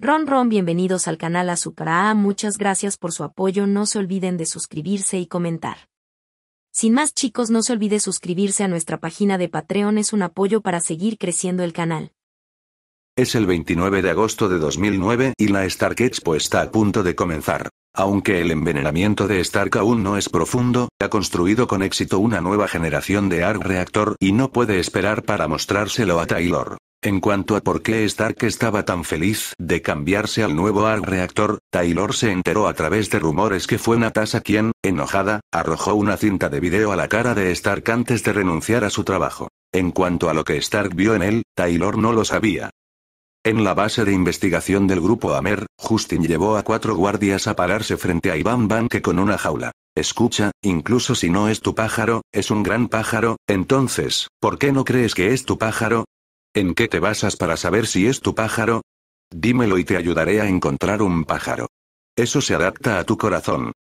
Ron Ron bienvenidos al canal A. muchas gracias por su apoyo no se olviden de suscribirse y comentar. Sin más chicos no se olvide suscribirse a nuestra página de Patreon es un apoyo para seguir creciendo el canal. Es el 29 de agosto de 2009 y la Stark Expo está a punto de comenzar. Aunque el envenenamiento de Stark aún no es profundo, ha construido con éxito una nueva generación de ARC reactor y no puede esperar para mostrárselo a Taylor. En cuanto a por qué Stark estaba tan feliz de cambiarse al nuevo ARC-reactor, Taylor se enteró a través de rumores que fue Natasha quien, enojada, arrojó una cinta de video a la cara de Stark antes de renunciar a su trabajo. En cuanto a lo que Stark vio en él, Taylor no lo sabía. En la base de investigación del grupo Amer, Justin llevó a cuatro guardias a pararse frente a Iván Banke con una jaula. Escucha, incluso si no es tu pájaro, es un gran pájaro, entonces, ¿por qué no crees que es tu pájaro? ¿En qué te basas para saber si es tu pájaro? Dímelo y te ayudaré a encontrar un pájaro. Eso se adapta a tu corazón.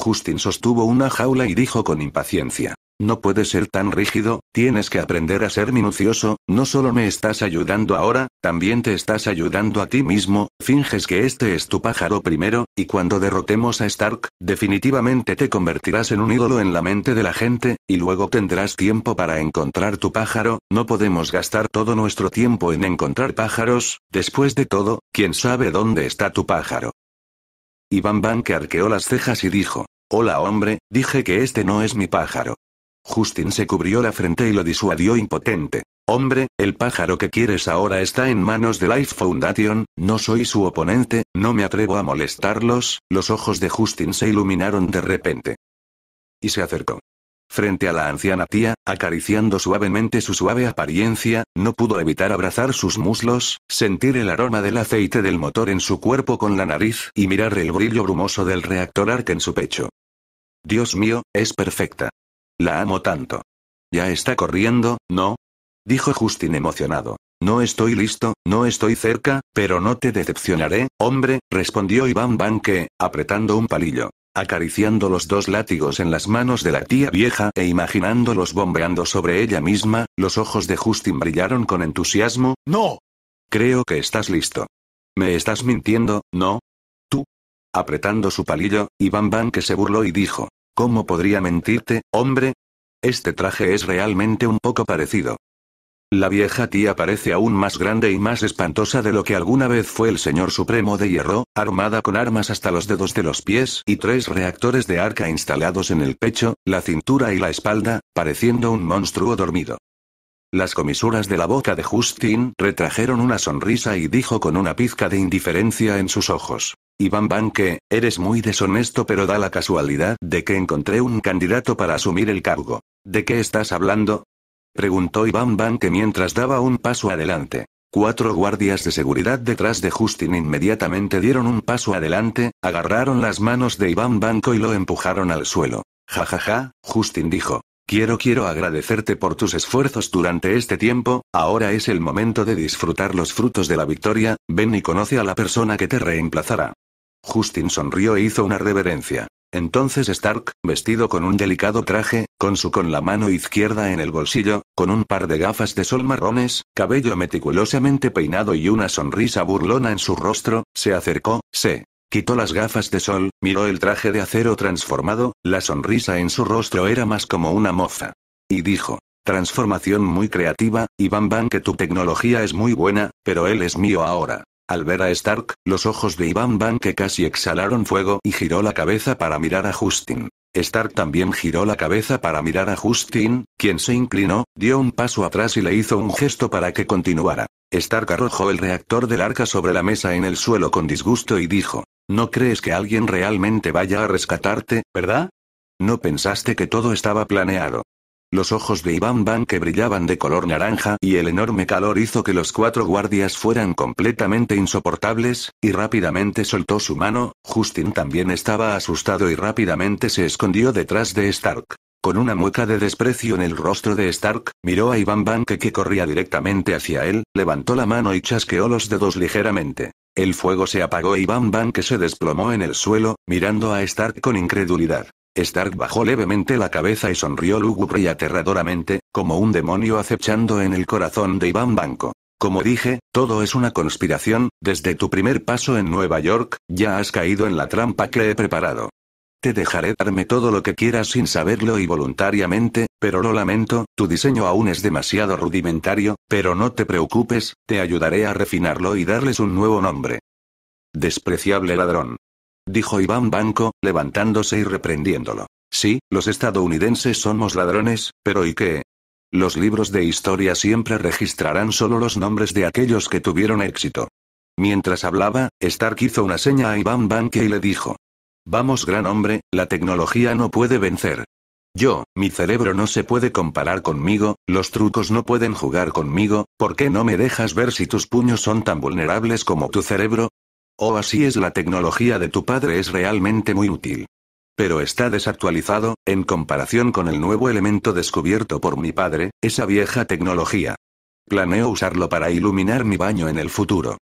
Justin sostuvo una jaula y dijo con impaciencia. No puedes ser tan rígido, tienes que aprender a ser minucioso, no solo me estás ayudando ahora, también te estás ayudando a ti mismo, finges que este es tu pájaro primero, y cuando derrotemos a Stark, definitivamente te convertirás en un ídolo en la mente de la gente, y luego tendrás tiempo para encontrar tu pájaro, no podemos gastar todo nuestro tiempo en encontrar pájaros, después de todo, quién sabe dónde está tu pájaro. Iván que arqueó las cejas y dijo. Hola hombre, dije que este no es mi pájaro. Justin se cubrió la frente y lo disuadió impotente. Hombre, el pájaro que quieres ahora está en manos de Life Foundation, no soy su oponente, no me atrevo a molestarlos, los ojos de Justin se iluminaron de repente. Y se acercó. Frente a la anciana tía, acariciando suavemente su suave apariencia, no pudo evitar abrazar sus muslos, sentir el aroma del aceite del motor en su cuerpo con la nariz y mirar el brillo brumoso del reactor arc en su pecho. Dios mío, es perfecta. La amo tanto. Ya está corriendo, ¿no? Dijo Justin emocionado. No estoy listo, no estoy cerca, pero no te decepcionaré, hombre, respondió Iván Banque, apretando un palillo acariciando los dos látigos en las manos de la tía vieja e imaginándolos bombeando sobre ella misma, los ojos de Justin brillaron con entusiasmo. ¡No! Creo que estás listo. Me estás mintiendo, ¿no? Tú. Apretando su palillo, Iván Van que se burló y dijo, ¿Cómo podría mentirte, hombre? Este traje es realmente un poco parecido. La vieja tía parece aún más grande y más espantosa de lo que alguna vez fue el señor supremo de hierro, armada con armas hasta los dedos de los pies y tres reactores de arca instalados en el pecho, la cintura y la espalda, pareciendo un monstruo dormido. Las comisuras de la boca de Justin retrajeron una sonrisa y dijo con una pizca de indiferencia en sus ojos. Iván Banque, eres muy deshonesto pero da la casualidad de que encontré un candidato para asumir el cargo. ¿De qué estás hablando? Preguntó Iván Banque mientras daba un paso adelante. Cuatro guardias de seguridad detrás de Justin inmediatamente dieron un paso adelante, agarraron las manos de Iván Banco y lo empujaron al suelo. Ja ja ja, Justin dijo. Quiero quiero agradecerte por tus esfuerzos durante este tiempo, ahora es el momento de disfrutar los frutos de la victoria, ven y conoce a la persona que te reemplazará. Justin sonrió e hizo una reverencia. Entonces Stark, vestido con un delicado traje, con su con la mano izquierda en el bolsillo, con un par de gafas de sol marrones, cabello meticulosamente peinado y una sonrisa burlona en su rostro, se acercó, se quitó las gafas de sol, miró el traje de acero transformado, la sonrisa en su rostro era más como una moza. Y dijo, transformación muy creativa, y bam bam que tu tecnología es muy buena, pero él es mío ahora. Al ver a Stark, los ojos de Iván que casi exhalaron fuego y giró la cabeza para mirar a Justin. Stark también giró la cabeza para mirar a Justin, quien se inclinó, dio un paso atrás y le hizo un gesto para que continuara. Stark arrojó el reactor del arca sobre la mesa en el suelo con disgusto y dijo, ¿No crees que alguien realmente vaya a rescatarte, verdad? ¿No pensaste que todo estaba planeado? Los ojos de Iván que brillaban de color naranja y el enorme calor hizo que los cuatro guardias fueran completamente insoportables, y rápidamente soltó su mano, Justin también estaba asustado y rápidamente se escondió detrás de Stark. Con una mueca de desprecio en el rostro de Stark, miró a Iván Banque que corría directamente hacia él, levantó la mano y chasqueó los dedos ligeramente. El fuego se apagó y Ivan Banque se desplomó en el suelo, mirando a Stark con incredulidad. Stark bajó levemente la cabeza y sonrió lúgubre y aterradoramente, como un demonio acechando en el corazón de Iván Banco. Como dije, todo es una conspiración, desde tu primer paso en Nueva York, ya has caído en la trampa que he preparado. Te dejaré darme todo lo que quieras sin saberlo y voluntariamente, pero lo lamento, tu diseño aún es demasiado rudimentario, pero no te preocupes, te ayudaré a refinarlo y darles un nuevo nombre. Despreciable ladrón dijo Iván Banco, levantándose y reprendiéndolo. Sí, los estadounidenses somos ladrones, pero ¿y qué? Los libros de historia siempre registrarán solo los nombres de aquellos que tuvieron éxito. Mientras hablaba, Stark hizo una seña a Iván Banque y le dijo. Vamos gran hombre, la tecnología no puede vencer. Yo, mi cerebro no se puede comparar conmigo, los trucos no pueden jugar conmigo, ¿por qué no me dejas ver si tus puños son tan vulnerables como tu cerebro? Oh, así es la tecnología de tu padre es realmente muy útil. Pero está desactualizado, en comparación con el nuevo elemento descubierto por mi padre, esa vieja tecnología. Planeo usarlo para iluminar mi baño en el futuro.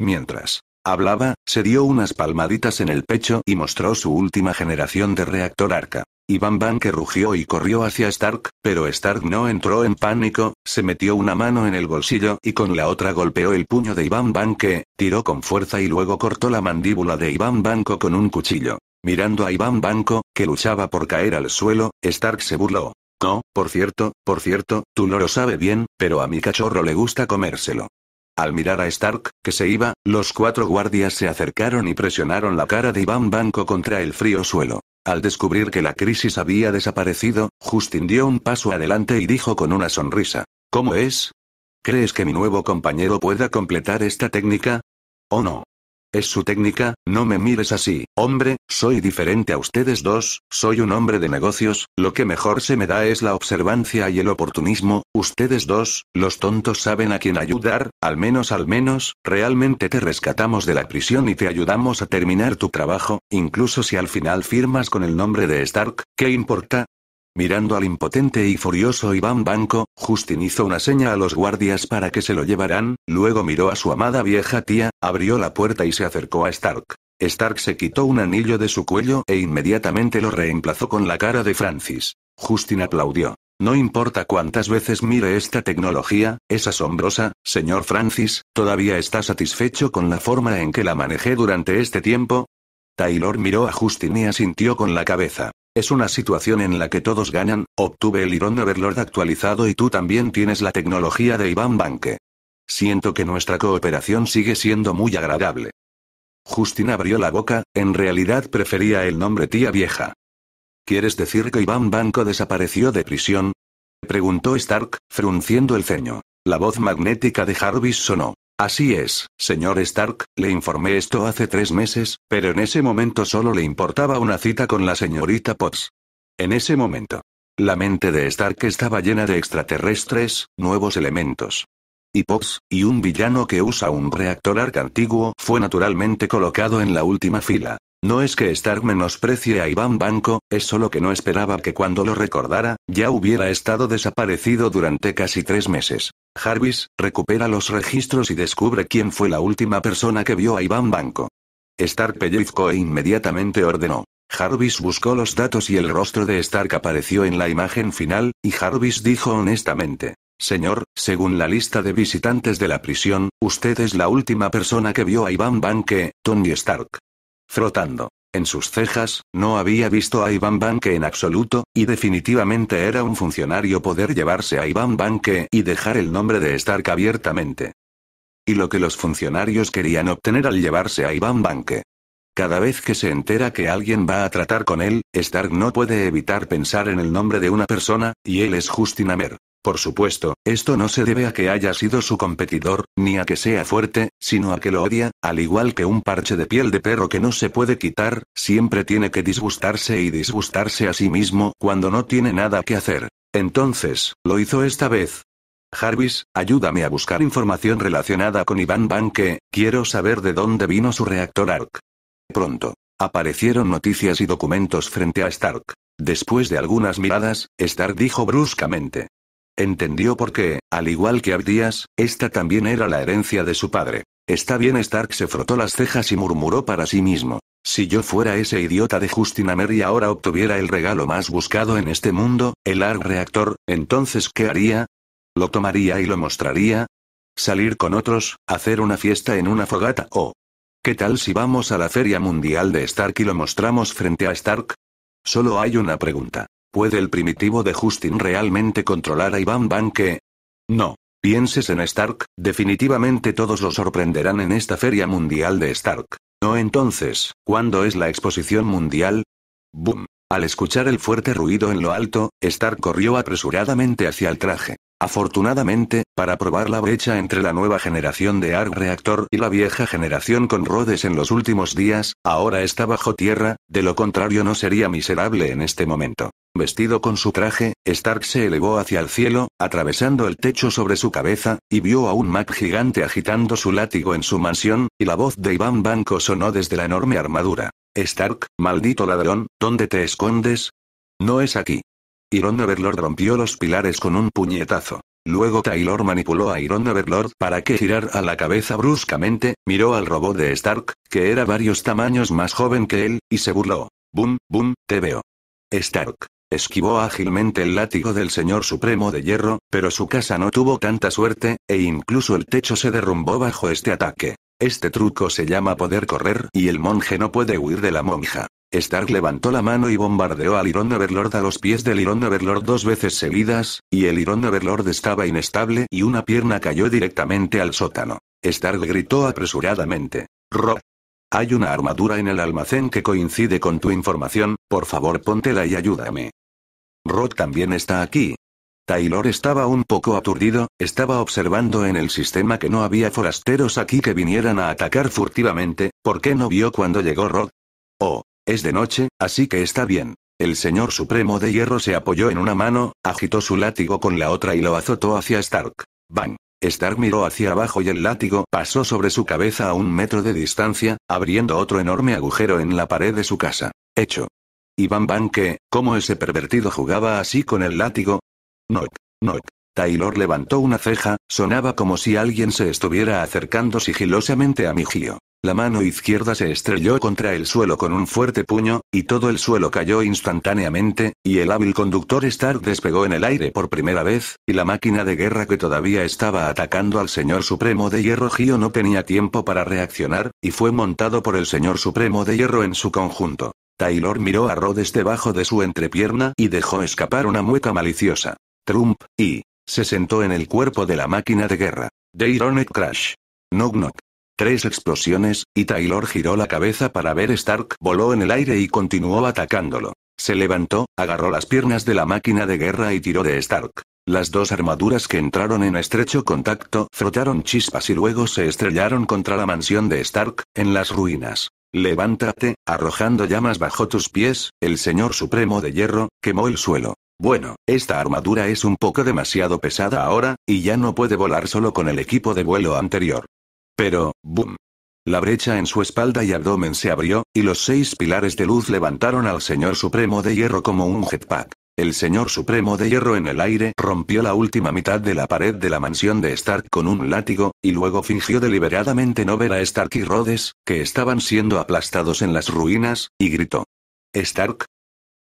Mientras hablaba, se dio unas palmaditas en el pecho y mostró su última generación de reactor arca. Iván Banque rugió y corrió hacia Stark, pero Stark no entró en pánico, se metió una mano en el bolsillo y con la otra golpeó el puño de Iván Banque, tiró con fuerza y luego cortó la mandíbula de Iván Banco con un cuchillo. Mirando a Iván Banco, que luchaba por caer al suelo, Stark se burló. No, por cierto, por cierto, tú no lo sabe bien, pero a mi cachorro le gusta comérselo. Al mirar a Stark, que se iba, los cuatro guardias se acercaron y presionaron la cara de Iván Banco contra el frío suelo. Al descubrir que la crisis había desaparecido, Justin dio un paso adelante y dijo con una sonrisa. ¿Cómo es? ¿Crees que mi nuevo compañero pueda completar esta técnica? ¿O no? Es su técnica, no me mires así, hombre, soy diferente a ustedes dos, soy un hombre de negocios, lo que mejor se me da es la observancia y el oportunismo, ustedes dos, los tontos saben a quién ayudar, al menos al menos, realmente te rescatamos de la prisión y te ayudamos a terminar tu trabajo, incluso si al final firmas con el nombre de Stark, ¿qué importa? Mirando al impotente y furioso Iván Banco, Justin hizo una seña a los guardias para que se lo llevaran, luego miró a su amada vieja tía, abrió la puerta y se acercó a Stark. Stark se quitó un anillo de su cuello e inmediatamente lo reemplazó con la cara de Francis. Justin aplaudió. No importa cuántas veces mire esta tecnología, es asombrosa, señor Francis, ¿todavía está satisfecho con la forma en que la manejé durante este tiempo? Taylor miró a Justin y asintió con la cabeza. Es una situación en la que todos ganan, obtuve el Iron Overlord actualizado y tú también tienes la tecnología de Iván Banque. Siento que nuestra cooperación sigue siendo muy agradable. Justin abrió la boca, en realidad prefería el nombre tía vieja. ¿Quieres decir que Iván Banco desapareció de prisión? Preguntó Stark, frunciendo el ceño. La voz magnética de Jarvis sonó. Así es, señor Stark, le informé esto hace tres meses, pero en ese momento solo le importaba una cita con la señorita Potts. En ese momento. La mente de Stark estaba llena de extraterrestres, nuevos elementos. Y Potts, y un villano que usa un reactor arc antiguo, fue naturalmente colocado en la última fila. No es que Stark menosprecie a Iván Banco, es solo que no esperaba que cuando lo recordara, ya hubiera estado desaparecido durante casi tres meses. Jarvis, recupera los registros y descubre quién fue la última persona que vio a Iván Banco. Stark pellizco e inmediatamente ordenó. Jarvis buscó los datos y el rostro de Stark apareció en la imagen final, y Jarvis dijo honestamente. Señor, según la lista de visitantes de la prisión, usted es la última persona que vio a Iván Banque, Tony Stark frotando. En sus cejas, no había visto a Iván Banque en absoluto, y definitivamente era un funcionario poder llevarse a Iván Banque y dejar el nombre de Stark abiertamente. Y lo que los funcionarios querían obtener al llevarse a Iván Banque. Cada vez que se entera que alguien va a tratar con él, Stark no puede evitar pensar en el nombre de una persona, y él es Justin Amer. Por supuesto, esto no se debe a que haya sido su competidor, ni a que sea fuerte, sino a que lo odia, al igual que un parche de piel de perro que no se puede quitar, siempre tiene que disgustarse y disgustarse a sí mismo cuando no tiene nada que hacer. Entonces, lo hizo esta vez. Jarvis, ayúdame a buscar información relacionada con Iván Banque, quiero saber de dónde vino su reactor ARC. Pronto. Aparecieron noticias y documentos frente a Stark. Después de algunas miradas, Stark dijo bruscamente. Entendió por qué, al igual que Abdías, esta también era la herencia de su padre. Está bien Stark se frotó las cejas y murmuró para sí mismo. Si yo fuera ese idiota de Justin Amer y ahora obtuviera el regalo más buscado en este mundo, el ARC reactor, entonces ¿qué haría? ¿Lo tomaría y lo mostraría? ¿Salir con otros, hacer una fiesta en una fogata o... ¿Qué tal si vamos a la Feria Mundial de Stark y lo mostramos frente a Stark? Solo hay una pregunta. ¿Puede el primitivo de Justin realmente controlar a Ivan Banque? No. Pienses en Stark, definitivamente todos lo sorprenderán en esta Feria Mundial de Stark. No entonces, ¿cuándo es la exposición mundial? ¡Boom! Al escuchar el fuerte ruido en lo alto, Stark corrió apresuradamente hacia el traje. Afortunadamente, para probar la brecha entre la nueva generación de ARC reactor y la vieja generación con Rhodes en los últimos días, ahora está bajo tierra, de lo contrario no sería miserable en este momento. Vestido con su traje, Stark se elevó hacia el cielo, atravesando el techo sobre su cabeza, y vio a un Mac gigante agitando su látigo en su mansión, y la voz de Iván Banco sonó desde la enorme armadura. Stark, maldito ladrón, ¿dónde te escondes? No es aquí. Iron Overlord rompió los pilares con un puñetazo. Luego Taylor manipuló a Iron Overlord para que girara la cabeza bruscamente, miró al robot de Stark, que era varios tamaños más joven que él, y se burló. Boom, boom, te veo. Stark. Esquivó ágilmente el látigo del señor supremo de hierro, pero su casa no tuvo tanta suerte, e incluso el techo se derrumbó bajo este ataque. Este truco se llama poder correr y el monje no puede huir de la monja. Stark levantó la mano y bombardeó al Iron Overlord a los pies del Iron Overlord dos veces seguidas, y el Iron Overlord estaba inestable y una pierna cayó directamente al sótano. Stark gritó apresuradamente. Rock. Hay una armadura en el almacén que coincide con tu información, por favor póntela y ayúdame. Rod también está aquí. Taylor estaba un poco aturdido, estaba observando en el sistema que no había forasteros aquí que vinieran a atacar furtivamente, ¿por qué no vio cuando llegó Rod? Oh, es de noche, así que está bien. El señor supremo de hierro se apoyó en una mano, agitó su látigo con la otra y lo azotó hacia Stark. Bang. Stark miró hacia abajo y el látigo pasó sobre su cabeza a un metro de distancia, abriendo otro enorme agujero en la pared de su casa. Hecho. Y Bam que, ¿cómo ese pervertido jugaba así con el látigo? Knock, knock. Taylor levantó una ceja, sonaba como si alguien se estuviera acercando sigilosamente a mi La mano izquierda se estrelló contra el suelo con un fuerte puño, y todo el suelo cayó instantáneamente, y el hábil conductor Stark despegó en el aire por primera vez, y la máquina de guerra que todavía estaba atacando al señor supremo de hierro Gio no tenía tiempo para reaccionar, y fue montado por el señor supremo de hierro en su conjunto. Taylor miró a Rhodes debajo de su entrepierna y dejó escapar una mueca maliciosa. Trump, y se sentó en el cuerpo de la máquina de guerra. The Ironic Crash. Knock knock. Tres explosiones, y Taylor giró la cabeza para ver Stark voló en el aire y continuó atacándolo. Se levantó, agarró las piernas de la máquina de guerra y tiró de Stark. Las dos armaduras que entraron en estrecho contacto frotaron chispas y luego se estrellaron contra la mansión de Stark, en las ruinas. Levántate, arrojando llamas bajo tus pies, el Señor Supremo de Hierro, quemó el suelo. Bueno, esta armadura es un poco demasiado pesada ahora, y ya no puede volar solo con el equipo de vuelo anterior. Pero, ¡boom! La brecha en su espalda y abdomen se abrió, y los seis pilares de luz levantaron al Señor Supremo de Hierro como un jetpack. El señor supremo de hierro en el aire rompió la última mitad de la pared de la mansión de Stark con un látigo, y luego fingió deliberadamente no ver a Stark y Rhodes, que estaban siendo aplastados en las ruinas, y gritó. Stark.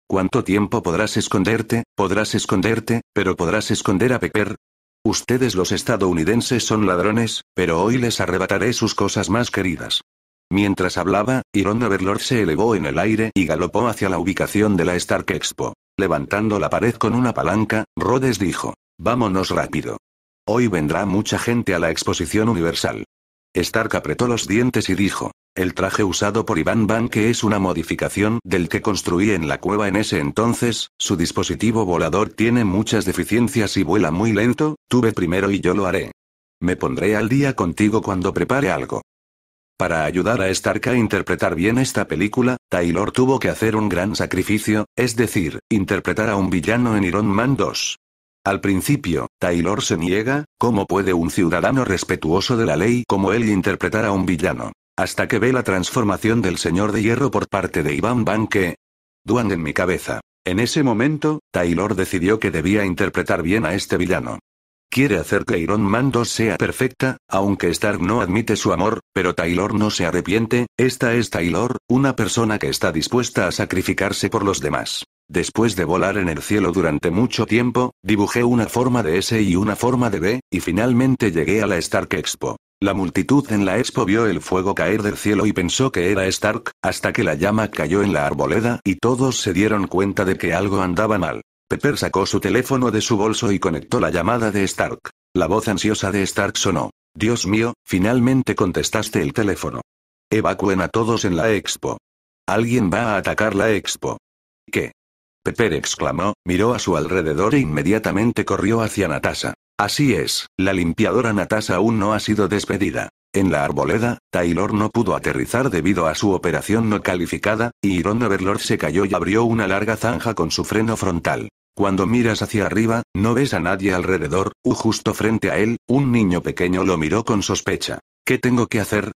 ¿Cuánto tiempo podrás esconderte? Podrás esconderte, pero podrás esconder a Pepper. Ustedes los estadounidenses son ladrones, pero hoy les arrebataré sus cosas más queridas. Mientras hablaba, Iron Overlord se elevó en el aire y galopó hacia la ubicación de la Stark Expo. Levantando la pared con una palanca, Rhodes dijo, Vámonos rápido. Hoy vendrá mucha gente a la exposición universal. Stark apretó los dientes y dijo, el traje usado por Iván que es una modificación del que construí en la cueva en ese entonces, su dispositivo volador tiene muchas deficiencias y vuela muy lento, tuve primero y yo lo haré. Me pondré al día contigo cuando prepare algo. Para ayudar a Stark a interpretar bien esta película, Taylor tuvo que hacer un gran sacrificio, es decir, interpretar a un villano en Iron Man 2. Al principio, Taylor se niega, ¿cómo puede un ciudadano respetuoso de la ley como él interpretar a un villano? Hasta que ve la transformación del señor de hierro por parte de Ivan Banque. Duan en mi cabeza. En ese momento, Taylor decidió que debía interpretar bien a este villano. Quiere hacer que Iron Man 2 sea perfecta, aunque Stark no admite su amor, pero Taylor no se arrepiente, esta es Taylor, una persona que está dispuesta a sacrificarse por los demás. Después de volar en el cielo durante mucho tiempo, dibujé una forma de S y una forma de B, y finalmente llegué a la Stark Expo. La multitud en la expo vio el fuego caer del cielo y pensó que era Stark, hasta que la llama cayó en la arboleda y todos se dieron cuenta de que algo andaba mal. Pepper sacó su teléfono de su bolso y conectó la llamada de Stark. La voz ansiosa de Stark sonó. Dios mío, finalmente contestaste el teléfono. Evacúen a todos en la expo. Alguien va a atacar la expo. ¿Qué? Pepper exclamó, miró a su alrededor e inmediatamente corrió hacia Natasha. Así es, la limpiadora Natasha aún no ha sido despedida. En la arboleda, Taylor no pudo aterrizar debido a su operación no calificada, y Iron Overlord se cayó y abrió una larga zanja con su freno frontal. Cuando miras hacia arriba, no ves a nadie alrededor, u justo frente a él, un niño pequeño lo miró con sospecha. ¿Qué tengo que hacer?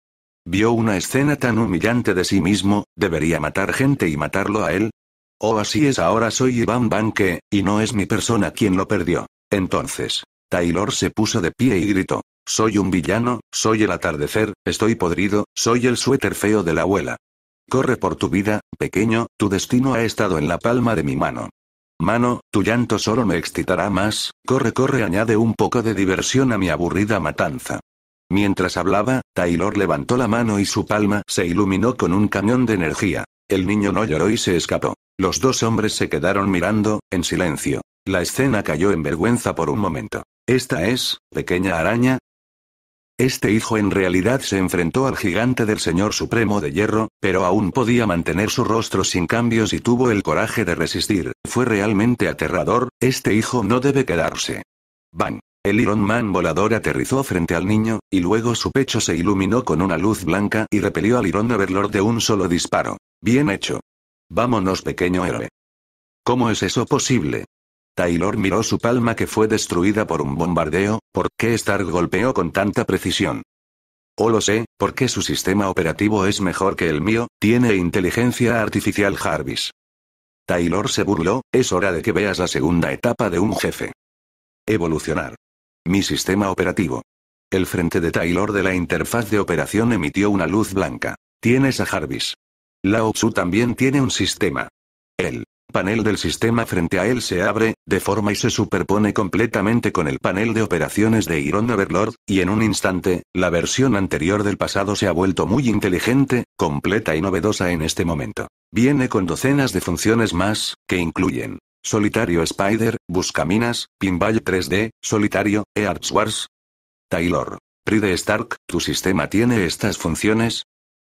Vio una escena tan humillante de sí mismo, debería matar gente y matarlo a él. Oh, así es, ahora soy Iván Banque, y no es mi persona quien lo perdió. Entonces, Taylor se puso de pie y gritó. Soy un villano, soy el atardecer, estoy podrido, soy el suéter feo de la abuela. Corre por tu vida, pequeño, tu destino ha estado en la palma de mi mano. Mano, tu llanto solo me excitará más, corre, corre, añade un poco de diversión a mi aburrida matanza. Mientras hablaba, Taylor levantó la mano y su palma se iluminó con un cañón de energía. El niño no lloró y se escapó. Los dos hombres se quedaron mirando, en silencio. La escena cayó en vergüenza por un momento. Esta es, pequeña araña, este hijo en realidad se enfrentó al gigante del Señor Supremo de Hierro, pero aún podía mantener su rostro sin cambios y tuvo el coraje de resistir. Fue realmente aterrador, este hijo no debe quedarse. Bang. El Iron Man volador aterrizó frente al niño, y luego su pecho se iluminó con una luz blanca y repelió al Iron Overlord de un solo disparo. Bien hecho. Vámonos pequeño héroe. ¿Cómo es eso posible? Taylor miró su palma que fue destruida por un bombardeo, ¿por qué Stark golpeó con tanta precisión? Oh lo sé, porque su sistema operativo es mejor que el mío, tiene inteligencia artificial Jarvis. Taylor se burló, es hora de que veas la segunda etapa de un jefe. Evolucionar. Mi sistema operativo. El frente de Taylor de la interfaz de operación emitió una luz blanca. Tienes a Jarvis. Lao Tzu también tiene un sistema. Él panel del sistema frente a él se abre, de forma y se superpone completamente con el panel de operaciones de Iron Overlord, y en un instante, la versión anterior del pasado se ha vuelto muy inteligente, completa y novedosa en este momento. Viene con docenas de funciones más, que incluyen Solitario Spider, Buscaminas, Pinball 3D, Solitario, Earth Wars. Taylor. Pride Stark, tu sistema tiene estas funciones,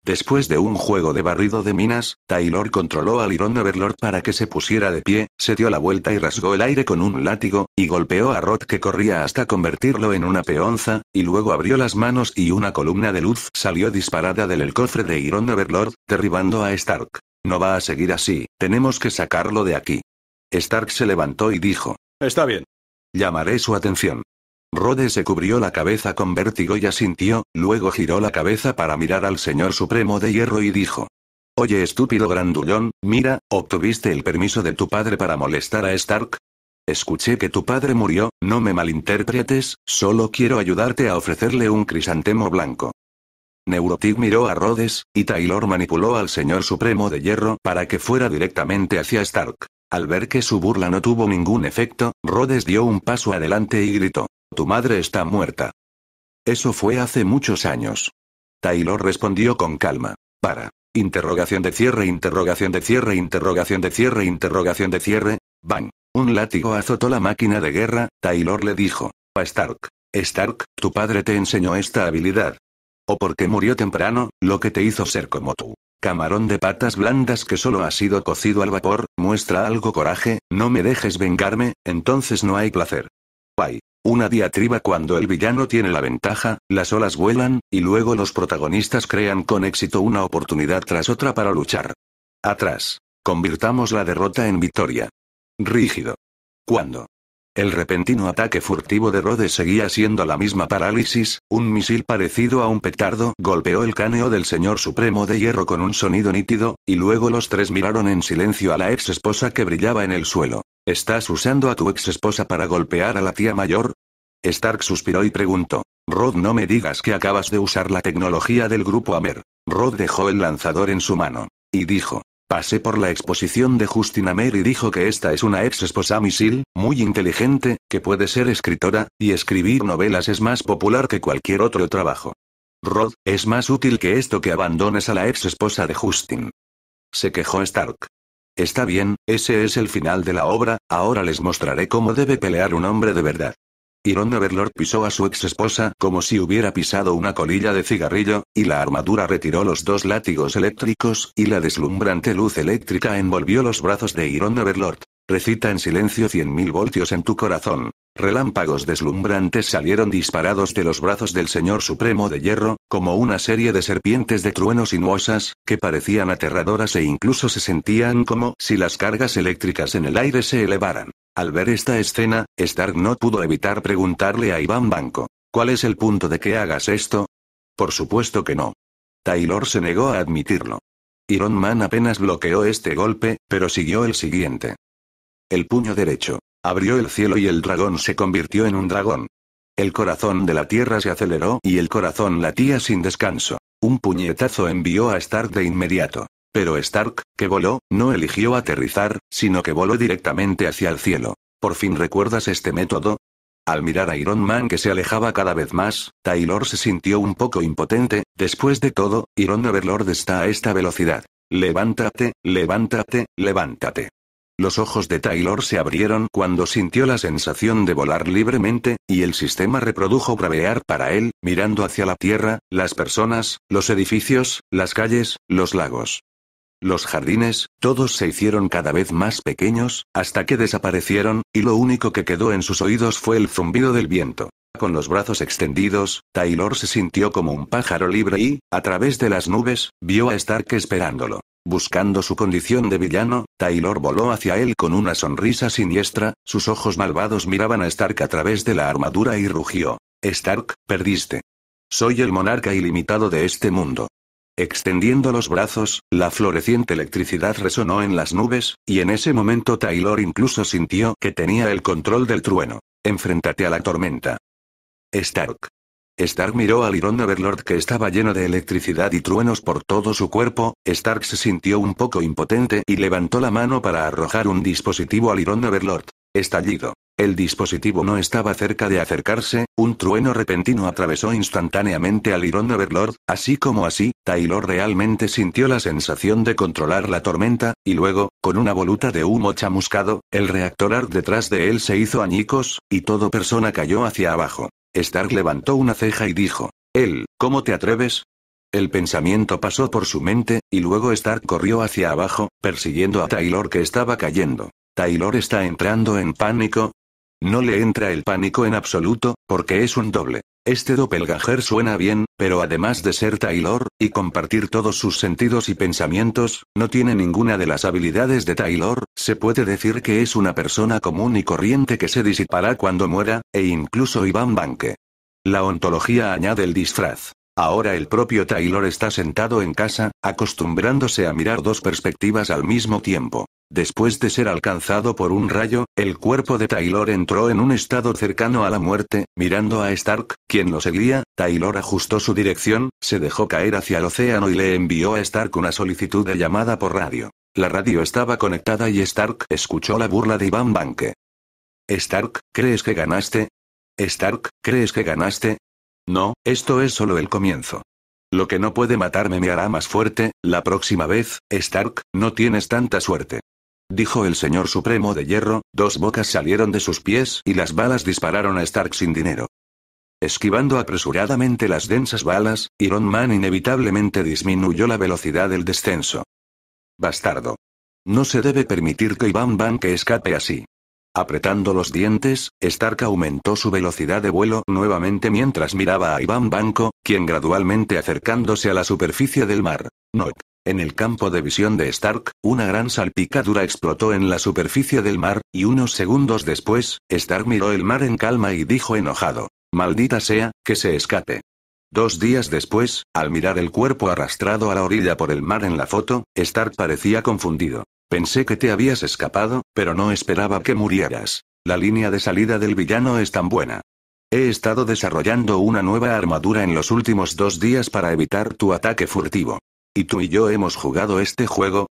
Después de un juego de barrido de minas, Taylor controló al Iron Overlord para que se pusiera de pie, se dio la vuelta y rasgó el aire con un látigo, y golpeó a Rod que corría hasta convertirlo en una peonza, y luego abrió las manos y una columna de luz salió disparada del cofre de Iron Overlord, derribando a Stark. No va a seguir así, tenemos que sacarlo de aquí. Stark se levantó y dijo. Está bien. Llamaré su atención. Rhodes se cubrió la cabeza con vértigo y asintió, luego giró la cabeza para mirar al Señor Supremo de Hierro y dijo. Oye estúpido grandullón, mira, ¿obtuviste el permiso de tu padre para molestar a Stark? Escuché que tu padre murió, no me malinterpretes, solo quiero ayudarte a ofrecerle un crisantemo blanco. Neurotic miró a Rhodes, y Taylor manipuló al Señor Supremo de Hierro para que fuera directamente hacia Stark. Al ver que su burla no tuvo ningún efecto, Rhodes dio un paso adelante y gritó. Tu madre está muerta. Eso fue hace muchos años. Taylor respondió con calma. Para. Interrogación de cierre, interrogación de cierre, interrogación de cierre, interrogación de cierre. Bang. Un látigo azotó la máquina de guerra. Taylor le dijo. A Stark. Stark, tu padre te enseñó esta habilidad. O porque murió temprano, lo que te hizo ser como tú. Camarón de patas blandas que solo ha sido cocido al vapor, muestra algo coraje, no me dejes vengarme, entonces no hay placer. Bye. Una diatriba cuando el villano tiene la ventaja, las olas vuelan, y luego los protagonistas crean con éxito una oportunidad tras otra para luchar. Atrás. Convirtamos la derrota en victoria. Rígido. ¿Cuándo? El repentino ataque furtivo de Rhodes seguía siendo la misma parálisis, un misil parecido a un petardo golpeó el cáneo del señor supremo de hierro con un sonido nítido, y luego los tres miraron en silencio a la ex esposa que brillaba en el suelo. ¿Estás usando a tu ex esposa para golpear a la tía mayor? Stark suspiró y preguntó. Rod, no me digas que acabas de usar la tecnología del grupo Amer. Rod dejó el lanzador en su mano. Y dijo. Pasé por la exposición de Justin Amer y dijo que esta es una ex esposa misil, muy inteligente, que puede ser escritora, y escribir novelas es más popular que cualquier otro trabajo. Rod, es más útil que esto que abandones a la ex esposa de Justin. Se quejó Stark. Está bien, ese es el final de la obra, ahora les mostraré cómo debe pelear un hombre de verdad. Iron Overlord pisó a su ex esposa como si hubiera pisado una colilla de cigarrillo, y la armadura retiró los dos látigos eléctricos, y la deslumbrante luz eléctrica envolvió los brazos de Iron Overlord. Recita en silencio 100.000 voltios en tu corazón. Relámpagos deslumbrantes salieron disparados de los brazos del Señor Supremo de Hierro, como una serie de serpientes de trueno sinuosas, que parecían aterradoras e incluso se sentían como si las cargas eléctricas en el aire se elevaran. Al ver esta escena, Stark no pudo evitar preguntarle a Iván Banco, ¿cuál es el punto de que hagas esto? Por supuesto que no. Taylor se negó a admitirlo. Iron Man apenas bloqueó este golpe, pero siguió el siguiente. El puño derecho. Abrió el cielo y el dragón se convirtió en un dragón. El corazón de la tierra se aceleró y el corazón latía sin descanso. Un puñetazo envió a Stark de inmediato. Pero Stark, que voló, no eligió aterrizar, sino que voló directamente hacia el cielo. ¿Por fin recuerdas este método? Al mirar a Iron Man que se alejaba cada vez más, Taylor se sintió un poco impotente, después de todo, Iron Overlord está a esta velocidad. Levántate, levántate, levántate. Los ojos de Taylor se abrieron cuando sintió la sensación de volar libremente, y el sistema reprodujo bravear para él, mirando hacia la tierra, las personas, los edificios, las calles, los lagos. Los jardines, todos se hicieron cada vez más pequeños, hasta que desaparecieron, y lo único que quedó en sus oídos fue el zumbido del viento. Con los brazos extendidos, Taylor se sintió como un pájaro libre y, a través de las nubes, vio a Stark esperándolo. Buscando su condición de villano, Taylor voló hacia él con una sonrisa siniestra, sus ojos malvados miraban a Stark a través de la armadura y rugió. Stark, perdiste. Soy el monarca ilimitado de este mundo. Extendiendo los brazos, la floreciente electricidad resonó en las nubes, y en ese momento Taylor incluso sintió que tenía el control del trueno. Enfréntate a la tormenta. Stark. Stark miró al Iron Overlord que estaba lleno de electricidad y truenos por todo su cuerpo, Stark se sintió un poco impotente y levantó la mano para arrojar un dispositivo al Iron Overlord. Estallido. El dispositivo no estaba cerca de acercarse, un trueno repentino atravesó instantáneamente al Iron Overlord, así como así, Taylor realmente sintió la sensación de controlar la tormenta, y luego, con una voluta de humo chamuscado, el reactor ARC detrás de él se hizo añicos, y todo persona cayó hacia abajo. Stark levantó una ceja y dijo. Él, ¿cómo te atreves? El pensamiento pasó por su mente, y luego Stark corrió hacia abajo, persiguiendo a Taylor que estaba cayendo. Taylor está entrando en pánico. No le entra el pánico en absoluto, porque es un doble. Este doppelganger suena bien, pero además de ser Taylor, y compartir todos sus sentidos y pensamientos, no tiene ninguna de las habilidades de Taylor, se puede decir que es una persona común y corriente que se disipará cuando muera, e incluso Iván Banque. La ontología añade el disfraz. Ahora el propio Taylor está sentado en casa, acostumbrándose a mirar dos perspectivas al mismo tiempo. Después de ser alcanzado por un rayo, el cuerpo de Taylor entró en un estado cercano a la muerte, mirando a Stark, quien lo seguía, Taylor ajustó su dirección, se dejó caer hacia el océano y le envió a Stark una solicitud de llamada por radio. La radio estaba conectada y Stark escuchó la burla de Iván Banke. Stark, ¿crees que ganaste? Stark, ¿crees que ganaste? No, esto es solo el comienzo. Lo que no puede matarme me hará más fuerte, la próxima vez, Stark, no tienes tanta suerte. Dijo el señor supremo de hierro, dos bocas salieron de sus pies y las balas dispararon a Stark sin dinero. Esquivando apresuradamente las densas balas, Iron Man inevitablemente disminuyó la velocidad del descenso. Bastardo. No se debe permitir que Iván Bank escape así. Apretando los dientes, Stark aumentó su velocidad de vuelo nuevamente mientras miraba a Iván Banco, quien gradualmente acercándose a la superficie del mar. No, En el campo de visión de Stark, una gran salpicadura explotó en la superficie del mar, y unos segundos después, Stark miró el mar en calma y dijo enojado. Maldita sea, que se escape. Dos días después, al mirar el cuerpo arrastrado a la orilla por el mar en la foto, Stark parecía confundido. Pensé que te habías escapado, pero no esperaba que murieras. La línea de salida del villano es tan buena. He estado desarrollando una nueva armadura en los últimos dos días para evitar tu ataque furtivo. ¿Y tú y yo hemos jugado este juego?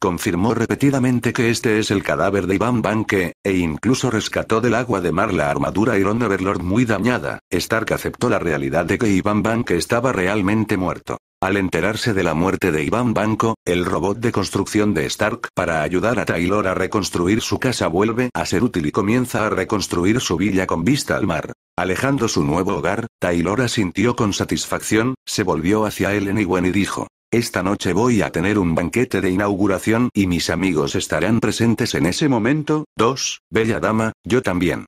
Confirmó repetidamente que este es el cadáver de Iván Banke, e incluso rescató del agua de mar la armadura Iron Overlord muy dañada. Stark aceptó la realidad de que Iván Banque estaba realmente muerto. Al enterarse de la muerte de Iván Banco, el robot de construcción de Stark para ayudar a Taylor a reconstruir su casa vuelve a ser útil y comienza a reconstruir su villa con vista al mar. Alejando su nuevo hogar, Taylor asintió con satisfacción, se volvió hacia Ellen Wen y dijo, esta noche voy a tener un banquete de inauguración y mis amigos estarán presentes en ese momento, dos, bella dama, yo también.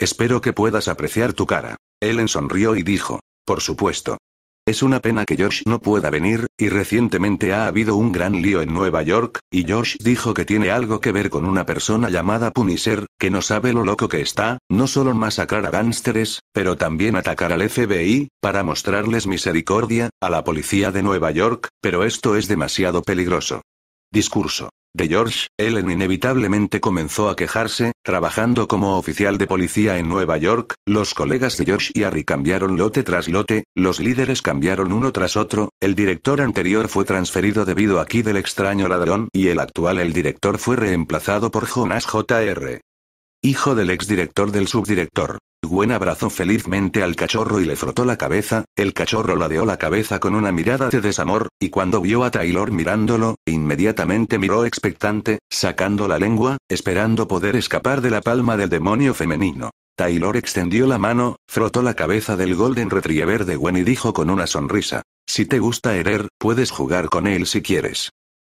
Espero que puedas apreciar tu cara. Ellen sonrió y dijo, por supuesto, es una pena que Josh no pueda venir, y recientemente ha habido un gran lío en Nueva York, y Josh dijo que tiene algo que ver con una persona llamada Punisher, que no sabe lo loco que está, no solo masacrar a gánsteres, pero también atacar al FBI, para mostrarles misericordia, a la policía de Nueva York, pero esto es demasiado peligroso. Discurso de George, Ellen inevitablemente comenzó a quejarse, trabajando como oficial de policía en Nueva York, los colegas de George y Harry cambiaron lote tras lote, los líderes cambiaron uno tras otro, el director anterior fue transferido debido a Kid el extraño ladrón y el actual el director fue reemplazado por Jonas Jr hijo del exdirector del subdirector. Gwen abrazó felizmente al cachorro y le frotó la cabeza, el cachorro ladeó la cabeza con una mirada de desamor, y cuando vio a Taylor mirándolo, inmediatamente miró expectante, sacando la lengua, esperando poder escapar de la palma del demonio femenino. Taylor extendió la mano, frotó la cabeza del Golden Retriever de Gwen y dijo con una sonrisa, Si te gusta Herer, puedes jugar con él si quieres.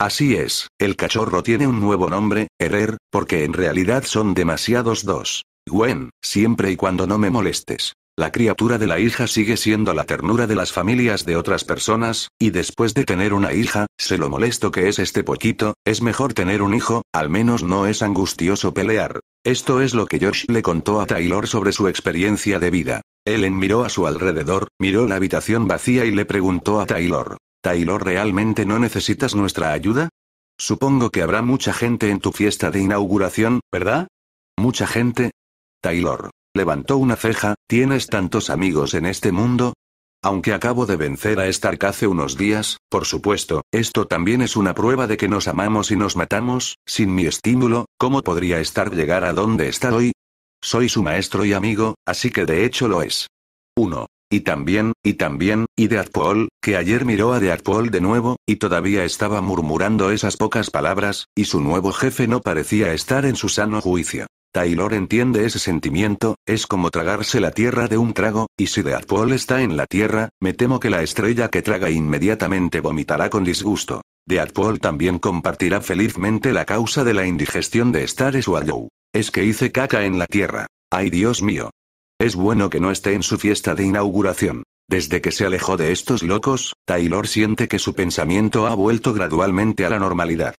Así es, el cachorro tiene un nuevo nombre, Herrer, porque en realidad son demasiados dos. Gwen, siempre y cuando no me molestes. La criatura de la hija sigue siendo la ternura de las familias de otras personas, y después de tener una hija, se lo molesto que es este poquito, es mejor tener un hijo, al menos no es angustioso pelear. Esto es lo que Josh le contó a Taylor sobre su experiencia de vida. Ellen miró a su alrededor, miró la habitación vacía y le preguntó a Taylor, Taylor, ¿realmente no necesitas nuestra ayuda? Supongo que habrá mucha gente en tu fiesta de inauguración, ¿verdad? ¿Mucha gente? Taylor. Levantó una ceja, ¿tienes tantos amigos en este mundo? Aunque acabo de vencer a Stark hace unos días, por supuesto, esto también es una prueba de que nos amamos y nos matamos, sin mi estímulo, ¿cómo podría estar llegar a donde está hoy? Soy su maestro y amigo, así que de hecho lo es. 1. Y también, y también, y de que ayer miró a de de nuevo, y todavía estaba murmurando esas pocas palabras, y su nuevo jefe no parecía estar en su sano juicio. Taylor entiende ese sentimiento, es como tragarse la tierra de un trago, y si de está en la tierra, me temo que la estrella que traga inmediatamente vomitará con disgusto. De también compartirá felizmente la causa de la indigestión de Star Swallow. Es que hice caca en la tierra. Ay Dios mío, es bueno que no esté en su fiesta de inauguración. Desde que se alejó de estos locos, Taylor siente que su pensamiento ha vuelto gradualmente a la normalidad.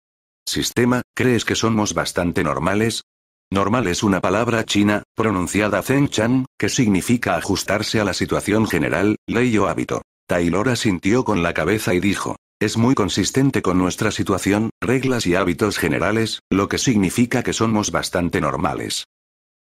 Sistema, ¿crees que somos bastante normales? Normal es una palabra china, pronunciada Zen-chan, que significa ajustarse a la situación general, ley o hábito. Taylor asintió con la cabeza y dijo, es muy consistente con nuestra situación, reglas y hábitos generales, lo que significa que somos bastante normales.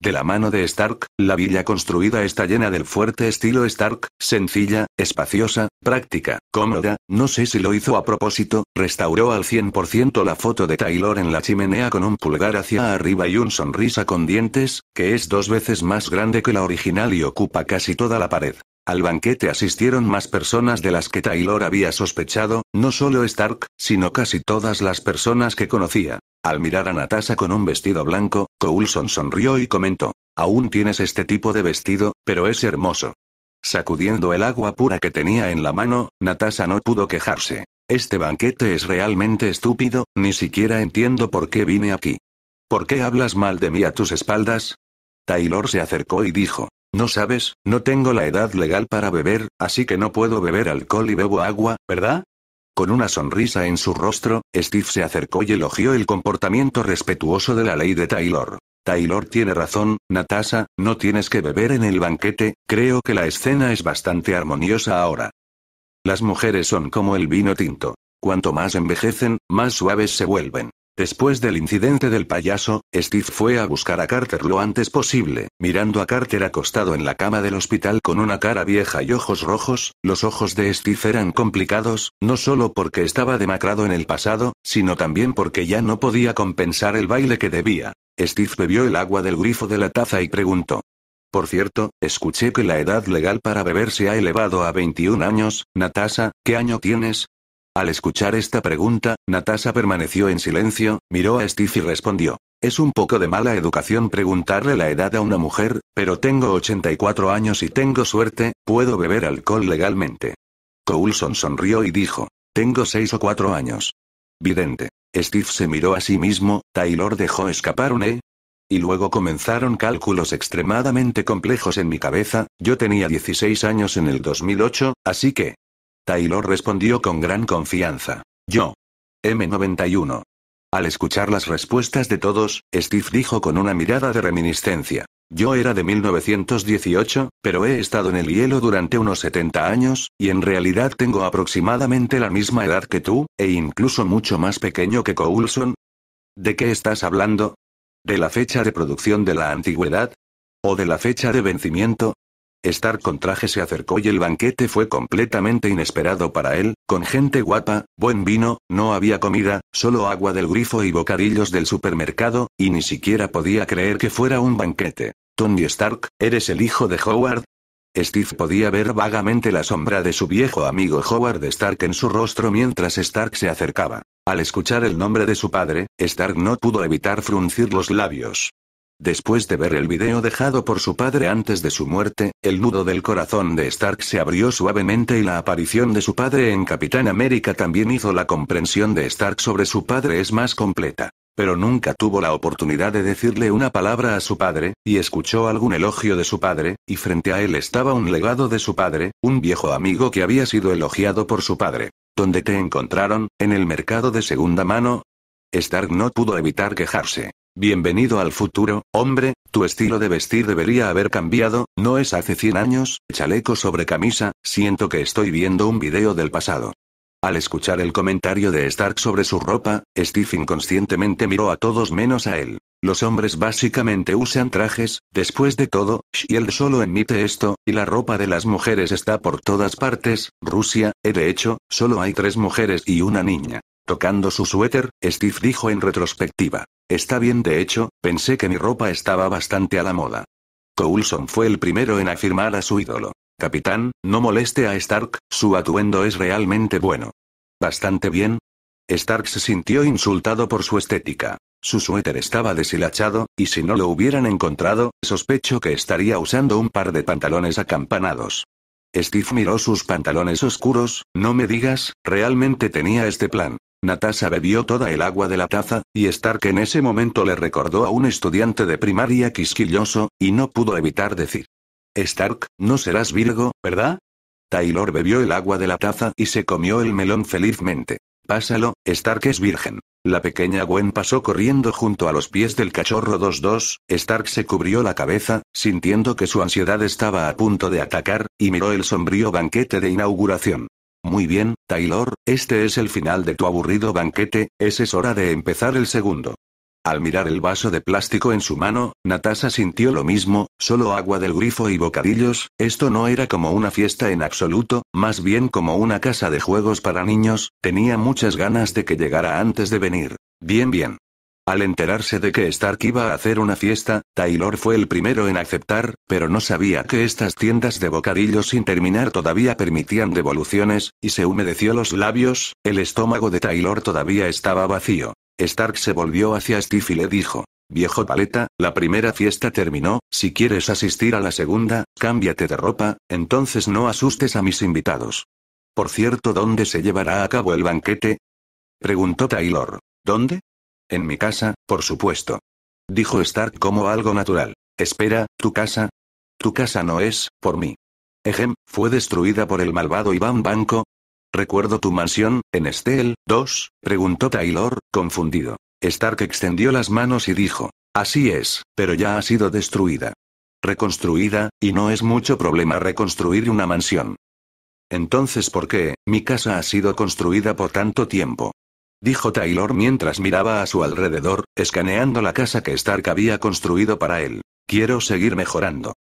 De la mano de Stark, la villa construida está llena del fuerte estilo Stark, sencilla, espaciosa, práctica, cómoda, no sé si lo hizo a propósito, restauró al 100% la foto de Taylor en la chimenea con un pulgar hacia arriba y un sonrisa con dientes, que es dos veces más grande que la original y ocupa casi toda la pared. Al banquete asistieron más personas de las que Taylor había sospechado, no solo Stark, sino casi todas las personas que conocía. Al mirar a Natasha con un vestido blanco, Coulson sonrió y comentó, aún tienes este tipo de vestido, pero es hermoso. Sacudiendo el agua pura que tenía en la mano, Natasha no pudo quejarse. Este banquete es realmente estúpido, ni siquiera entiendo por qué vine aquí. ¿Por qué hablas mal de mí a tus espaldas? Taylor se acercó y dijo, no sabes, no tengo la edad legal para beber, así que no puedo beber alcohol y bebo agua, ¿verdad? Con una sonrisa en su rostro, Steve se acercó y elogió el comportamiento respetuoso de la ley de Taylor. Taylor tiene razón, Natasha, no tienes que beber en el banquete, creo que la escena es bastante armoniosa ahora. Las mujeres son como el vino tinto. Cuanto más envejecen, más suaves se vuelven. Después del incidente del payaso, Steve fue a buscar a Carter lo antes posible, mirando a Carter acostado en la cama del hospital con una cara vieja y ojos rojos, los ojos de Steve eran complicados, no solo porque estaba demacrado en el pasado, sino también porque ya no podía compensar el baile que debía. Steve bebió el agua del grifo de la taza y preguntó. Por cierto, escuché que la edad legal para beber se ha elevado a 21 años, Natasha, ¿qué año tienes? Al escuchar esta pregunta, Natasha permaneció en silencio, miró a Steve y respondió. Es un poco de mala educación preguntarle la edad a una mujer, pero tengo 84 años y tengo suerte, puedo beber alcohol legalmente. Coulson sonrió y dijo. Tengo 6 o 4 años. Vidente. Steve se miró a sí mismo, Taylor dejó escapar un E. Y luego comenzaron cálculos extremadamente complejos en mi cabeza, yo tenía 16 años en el 2008, así que, Taylor respondió con gran confianza. Yo. M91. Al escuchar las respuestas de todos, Steve dijo con una mirada de reminiscencia. Yo era de 1918, pero he estado en el hielo durante unos 70 años, y en realidad tengo aproximadamente la misma edad que tú, e incluso mucho más pequeño que Coulson. ¿De qué estás hablando? ¿De la fecha de producción de la antigüedad? ¿O de la fecha de vencimiento? Stark con traje se acercó y el banquete fue completamente inesperado para él, con gente guapa, buen vino, no había comida, solo agua del grifo y bocadillos del supermercado, y ni siquiera podía creer que fuera un banquete. Tony Stark, ¿eres el hijo de Howard? Steve podía ver vagamente la sombra de su viejo amigo Howard Stark en su rostro mientras Stark se acercaba. Al escuchar el nombre de su padre, Stark no pudo evitar fruncir los labios. Después de ver el video dejado por su padre antes de su muerte, el nudo del corazón de Stark se abrió suavemente y la aparición de su padre en Capitán América también hizo la comprensión de Stark sobre su padre es más completa. Pero nunca tuvo la oportunidad de decirle una palabra a su padre, y escuchó algún elogio de su padre, y frente a él estaba un legado de su padre, un viejo amigo que había sido elogiado por su padre. ¿Dónde te encontraron? ¿En el mercado de segunda mano? Stark no pudo evitar quejarse. Bienvenido al futuro, hombre, tu estilo de vestir debería haber cambiado, no es hace 100 años, chaleco sobre camisa, siento que estoy viendo un video del pasado. Al escuchar el comentario de Stark sobre su ropa, Steve inconscientemente miró a todos menos a él. Los hombres básicamente usan trajes, después de todo, él solo emite esto, y la ropa de las mujeres está por todas partes, Rusia, he de hecho, solo hay tres mujeres y una niña. Tocando su suéter, Steve dijo en retrospectiva. Está bien de hecho, pensé que mi ropa estaba bastante a la moda. Coulson fue el primero en afirmar a su ídolo. Capitán, no moleste a Stark, su atuendo es realmente bueno. Bastante bien. Stark se sintió insultado por su estética. Su suéter estaba deshilachado, y si no lo hubieran encontrado, sospecho que estaría usando un par de pantalones acampanados. Steve miró sus pantalones oscuros, no me digas, realmente tenía este plan. Natasha bebió toda el agua de la taza, y Stark en ese momento le recordó a un estudiante de primaria quisquilloso, y no pudo evitar decir. Stark, no serás Virgo, ¿verdad? Taylor bebió el agua de la taza y se comió el melón felizmente. Pásalo, Stark es virgen. La pequeña Gwen pasó corriendo junto a los pies del cachorro 2-2, Stark se cubrió la cabeza, sintiendo que su ansiedad estaba a punto de atacar, y miró el sombrío banquete de inauguración. Muy bien, Taylor, este es el final de tu aburrido banquete, es hora de empezar el segundo. Al mirar el vaso de plástico en su mano, Natasha sintió lo mismo, solo agua del grifo y bocadillos, esto no era como una fiesta en absoluto, más bien como una casa de juegos para niños, tenía muchas ganas de que llegara antes de venir. Bien bien. Al enterarse de que Stark iba a hacer una fiesta, Taylor fue el primero en aceptar, pero no sabía que estas tiendas de bocadillos sin terminar todavía permitían devoluciones, y se humedeció los labios, el estómago de Taylor todavía estaba vacío. Stark se volvió hacia Steve y le dijo, Viejo paleta, la primera fiesta terminó, si quieres asistir a la segunda, cámbiate de ropa, entonces no asustes a mis invitados. Por cierto, ¿dónde se llevará a cabo el banquete? Preguntó Taylor. ¿Dónde? En mi casa, por supuesto. Dijo Stark como algo natural. Espera, ¿tu casa? Tu casa no es, por mí. Ejem, fue destruida por el malvado Iván Banco. Recuerdo tu mansión, en Estel, 2, preguntó Taylor, confundido. Stark extendió las manos y dijo, Así es, pero ya ha sido destruida. Reconstruida, y no es mucho problema reconstruir una mansión. Entonces, ¿por qué, mi casa ha sido construida por tanto tiempo? dijo Taylor mientras miraba a su alrededor, escaneando la casa que Stark había construido para él. Quiero seguir mejorando.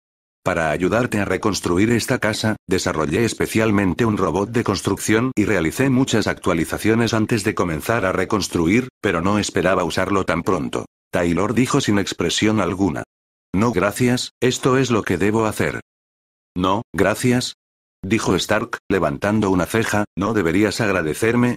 Para ayudarte a reconstruir esta casa, desarrollé especialmente un robot de construcción y realicé muchas actualizaciones antes de comenzar a reconstruir, pero no esperaba usarlo tan pronto. Taylor dijo sin expresión alguna. No gracias, esto es lo que debo hacer. No, gracias. Dijo Stark, levantando una ceja, ¿no deberías agradecerme?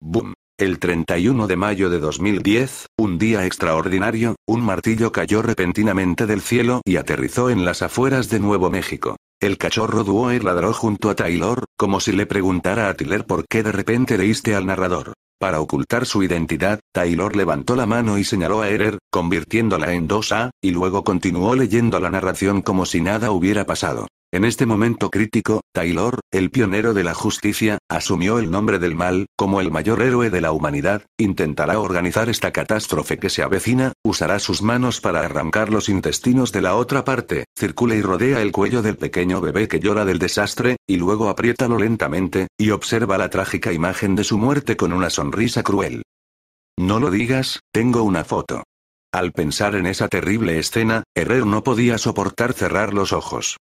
Boom. El 31 de mayo de 2010, un día extraordinario, un martillo cayó repentinamente del cielo y aterrizó en las afueras de Nuevo México. El cachorro y ladró junto a Taylor, como si le preguntara a Tyler por qué de repente leíste al narrador. Para ocultar su identidad, Taylor levantó la mano y señaló a Erer, convirtiéndola en 2A, y luego continuó leyendo la narración como si nada hubiera pasado. En este momento crítico, Taylor, el pionero de la justicia, asumió el nombre del mal, como el mayor héroe de la humanidad, intentará organizar esta catástrofe que se avecina, usará sus manos para arrancar los intestinos de la otra parte, circula y rodea el cuello del pequeño bebé que llora del desastre, y luego apriétalo lentamente, y observa la trágica imagen de su muerte con una sonrisa cruel. No lo digas, tengo una foto. Al pensar en esa terrible escena, Herrer no podía soportar cerrar los ojos.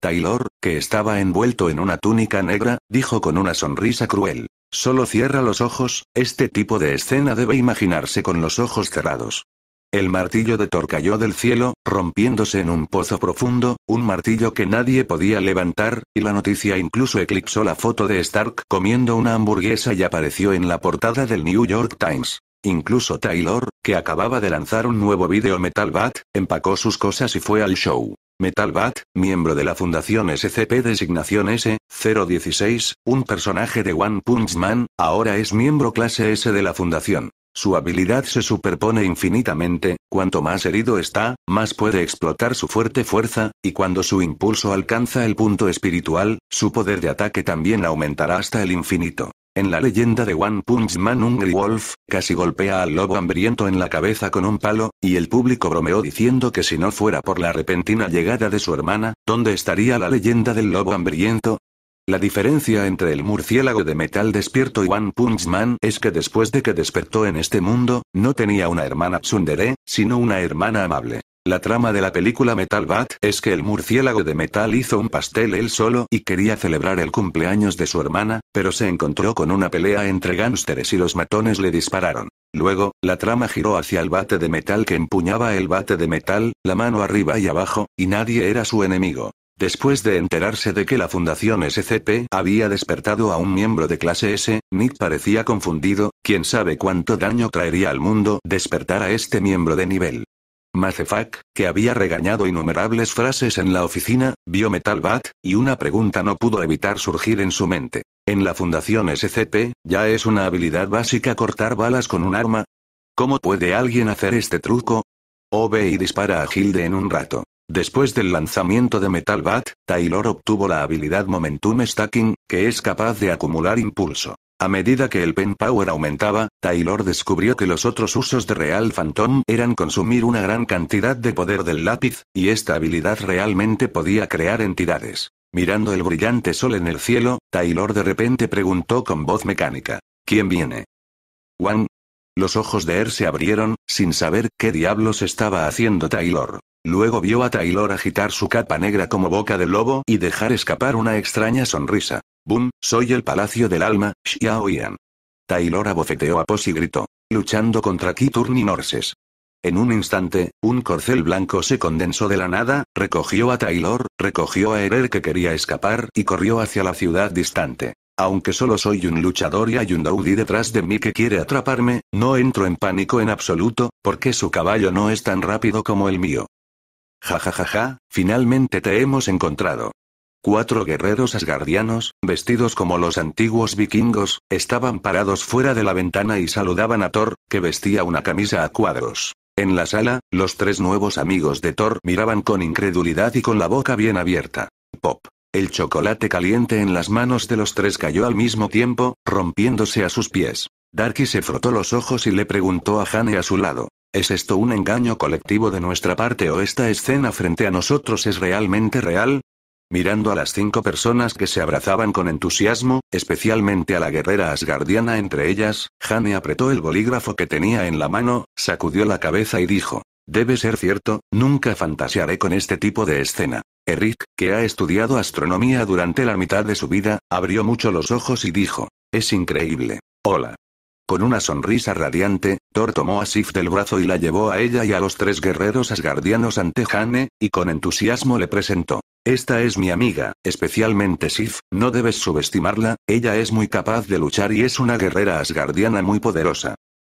Taylor, que estaba envuelto en una túnica negra, dijo con una sonrisa cruel. Solo cierra los ojos, este tipo de escena debe imaginarse con los ojos cerrados. El martillo de Thor cayó del cielo, rompiéndose en un pozo profundo, un martillo que nadie podía levantar, y la noticia incluso eclipsó la foto de Stark comiendo una hamburguesa y apareció en la portada del New York Times. Incluso Taylor, que acababa de lanzar un nuevo video Metal Bat, empacó sus cosas y fue al show. Metal Bat, miembro de la Fundación SCP Designación S-016, un personaje de One Punch Man, ahora es miembro clase S de la Fundación. Su habilidad se superpone infinitamente, cuanto más herido está, más puede explotar su fuerte fuerza, y cuando su impulso alcanza el punto espiritual, su poder de ataque también aumentará hasta el infinito. En la leyenda de One Punch Man Hungry Wolf, casi golpea al lobo hambriento en la cabeza con un palo, y el público bromeó diciendo que si no fuera por la repentina llegada de su hermana, ¿dónde estaría la leyenda del lobo hambriento? La diferencia entre el murciélago de metal despierto y One Punch Man es que después de que despertó en este mundo, no tenía una hermana tsundere, sino una hermana amable. La trama de la película Metal Bat es que el murciélago de metal hizo un pastel él solo y quería celebrar el cumpleaños de su hermana, pero se encontró con una pelea entre gánsteres y los matones le dispararon. Luego, la trama giró hacia el bate de metal que empuñaba el bate de metal, la mano arriba y abajo, y nadie era su enemigo. Después de enterarse de que la Fundación SCP había despertado a un miembro de clase S, Nick parecía confundido, quién sabe cuánto daño traería al mundo despertar a este miembro de nivel. Mazefak, que había regañado innumerables frases en la oficina, vio Metal Bat, y una pregunta no pudo evitar surgir en su mente. En la Fundación SCP, ¿ya es una habilidad básica cortar balas con un arma? ¿Cómo puede alguien hacer este truco? Ob y dispara a Hilde en un rato. Después del lanzamiento de Metal Bat, Taylor obtuvo la habilidad Momentum Stacking, que es capaz de acumular impulso. A medida que el pen power aumentaba, Taylor descubrió que los otros usos de Real Phantom eran consumir una gran cantidad de poder del lápiz, y esta habilidad realmente podía crear entidades. Mirando el brillante sol en el cielo, Taylor de repente preguntó con voz mecánica. ¿Quién viene? Juan. Los ojos de Er se abrieron, sin saber qué diablos estaba haciendo Taylor. Luego vio a Taylor agitar su capa negra como boca de lobo y dejar escapar una extraña sonrisa. Boom, Soy el palacio del alma, Xiaoyan. Taylor abofeteó a Pos y gritó, luchando contra Kiturni Norses. En un instante, un corcel blanco se condensó de la nada, recogió a Taylor, recogió a Erer que quería escapar y corrió hacia la ciudad distante. Aunque solo soy un luchador y hay un Daudi detrás de mí que quiere atraparme, no entro en pánico en absoluto, porque su caballo no es tan rápido como el mío. Ja finalmente te hemos encontrado. Cuatro guerreros asgardianos, vestidos como los antiguos vikingos, estaban parados fuera de la ventana y saludaban a Thor, que vestía una camisa a cuadros. En la sala, los tres nuevos amigos de Thor miraban con incredulidad y con la boca bien abierta. Pop. El chocolate caliente en las manos de los tres cayó al mismo tiempo, rompiéndose a sus pies. Darky se frotó los ojos y le preguntó a Jane a su lado. ¿Es esto un engaño colectivo de nuestra parte o esta escena frente a nosotros es realmente real? Mirando a las cinco personas que se abrazaban con entusiasmo, especialmente a la guerrera asgardiana entre ellas, Jane apretó el bolígrafo que tenía en la mano, sacudió la cabeza y dijo, Debe ser cierto, nunca fantasearé con este tipo de escena. Eric, que ha estudiado astronomía durante la mitad de su vida, abrió mucho los ojos y dijo, Es increíble. Hola. Con una sonrisa radiante, Thor tomó a Sif del brazo y la llevó a ella y a los tres guerreros asgardianos ante Jane, y con entusiasmo le presentó. Esta es mi amiga, especialmente Sif, no debes subestimarla, ella es muy capaz de luchar y es una guerrera asgardiana muy poderosa.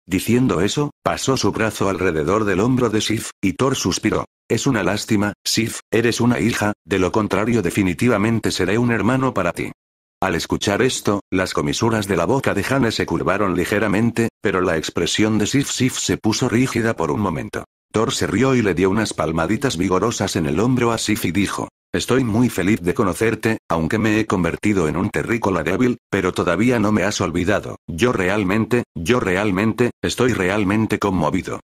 Diciendo eso, pasó su brazo alrededor del hombro de Sif, y Thor suspiró. Es una lástima, Sif, eres una hija, de lo contrario definitivamente seré un hermano para ti. Al escuchar esto, las comisuras de la boca de Hane se curvaron ligeramente, pero la expresión de Sif Sif se puso rígida por un momento. Thor se rió y le dio unas palmaditas vigorosas en el hombro a Sif y dijo, Estoy muy feliz de conocerte, aunque me he convertido en un terrícola débil, pero todavía no me has olvidado, yo realmente, yo realmente, estoy realmente conmovido.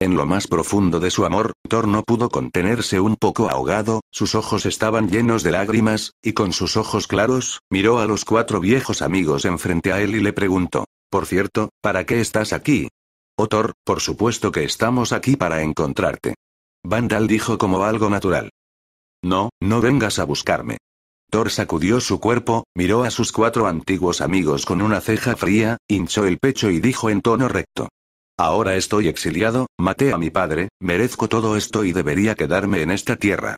En lo más profundo de su amor, Thor no pudo contenerse un poco ahogado, sus ojos estaban llenos de lágrimas, y con sus ojos claros, miró a los cuatro viejos amigos enfrente a él y le preguntó, Por cierto, ¿para qué estás aquí? Oh Thor, por supuesto que estamos aquí para encontrarte. Vandal dijo como algo natural. No, no vengas a buscarme. Thor sacudió su cuerpo, miró a sus cuatro antiguos amigos con una ceja fría, hinchó el pecho y dijo en tono recto. Ahora estoy exiliado, maté a mi padre, merezco todo esto y debería quedarme en esta tierra.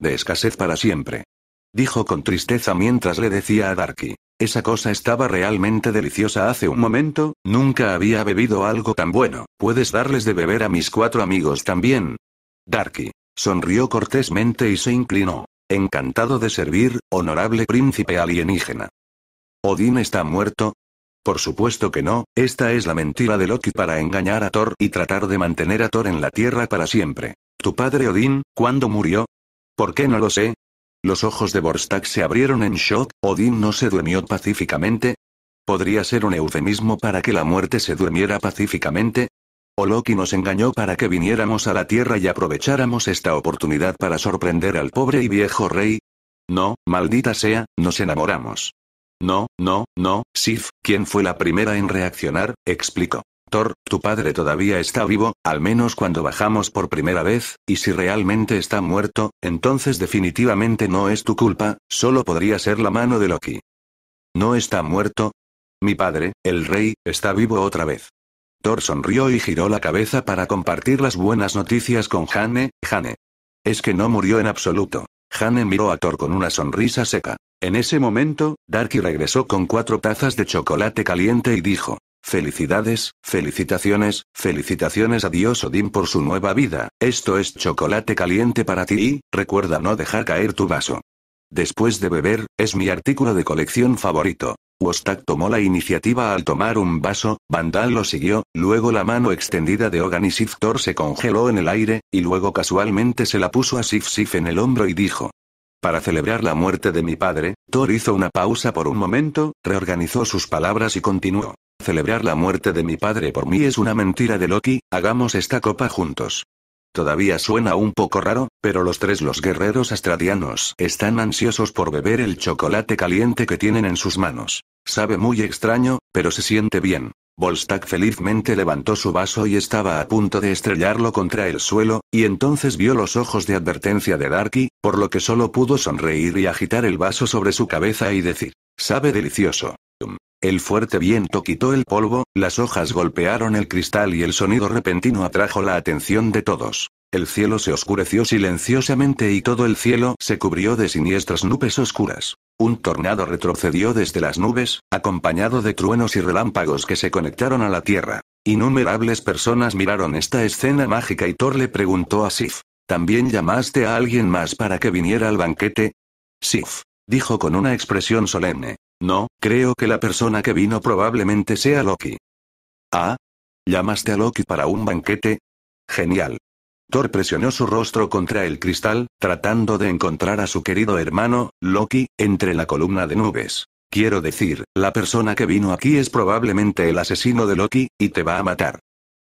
De escasez para siempre. Dijo con tristeza mientras le decía a Darky. Esa cosa estaba realmente deliciosa hace un momento, nunca había bebido algo tan bueno. ¿Puedes darles de beber a mis cuatro amigos también? Darky. Sonrió cortésmente y se inclinó. Encantado de servir, honorable príncipe alienígena. Odín está muerto, por supuesto que no, esta es la mentira de Loki para engañar a Thor y tratar de mantener a Thor en la Tierra para siempre. ¿Tu padre Odín, cuándo murió? ¿Por qué no lo sé? Los ojos de Borstak se abrieron en shock, Odín no se durmió pacíficamente. ¿Podría ser un eufemismo para que la muerte se durmiera pacíficamente? ¿O Loki nos engañó para que viniéramos a la Tierra y aprovecháramos esta oportunidad para sorprender al pobre y viejo rey? No, maldita sea, nos enamoramos. No, no, no, Sif, quien fue la primera en reaccionar, explicó. Thor, tu padre todavía está vivo, al menos cuando bajamos por primera vez, y si realmente está muerto, entonces definitivamente no es tu culpa, solo podría ser la mano de Loki. ¿No está muerto? Mi padre, el rey, está vivo otra vez. Thor sonrió y giró la cabeza para compartir las buenas noticias con Hane, Hane. Es que no murió en absoluto. Hane miró a Thor con una sonrisa seca. En ese momento, Darky regresó con cuatro tazas de chocolate caliente y dijo, Felicidades, felicitaciones, felicitaciones a Dios Odín por su nueva vida, esto es chocolate caliente para ti y, recuerda no dejar caer tu vaso. Después de beber, es mi artículo de colección favorito. Wostak tomó la iniciativa al tomar un vaso, Vandal lo siguió, luego la mano extendida de Hogan y Sif Thor se congeló en el aire, y luego casualmente se la puso a Sif Sif en el hombro y dijo. Para celebrar la muerte de mi padre, Thor hizo una pausa por un momento, reorganizó sus palabras y continuó. Celebrar la muerte de mi padre por mí es una mentira de Loki, hagamos esta copa juntos. Todavía suena un poco raro, pero los tres los guerreros astradianos están ansiosos por beber el chocolate caliente que tienen en sus manos. Sabe muy extraño, pero se siente bien. Volstack felizmente levantó su vaso y estaba a punto de estrellarlo contra el suelo, y entonces vio los ojos de advertencia de Darky, por lo que solo pudo sonreír y agitar el vaso sobre su cabeza y decir, sabe delicioso. El fuerte viento quitó el polvo, las hojas golpearon el cristal y el sonido repentino atrajo la atención de todos. El cielo se oscureció silenciosamente y todo el cielo se cubrió de siniestras nubes oscuras. Un tornado retrocedió desde las nubes, acompañado de truenos y relámpagos que se conectaron a la tierra. Innumerables personas miraron esta escena mágica y Thor le preguntó a Sif. ¿También llamaste a alguien más para que viniera al banquete? Sif, dijo con una expresión solemne. No, creo que la persona que vino probablemente sea Loki. Ah. ¿Llamaste a Loki para un banquete? Genial. Thor presionó su rostro contra el cristal, tratando de encontrar a su querido hermano, Loki, entre la columna de nubes. Quiero decir, la persona que vino aquí es probablemente el asesino de Loki, y te va a matar.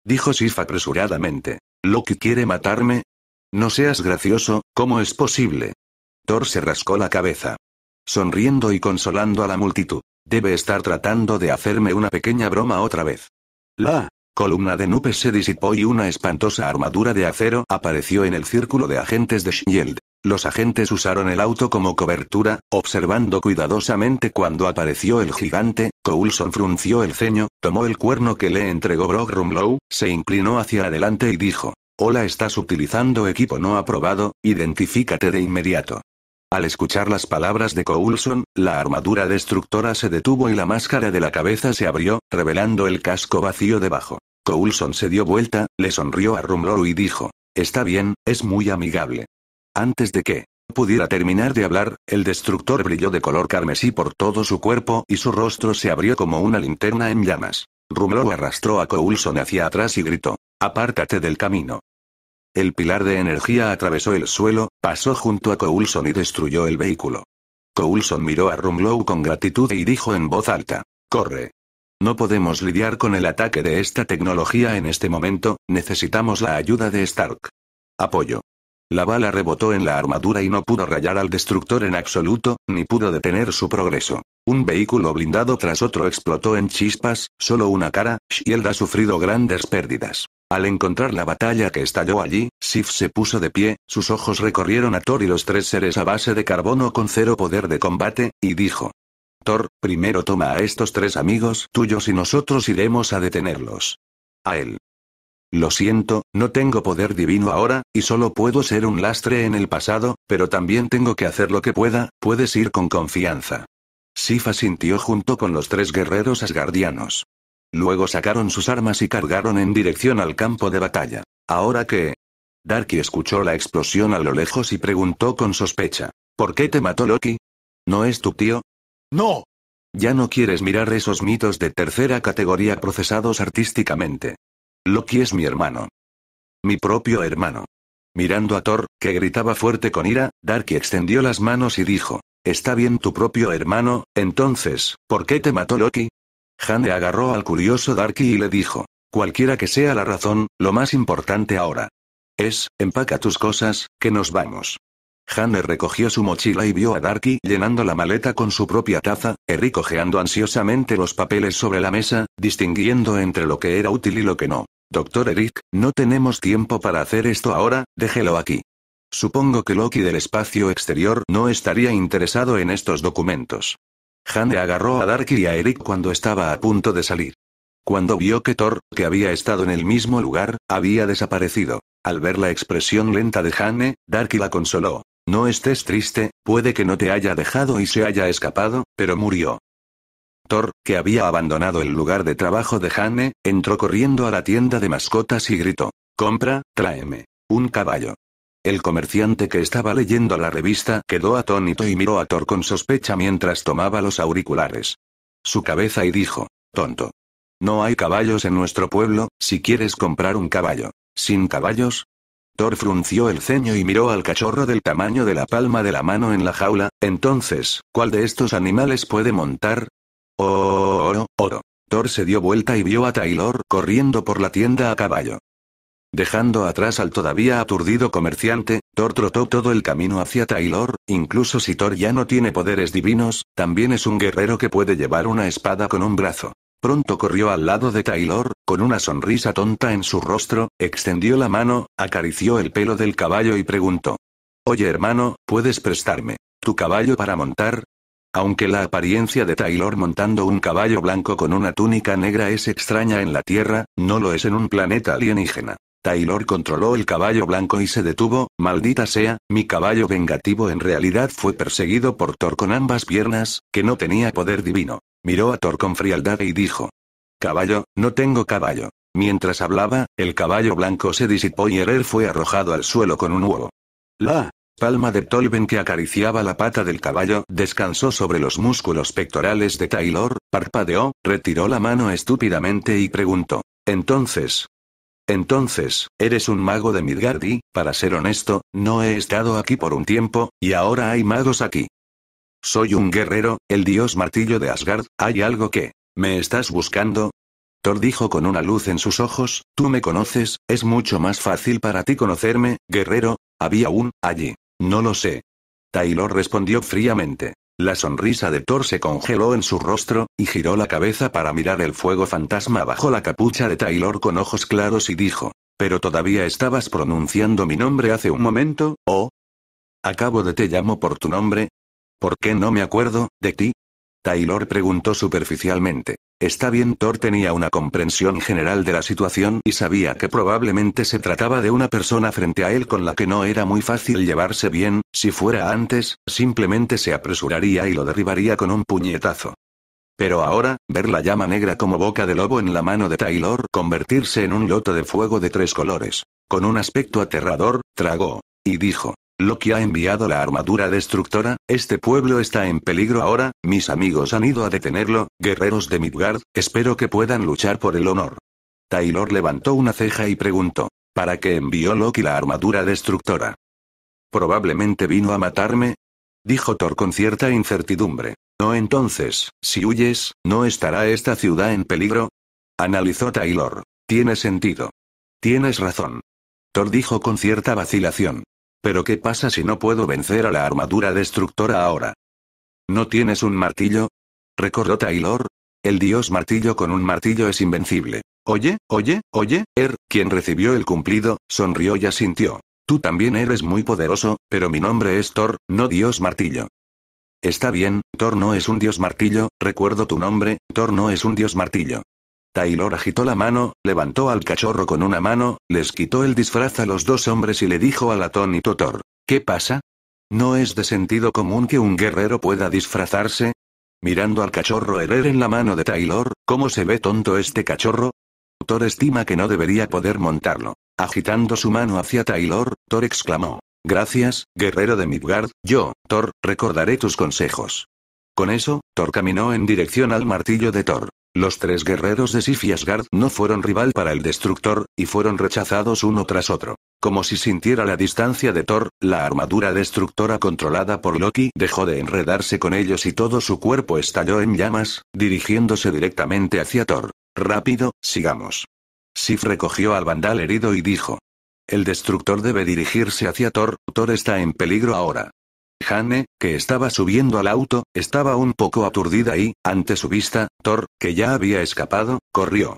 Dijo Sif apresuradamente. ¿Loki quiere matarme? No seas gracioso, ¿cómo es posible? Thor se rascó la cabeza sonriendo y consolando a la multitud. Debe estar tratando de hacerme una pequeña broma otra vez. La columna de nubes se disipó y una espantosa armadura de acero apareció en el círculo de agentes de Shield. Los agentes usaron el auto como cobertura, observando cuidadosamente cuando apareció el gigante, Coulson frunció el ceño, tomó el cuerno que le entregó Brock Rumlow, se inclinó hacia adelante y dijo, Hola estás utilizando equipo no aprobado, identifícate de inmediato. Al escuchar las palabras de Coulson, la armadura destructora se detuvo y la máscara de la cabeza se abrió, revelando el casco vacío debajo. Coulson se dio vuelta, le sonrió a Rumlow y dijo, Está bien, es muy amigable. Antes de que pudiera terminar de hablar, el destructor brilló de color carmesí por todo su cuerpo y su rostro se abrió como una linterna en llamas. Rumlow arrastró a Coulson hacia atrás y gritó, Apártate del camino. El pilar de energía atravesó el suelo, pasó junto a Coulson y destruyó el vehículo. Coulson miró a Rumlow con gratitud y dijo en voz alta. Corre. No podemos lidiar con el ataque de esta tecnología en este momento, necesitamos la ayuda de Stark. Apoyo. La bala rebotó en la armadura y no pudo rayar al destructor en absoluto, ni pudo detener su progreso. Un vehículo blindado tras otro explotó en chispas, solo una cara, Shield ha sufrido grandes pérdidas. Al encontrar la batalla que estalló allí, Sif se puso de pie, sus ojos recorrieron a Thor y los tres seres a base de carbono con cero poder de combate, y dijo. Thor, primero toma a estos tres amigos tuyos y nosotros iremos a detenerlos. A él. Lo siento, no tengo poder divino ahora, y solo puedo ser un lastre en el pasado, pero también tengo que hacer lo que pueda, puedes ir con confianza. Sifa sintió junto con los tres guerreros asgardianos. Luego sacaron sus armas y cargaron en dirección al campo de batalla. Ahora qué? Darky escuchó la explosión a lo lejos y preguntó con sospecha. ¿Por qué te mató Loki? ¿No es tu tío? No. Ya no quieres mirar esos mitos de tercera categoría procesados artísticamente. Loki es mi hermano. Mi propio hermano. Mirando a Thor, que gritaba fuerte con ira, Darky extendió las manos y dijo, Está bien tu propio hermano, entonces, ¿por qué te mató Loki? Hane agarró al curioso Darky y le dijo, Cualquiera que sea la razón, lo más importante ahora. Es, empaca tus cosas, que nos vamos. Hane recogió su mochila y vio a Darky llenando la maleta con su propia taza, y e ricojeando ansiosamente los papeles sobre la mesa, distinguiendo entre lo que era útil y lo que no. Doctor Eric, no tenemos tiempo para hacer esto ahora, déjelo aquí. Supongo que Loki del espacio exterior no estaría interesado en estos documentos. Hane agarró a Darky y a Eric cuando estaba a punto de salir. Cuando vio que Thor, que había estado en el mismo lugar, había desaparecido. Al ver la expresión lenta de Hane, Darky la consoló. No estés triste, puede que no te haya dejado y se haya escapado, pero murió. Thor, que había abandonado el lugar de trabajo de Hane, entró corriendo a la tienda de mascotas y gritó. Compra, tráeme. Un caballo. El comerciante que estaba leyendo la revista quedó atónito y miró a Thor con sospecha mientras tomaba los auriculares. Su cabeza y dijo, tonto. No hay caballos en nuestro pueblo, si quieres comprar un caballo. ¿Sin caballos? Thor frunció el ceño y miró al cachorro del tamaño de la palma de la mano en la jaula, entonces, ¿cuál de estos animales puede montar? Oro, oh, oro. Oh. Thor se dio vuelta y vio a Taylor corriendo por la tienda a caballo. Dejando atrás al todavía aturdido comerciante, Thor trotó todo el camino hacia Taylor, incluso si Thor ya no tiene poderes divinos, también es un guerrero que puede llevar una espada con un brazo. Pronto corrió al lado de Taylor, con una sonrisa tonta en su rostro, extendió la mano, acarició el pelo del caballo y preguntó. Oye hermano, ¿puedes prestarme tu caballo para montar? Aunque la apariencia de Taylor montando un caballo blanco con una túnica negra es extraña en la Tierra, no lo es en un planeta alienígena. Taylor controló el caballo blanco y se detuvo, maldita sea, mi caballo vengativo en realidad fue perseguido por Thor con ambas piernas, que no tenía poder divino. Miró a Thor con frialdad y dijo. Caballo, no tengo caballo. Mientras hablaba, el caballo blanco se disipó y Herer fue arrojado al suelo con un huevo. La, palma de Tolben que acariciaba la pata del caballo, descansó sobre los músculos pectorales de Taylor, parpadeó, retiró la mano estúpidamente y preguntó. Entonces. Entonces, eres un mago de Midgard para ser honesto, no he estado aquí por un tiempo, y ahora hay magos aquí. Soy un guerrero, el dios martillo de Asgard, ¿hay algo que... ¿Me estás buscando? Thor dijo con una luz en sus ojos, tú me conoces, es mucho más fácil para ti conocerme, guerrero, había un, allí. No lo sé. Taylor respondió fríamente. La sonrisa de Thor se congeló en su rostro, y giró la cabeza para mirar el fuego fantasma bajo la capucha de Taylor con ojos claros y dijo, pero todavía estabas pronunciando mi nombre hace un momento, ¿o? ¿Acabo de te llamo por tu nombre? ¿Por qué no me acuerdo, de ti? Taylor preguntó superficialmente. Está bien, Thor tenía una comprensión general de la situación y sabía que probablemente se trataba de una persona frente a él con la que no era muy fácil llevarse bien, si fuera antes, simplemente se apresuraría y lo derribaría con un puñetazo. Pero ahora, ver la llama negra como boca de lobo en la mano de Taylor convertirse en un loto de fuego de tres colores. Con un aspecto aterrador, tragó. Y dijo, Loki ha enviado la armadura destructora, este pueblo está en peligro ahora, mis amigos han ido a detenerlo, guerreros de Midgard, espero que puedan luchar por el honor. Taylor levantó una ceja y preguntó, ¿para qué envió Loki la armadura destructora? Probablemente vino a matarme, dijo Thor con cierta incertidumbre. No entonces, si huyes, ¿no estará esta ciudad en peligro? Analizó Taylor. Tiene sentido. Tienes razón. Thor dijo con cierta vacilación. Pero ¿qué pasa si no puedo vencer a la armadura destructora ahora? ¿No tienes un martillo? Recordó Taylor. El dios martillo con un martillo es invencible. Oye, oye, oye, Er, quien recibió el cumplido, sonrió y asintió. Tú también eres muy poderoso, pero mi nombre es Thor, no dios martillo. Está bien, Thor no es un dios martillo, recuerdo tu nombre, Thor no es un dios martillo. Taylor agitó la mano, levantó al cachorro con una mano, les quitó el disfraz a los dos hombres y le dijo a atónito Thor. ¿Qué pasa? ¿No es de sentido común que un guerrero pueda disfrazarse? Mirando al cachorro herer en la mano de Taylor, ¿cómo se ve tonto este cachorro? Thor estima que no debería poder montarlo. Agitando su mano hacia Taylor, Thor exclamó. Gracias, guerrero de Midgard, yo, Thor, recordaré tus consejos. Con eso, Thor caminó en dirección al martillo de Thor. Los tres guerreros de Asgard no fueron rival para el destructor, y fueron rechazados uno tras otro. Como si sintiera la distancia de Thor, la armadura destructora controlada por Loki dejó de enredarse con ellos y todo su cuerpo estalló en llamas, dirigiéndose directamente hacia Thor. Rápido, sigamos. Sif recogió al vandal herido y dijo. El destructor debe dirigirse hacia Thor, Thor está en peligro ahora. Jane, que estaba subiendo al auto, estaba un poco aturdida y, ante su vista, Thor, que ya había escapado, corrió.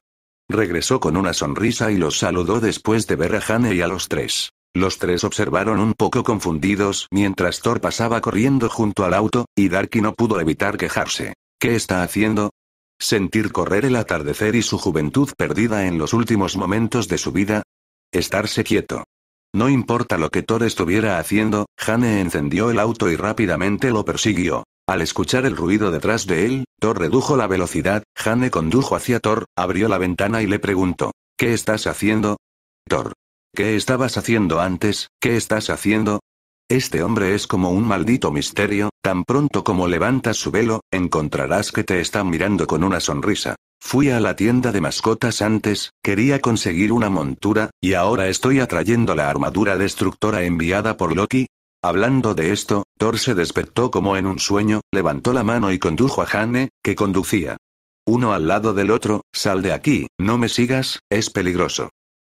Regresó con una sonrisa y los saludó después de ver a Jane y a los tres. Los tres observaron un poco confundidos mientras Thor pasaba corriendo junto al auto, y Darky no pudo evitar quejarse. ¿Qué está haciendo? Sentir correr el atardecer y su juventud perdida en los últimos momentos de su vida. Estarse quieto. No importa lo que Thor estuviera haciendo, Jane encendió el auto y rápidamente lo persiguió. Al escuchar el ruido detrás de él, Thor redujo la velocidad, Jane condujo hacia Thor, abrió la ventana y le preguntó, ¿qué estás haciendo? Thor. ¿Qué estabas haciendo antes? ¿Qué estás haciendo? Este hombre es como un maldito misterio, tan pronto como levantas su velo, encontrarás que te está mirando con una sonrisa. Fui a la tienda de mascotas antes, quería conseguir una montura, y ahora estoy atrayendo la armadura destructora enviada por Loki. Hablando de esto, Thor se despertó como en un sueño, levantó la mano y condujo a Hane, que conducía. Uno al lado del otro, sal de aquí, no me sigas, es peligroso.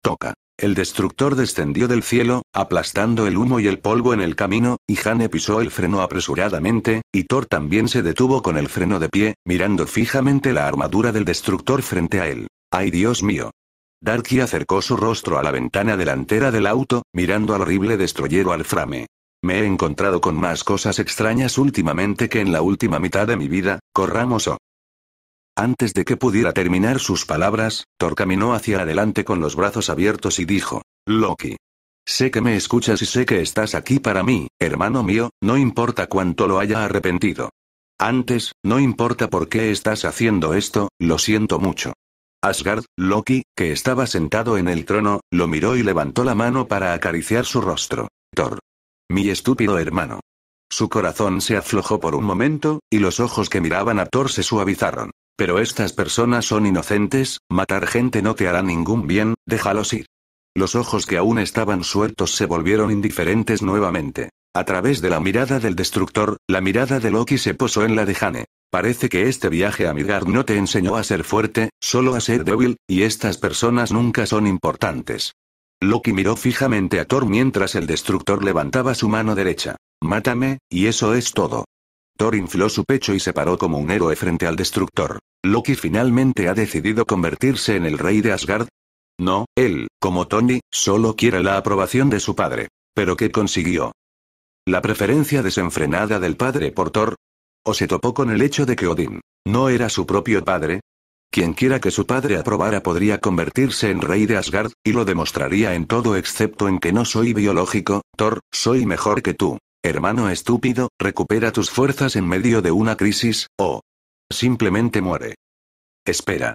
Toca. El destructor descendió del cielo, aplastando el humo y el polvo en el camino, y Jane pisó el freno apresuradamente, y Thor también se detuvo con el freno de pie, mirando fijamente la armadura del destructor frente a él. ¡Ay Dios mío! Darky acercó su rostro a la ventana delantera del auto, mirando al horrible destroyero Alframe. Me he encontrado con más cosas extrañas últimamente que en la última mitad de mi vida, corramos o. Antes de que pudiera terminar sus palabras, Thor caminó hacia adelante con los brazos abiertos y dijo, Loki. Sé que me escuchas y sé que estás aquí para mí, hermano mío, no importa cuánto lo haya arrepentido. Antes, no importa por qué estás haciendo esto, lo siento mucho. Asgard, Loki, que estaba sentado en el trono, lo miró y levantó la mano para acariciar su rostro. Thor. Mi estúpido hermano. Su corazón se aflojó por un momento, y los ojos que miraban a Thor se suavizaron. Pero estas personas son inocentes, matar gente no te hará ningún bien, déjalos ir. Los ojos que aún estaban sueltos se volvieron indiferentes nuevamente. A través de la mirada del destructor, la mirada de Loki se posó en la de Jane. Parece que este viaje a Midgard no te enseñó a ser fuerte, solo a ser débil, y estas personas nunca son importantes. Loki miró fijamente a Thor mientras el destructor levantaba su mano derecha. Mátame, y eso es todo. Thor infló su pecho y se paró como un héroe frente al destructor. ¿Loki finalmente ha decidido convertirse en el rey de Asgard? No, él, como Tony, solo quiere la aprobación de su padre. ¿Pero qué consiguió? ¿La preferencia desenfrenada del padre por Thor? ¿O se topó con el hecho de que Odin no era su propio padre? Quien quiera que su padre aprobara podría convertirse en rey de Asgard, y lo demostraría en todo excepto en que no soy biológico, Thor, soy mejor que tú. Hermano estúpido, recupera tus fuerzas en medio de una crisis, o... Simplemente muere. Espera.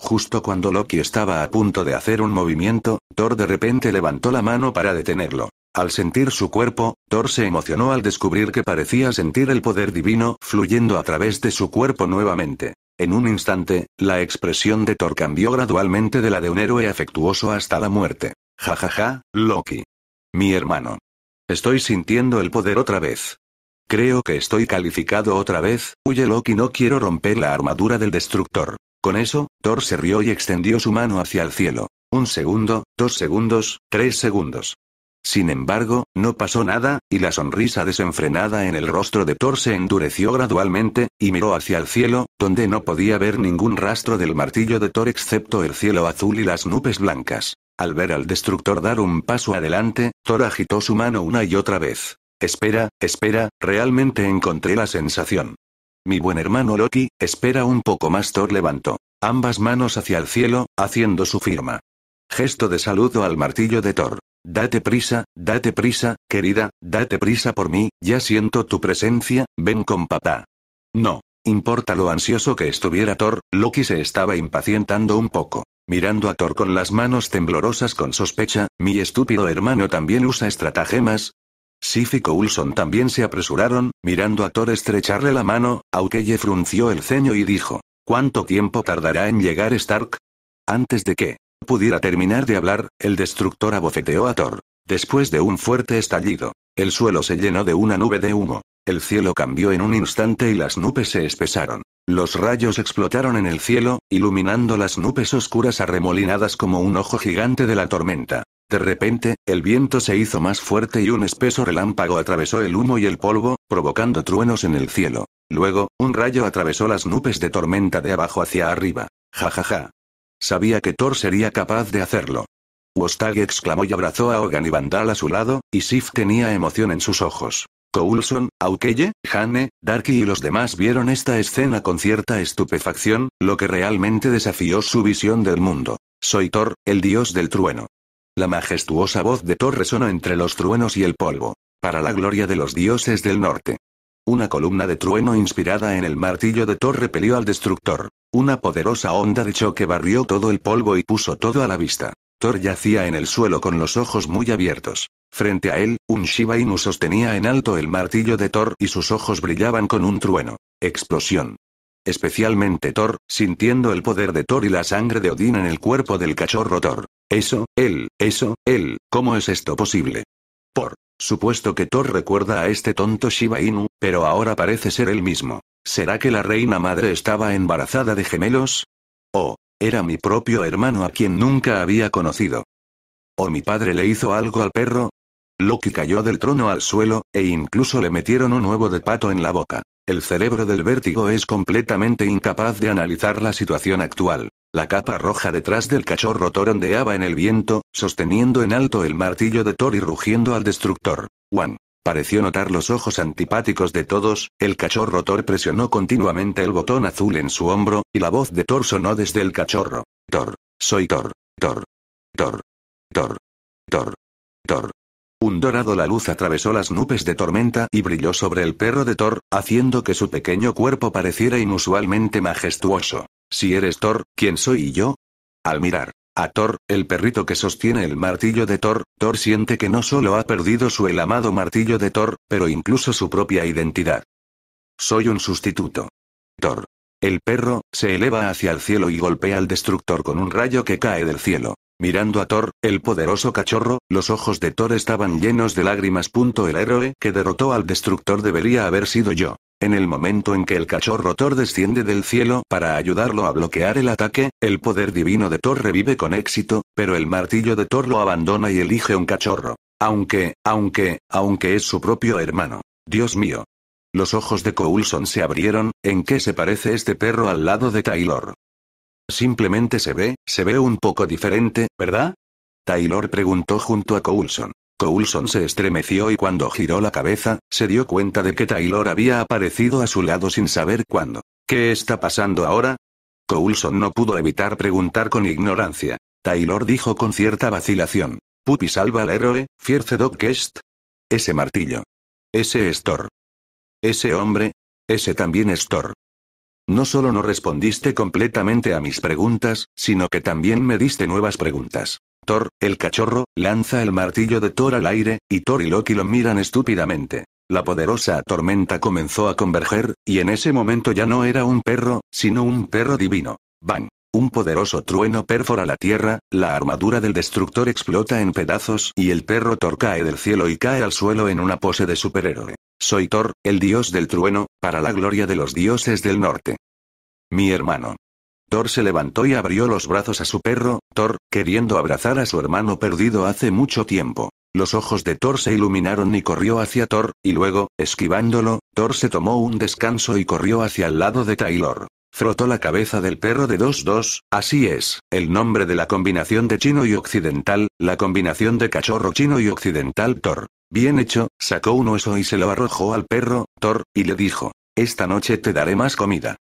Justo cuando Loki estaba a punto de hacer un movimiento, Thor de repente levantó la mano para detenerlo. Al sentir su cuerpo, Thor se emocionó al descubrir que parecía sentir el poder divino fluyendo a través de su cuerpo nuevamente. En un instante, la expresión de Thor cambió gradualmente de la de un héroe afectuoso hasta la muerte. Jajaja, ja ja, Loki. Mi hermano. Estoy sintiendo el poder otra vez. Creo que estoy calificado otra vez, huye Loki no quiero romper la armadura del destructor. Con eso, Thor se rió y extendió su mano hacia el cielo. Un segundo, dos segundos, tres segundos. Sin embargo, no pasó nada, y la sonrisa desenfrenada en el rostro de Thor se endureció gradualmente, y miró hacia el cielo, donde no podía ver ningún rastro del martillo de Thor excepto el cielo azul y las nubes blancas. Al ver al destructor dar un paso adelante, Thor agitó su mano una y otra vez. Espera, espera, realmente encontré la sensación. Mi buen hermano Loki, espera un poco más. Thor levantó ambas manos hacia el cielo, haciendo su firma. Gesto de saludo al martillo de Thor. Date prisa, date prisa, querida, date prisa por mí, ya siento tu presencia, ven con papá. No. Importa lo ansioso que estuviera Thor, Loki se estaba impacientando un poco. Mirando a Thor con las manos temblorosas con sospecha, mi estúpido hermano también usa estratagemas. Sif y Coulson también se apresuraron, mirando a Thor estrecharle la mano, Aukeye frunció el ceño y dijo, ¿cuánto tiempo tardará en llegar Stark? Antes de que pudiera terminar de hablar, el destructor abofeteó a Thor. Después de un fuerte estallido, el suelo se llenó de una nube de humo. El cielo cambió en un instante y las nubes se espesaron. Los rayos explotaron en el cielo, iluminando las nubes oscuras arremolinadas como un ojo gigante de la tormenta. De repente, el viento se hizo más fuerte y un espeso relámpago atravesó el humo y el polvo, provocando truenos en el cielo. Luego, un rayo atravesó las nubes de tormenta de abajo hacia arriba. Ja ja ja. Sabía que Thor sería capaz de hacerlo. Wostag exclamó y abrazó a Ogan y Vandal a su lado, y Sif tenía emoción en sus ojos. Ulson, Aukeye, Hane, Darky y los demás vieron esta escena con cierta estupefacción, lo que realmente desafió su visión del mundo. Soy Thor, el dios del trueno. La majestuosa voz de Thor resonó entre los truenos y el polvo. Para la gloria de los dioses del norte. Una columna de trueno inspirada en el martillo de Thor repelió al destructor. Una poderosa onda de choque barrió todo el polvo y puso todo a la vista. Thor yacía en el suelo con los ojos muy abiertos. Frente a él, Shiba Inu sostenía en alto el martillo de Thor y sus ojos brillaban con un trueno. Explosión. Especialmente Thor, sintiendo el poder de Thor y la sangre de Odín en el cuerpo del cachorro Thor. Eso, él, eso, él, ¿cómo es esto posible? Por supuesto que Thor recuerda a este tonto Shiba Inu, pero ahora parece ser él mismo. ¿Será que la reina madre estaba embarazada de gemelos? O era mi propio hermano a quien nunca había conocido. O mi padre le hizo algo al perro, Loki cayó del trono al suelo, e incluso le metieron un huevo de pato en la boca. El cerebro del vértigo es completamente incapaz de analizar la situación actual. La capa roja detrás del cachorro Thor ondeaba en el viento, sosteniendo en alto el martillo de Thor y rugiendo al destructor. Juan. Pareció notar los ojos antipáticos de todos, el cachorro Thor presionó continuamente el botón azul en su hombro, y la voz de Thor sonó desde el cachorro. Thor. Soy Thor. Thor. Thor. Thor. Thor. Thor. Un dorado la luz atravesó las nubes de tormenta y brilló sobre el perro de Thor, haciendo que su pequeño cuerpo pareciera inusualmente majestuoso. Si eres Thor, ¿quién soy yo? Al mirar a Thor, el perrito que sostiene el martillo de Thor, Thor siente que no solo ha perdido su el amado martillo de Thor, pero incluso su propia identidad. Soy un sustituto. Thor. El perro, se eleva hacia el cielo y golpea al destructor con un rayo que cae del cielo. Mirando a Thor, el poderoso cachorro, los ojos de Thor estaban llenos de lágrimas. El héroe que derrotó al destructor debería haber sido yo. En el momento en que el cachorro Thor desciende del cielo para ayudarlo a bloquear el ataque, el poder divino de Thor revive con éxito, pero el martillo de Thor lo abandona y elige un cachorro. Aunque, aunque, aunque es su propio hermano. Dios mío. Los ojos de Coulson se abrieron, ¿en qué se parece este perro al lado de Taylor? Simplemente se ve, se ve un poco diferente, ¿verdad? Taylor preguntó junto a Coulson. Coulson se estremeció y cuando giró la cabeza, se dio cuenta de que Taylor había aparecido a su lado sin saber cuándo. ¿Qué está pasando ahora? Coulson no pudo evitar preguntar con ignorancia. Taylor dijo con cierta vacilación. Pupi salva al héroe, fierce Doc Guest? Ese martillo. Ese es Thor. Ese hombre. Ese también es Thor. No solo no respondiste completamente a mis preguntas, sino que también me diste nuevas preguntas. Thor, el cachorro, lanza el martillo de Thor al aire, y Thor y Loki lo miran estúpidamente. La poderosa tormenta comenzó a converger, y en ese momento ya no era un perro, sino un perro divino. Bang. Un poderoso trueno perfora la tierra, la armadura del destructor explota en pedazos y el perro Thor cae del cielo y cae al suelo en una pose de superhéroe. Soy Thor, el dios del trueno, para la gloria de los dioses del norte. Mi hermano. Thor se levantó y abrió los brazos a su perro, Thor, queriendo abrazar a su hermano perdido hace mucho tiempo. Los ojos de Thor se iluminaron y corrió hacia Thor, y luego, esquivándolo, Thor se tomó un descanso y corrió hacia el lado de Taylor. Frotó la cabeza del perro de dos dos, así es, el nombre de la combinación de chino y occidental, la combinación de cachorro chino y occidental Thor. Bien hecho, sacó un hueso y se lo arrojó al perro, Thor, y le dijo, esta noche te daré más comida.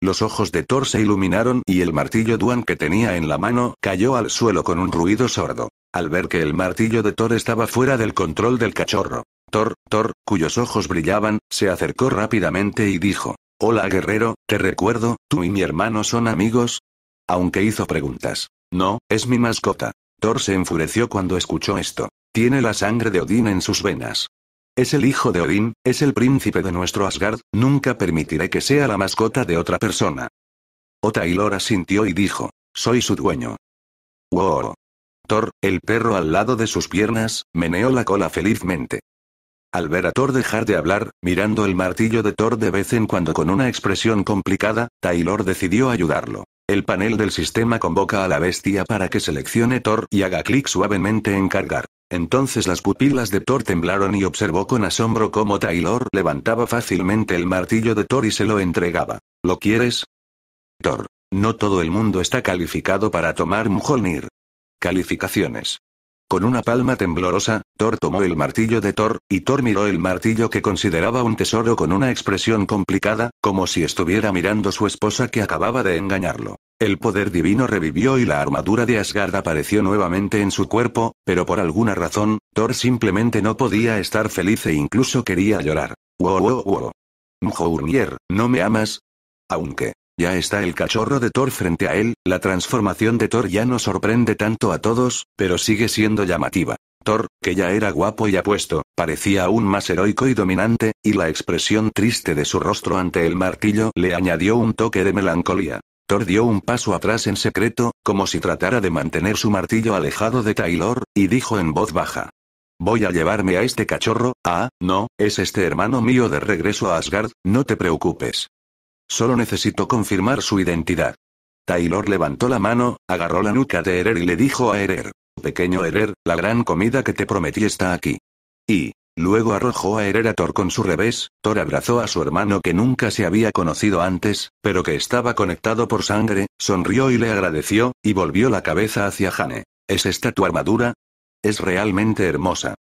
Los ojos de Thor se iluminaron y el martillo Duan que tenía en la mano cayó al suelo con un ruido sordo. Al ver que el martillo de Thor estaba fuera del control del cachorro, Thor, Thor, cuyos ojos brillaban, se acercó rápidamente y dijo, Hola guerrero, te recuerdo, tú y mi hermano son amigos. Aunque hizo preguntas. No, es mi mascota. Thor se enfureció cuando escuchó esto. Tiene la sangre de Odín en sus venas. Es el hijo de Odín, es el príncipe de nuestro Asgard, nunca permitiré que sea la mascota de otra persona. Ota y sintió y dijo, soy su dueño. Wow. Thor, el perro al lado de sus piernas, meneó la cola felizmente. Al ver a Thor dejar de hablar, mirando el martillo de Thor de vez en cuando con una expresión complicada, Taylor decidió ayudarlo. El panel del sistema convoca a la bestia para que seleccione Thor y haga clic suavemente en cargar. Entonces las pupilas de Thor temblaron y observó con asombro cómo Taylor levantaba fácilmente el martillo de Thor y se lo entregaba. ¿Lo quieres? Thor. No todo el mundo está calificado para tomar Mjolnir. Calificaciones. Con una palma temblorosa, Thor tomó el martillo de Thor, y Thor miró el martillo que consideraba un tesoro con una expresión complicada, como si estuviera mirando su esposa que acababa de engañarlo. El poder divino revivió y la armadura de Asgard apareció nuevamente en su cuerpo, pero por alguna razón, Thor simplemente no podía estar feliz e incluso quería llorar. Wow, wow, wow. Mjolnir, ¿no me amas? Aunque. Ya está el cachorro de Thor frente a él, la transformación de Thor ya no sorprende tanto a todos, pero sigue siendo llamativa. Thor, que ya era guapo y apuesto, parecía aún más heroico y dominante, y la expresión triste de su rostro ante el martillo le añadió un toque de melancolía. Thor dio un paso atrás en secreto, como si tratara de mantener su martillo alejado de Taylor, y dijo en voz baja. Voy a llevarme a este cachorro, ah, no, es este hermano mío de regreso a Asgard, no te preocupes. Solo necesito confirmar su identidad. Taylor levantó la mano, agarró la nuca de Herer y le dijo a Herer: pequeño Herer, la gran comida que te prometí está aquí. Y, luego arrojó a Herer a Thor con su revés, Thor abrazó a su hermano que nunca se había conocido antes, pero que estaba conectado por sangre, sonrió y le agradeció, y volvió la cabeza hacia Jane. ¿Es esta tu armadura? Es realmente hermosa.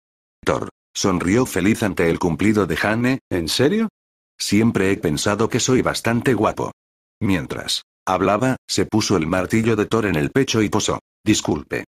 Thor. Sonrió feliz ante el cumplido de Jane, ¿en serio? Siempre he pensado que soy bastante guapo. Mientras hablaba, se puso el martillo de Thor en el pecho y posó. Disculpe.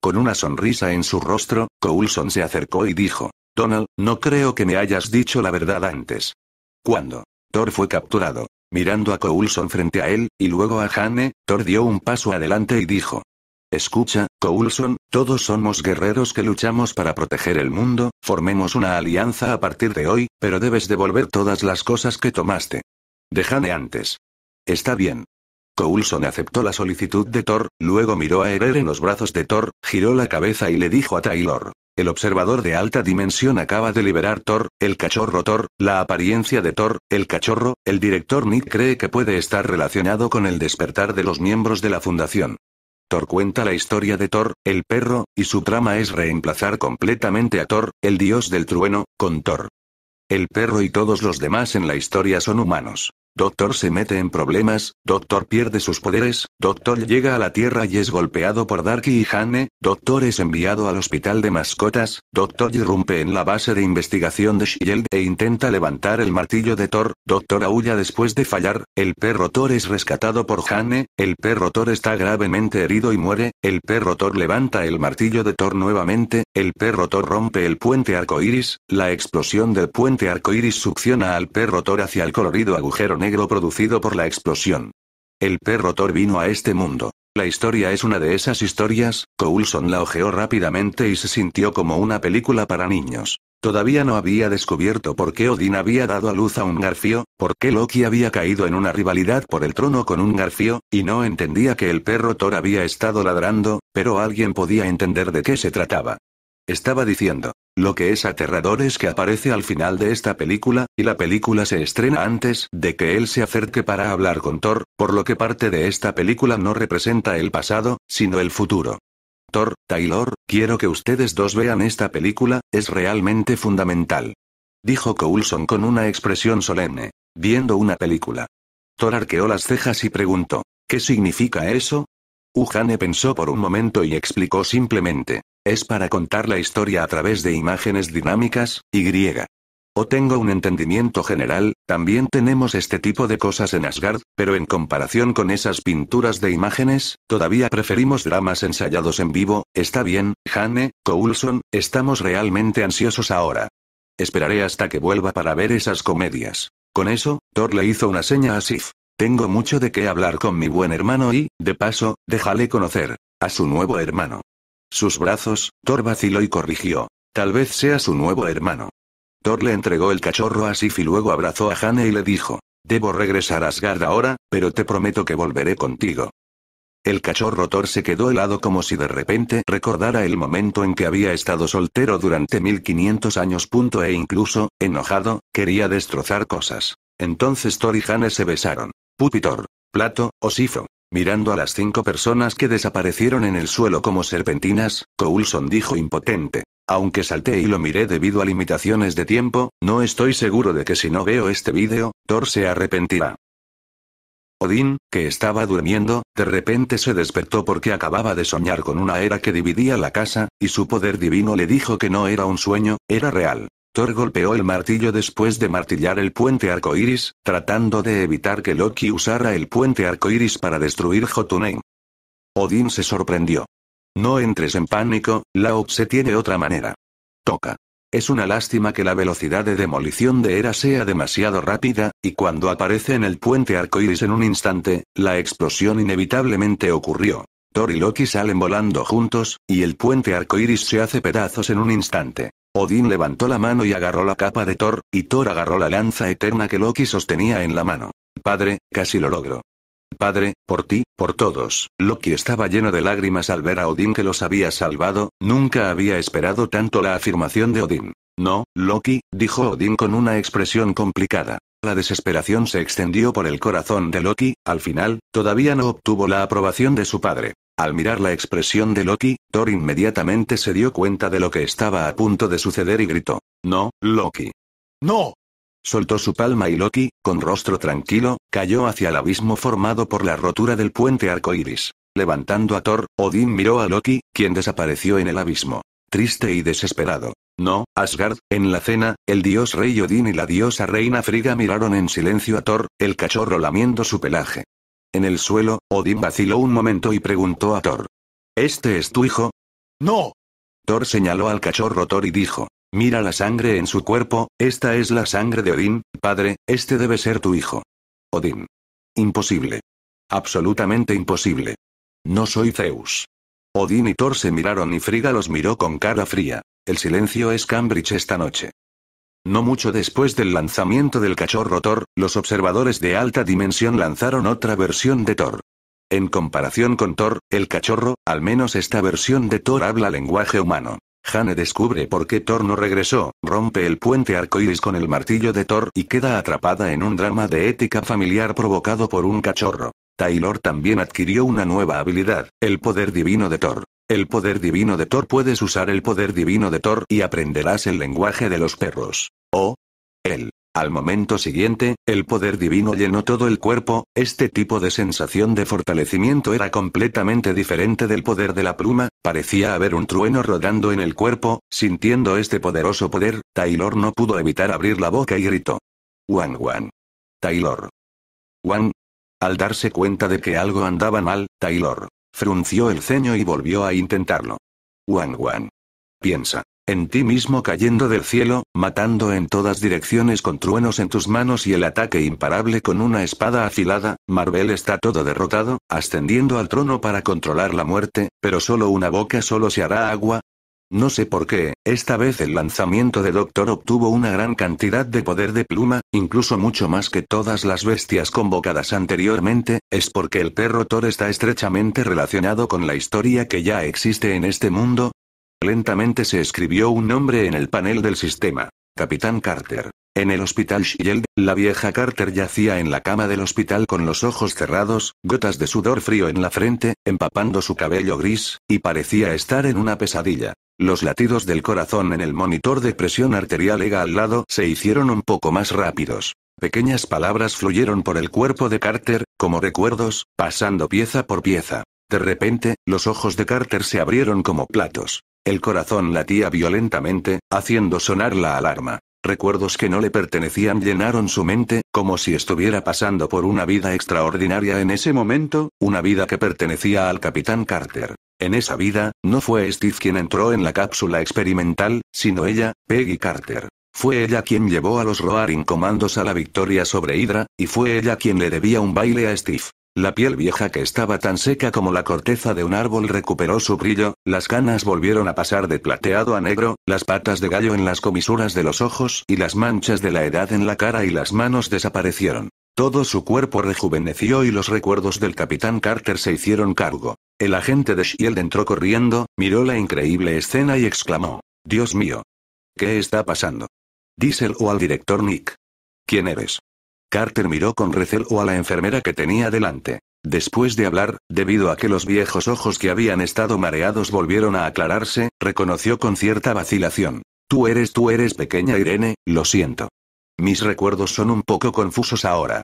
Con una sonrisa en su rostro, Coulson se acercó y dijo, Donald, no creo que me hayas dicho la verdad antes. Cuando Thor fue capturado, mirando a Coulson frente a él, y luego a Jane, Thor dio un paso adelante y dijo, Escucha, Coulson, todos somos guerreros que luchamos para proteger el mundo, formemos una alianza a partir de hoy, pero debes devolver todas las cosas que tomaste. Déjame antes. Está bien. Coulson aceptó la solicitud de Thor, luego miró a Herer en los brazos de Thor, giró la cabeza y le dijo a Taylor. El observador de alta dimensión acaba de liberar Thor, el cachorro Thor, la apariencia de Thor, el cachorro, el director Nick cree que puede estar relacionado con el despertar de los miembros de la fundación. Thor cuenta la historia de Thor, el perro, y su trama es reemplazar completamente a Thor, el dios del trueno, con Thor. El perro y todos los demás en la historia son humanos. Doctor se mete en problemas, Doctor pierde sus poderes, Doctor llega a la Tierra y es golpeado por Darky y Hane. Doctor es enviado al hospital de mascotas, Doctor irrumpe en la base de investigación de Shield e intenta levantar el martillo de Thor, Doctor aúlla después de fallar, el perro Thor es rescatado por Hane. el perro Thor está gravemente herido y muere, el perro Thor levanta el martillo de Thor nuevamente, el perro Thor rompe el puente arcoiris, la explosión del puente arcoiris succiona al perro Thor hacia el colorido agujero negro producido por la explosión. El perro Thor vino a este mundo. La historia es una de esas historias, Coulson la ojeó rápidamente y se sintió como una película para niños. Todavía no había descubierto por qué Odín había dado a luz a un garfio, por qué Loki había caído en una rivalidad por el trono con un garfio, y no entendía que el perro Thor había estado ladrando, pero alguien podía entender de qué se trataba. Estaba diciendo. Lo que es aterrador es que aparece al final de esta película, y la película se estrena antes de que él se acerque para hablar con Thor, por lo que parte de esta película no representa el pasado, sino el futuro. Thor, Taylor, quiero que ustedes dos vean esta película, es realmente fundamental. Dijo Coulson con una expresión solemne. Viendo una película. Thor arqueó las cejas y preguntó, ¿qué significa eso? Ujane pensó por un momento y explicó simplemente, es para contar la historia a través de imágenes dinámicas, y griega. O tengo un entendimiento general, también tenemos este tipo de cosas en Asgard, pero en comparación con esas pinturas de imágenes, todavía preferimos dramas ensayados en vivo, está bien, Jane, Coulson, estamos realmente ansiosos ahora. Esperaré hasta que vuelva para ver esas comedias. Con eso, Thor le hizo una seña a Sif. Tengo mucho de qué hablar con mi buen hermano y, de paso, déjale conocer a su nuevo hermano sus brazos, Thor vaciló y corrigió. Tal vez sea su nuevo hermano. Thor le entregó el cachorro a Sif y luego abrazó a Hane y le dijo, Debo regresar a Asgard ahora, pero te prometo que volveré contigo. El cachorro Thor se quedó helado como si de repente recordara el momento en que había estado soltero durante 1500 años. E incluso, enojado, quería destrozar cosas. Entonces Thor y Jane se besaron. Pupitor, Plato, o Sifo. Mirando a las cinco personas que desaparecieron en el suelo como serpentinas, Coulson dijo impotente. Aunque salté y lo miré debido a limitaciones de tiempo, no estoy seguro de que si no veo este vídeo, Thor se arrepentirá. Odín, que estaba durmiendo, de repente se despertó porque acababa de soñar con una era que dividía la casa, y su poder divino le dijo que no era un sueño, era real golpeó el martillo después de martillar el puente arcoíris, tratando de evitar que Loki usara el puente arcoíris para destruir Jotunheim. Odín se sorprendió. No entres en pánico, Lao se tiene otra manera. Toca. Es una lástima que la velocidad de demolición de Era sea demasiado rápida, y cuando aparece en el puente arcoíris en un instante, la explosión inevitablemente ocurrió, Thor y Loki salen volando juntos, y el puente arcoíris se hace pedazos en un instante. Odín levantó la mano y agarró la capa de Thor, y Thor agarró la lanza eterna que Loki sostenía en la mano. Padre, casi lo logro. Padre, por ti, por todos. Loki estaba lleno de lágrimas al ver a Odín que los había salvado, nunca había esperado tanto la afirmación de Odín. No, Loki, dijo Odín con una expresión complicada. La desesperación se extendió por el corazón de Loki, al final, todavía no obtuvo la aprobación de su padre. Al mirar la expresión de Loki, Thor inmediatamente se dio cuenta de lo que estaba a punto de suceder y gritó, No, Loki. No. Soltó su palma y Loki, con rostro tranquilo, cayó hacia el abismo formado por la rotura del puente arcoíris. Levantando a Thor, Odín miró a Loki, quien desapareció en el abismo triste y desesperado. No, Asgard, en la cena, el dios rey Odín y la diosa reina Frigga miraron en silencio a Thor, el cachorro lamiendo su pelaje. En el suelo, Odín vaciló un momento y preguntó a Thor. ¿Este es tu hijo? No. Thor señaló al cachorro Thor y dijo. Mira la sangre en su cuerpo, esta es la sangre de Odín, padre, este debe ser tu hijo. Odín. Imposible. Absolutamente imposible. No soy Zeus. Odín y Thor se miraron y Frigga los miró con cara fría. El silencio es Cambridge esta noche. No mucho después del lanzamiento del cachorro Thor, los observadores de alta dimensión lanzaron otra versión de Thor. En comparación con Thor, el cachorro, al menos esta versión de Thor habla lenguaje humano. Hane descubre por qué Thor no regresó, rompe el puente arcoíris con el martillo de Thor y queda atrapada en un drama de ética familiar provocado por un cachorro. Taylor también adquirió una nueva habilidad, el poder divino de Thor. El poder divino de Thor puedes usar el poder divino de Thor y aprenderás el lenguaje de los perros. O. Él. Al momento siguiente, el poder divino llenó todo el cuerpo, este tipo de sensación de fortalecimiento era completamente diferente del poder de la pluma, parecía haber un trueno rodando en el cuerpo, sintiendo este poderoso poder, Taylor no pudo evitar abrir la boca y gritó. Wan Wan. Taylor. Wan. Al darse cuenta de que algo andaba mal, Taylor frunció el ceño y volvió a intentarlo. Wan Wan. Piensa. En ti mismo cayendo del cielo, matando en todas direcciones con truenos en tus manos y el ataque imparable con una espada afilada, Marvel está todo derrotado, ascendiendo al trono para controlar la muerte, pero solo una boca solo se hará agua, no sé por qué, esta vez el lanzamiento de Doctor obtuvo una gran cantidad de poder de pluma, incluso mucho más que todas las bestias convocadas anteriormente, es porque el perro Thor está estrechamente relacionado con la historia que ya existe en este mundo, Lentamente se escribió un nombre en el panel del sistema. Capitán Carter. En el hospital Shield, la vieja Carter yacía en la cama del hospital con los ojos cerrados, gotas de sudor frío en la frente, empapando su cabello gris, y parecía estar en una pesadilla. Los latidos del corazón en el monitor de presión arterial EGA al lado se hicieron un poco más rápidos. Pequeñas palabras fluyeron por el cuerpo de Carter, como recuerdos, pasando pieza por pieza. De repente, los ojos de Carter se abrieron como platos. El corazón latía violentamente, haciendo sonar la alarma. Recuerdos que no le pertenecían llenaron su mente, como si estuviera pasando por una vida extraordinaria en ese momento, una vida que pertenecía al capitán Carter. En esa vida, no fue Steve quien entró en la cápsula experimental, sino ella, Peggy Carter. Fue ella quien llevó a los Roaring Commandos a la victoria sobre Hydra, y fue ella quien le debía un baile a Steve. La piel vieja que estaba tan seca como la corteza de un árbol recuperó su brillo, las canas volvieron a pasar de plateado a negro, las patas de gallo en las comisuras de los ojos y las manchas de la edad en la cara y las manos desaparecieron. Todo su cuerpo rejuveneció y los recuerdos del capitán Carter se hicieron cargo. El agente de Shield entró corriendo, miró la increíble escena y exclamó: Dios mío. ¿Qué está pasando? o al director Nick. ¿Quién eres? Carter miró con recelo a la enfermera que tenía delante. Después de hablar, debido a que los viejos ojos que habían estado mareados volvieron a aclararse, reconoció con cierta vacilación. Tú eres, tú eres pequeña Irene, lo siento. Mis recuerdos son un poco confusos ahora.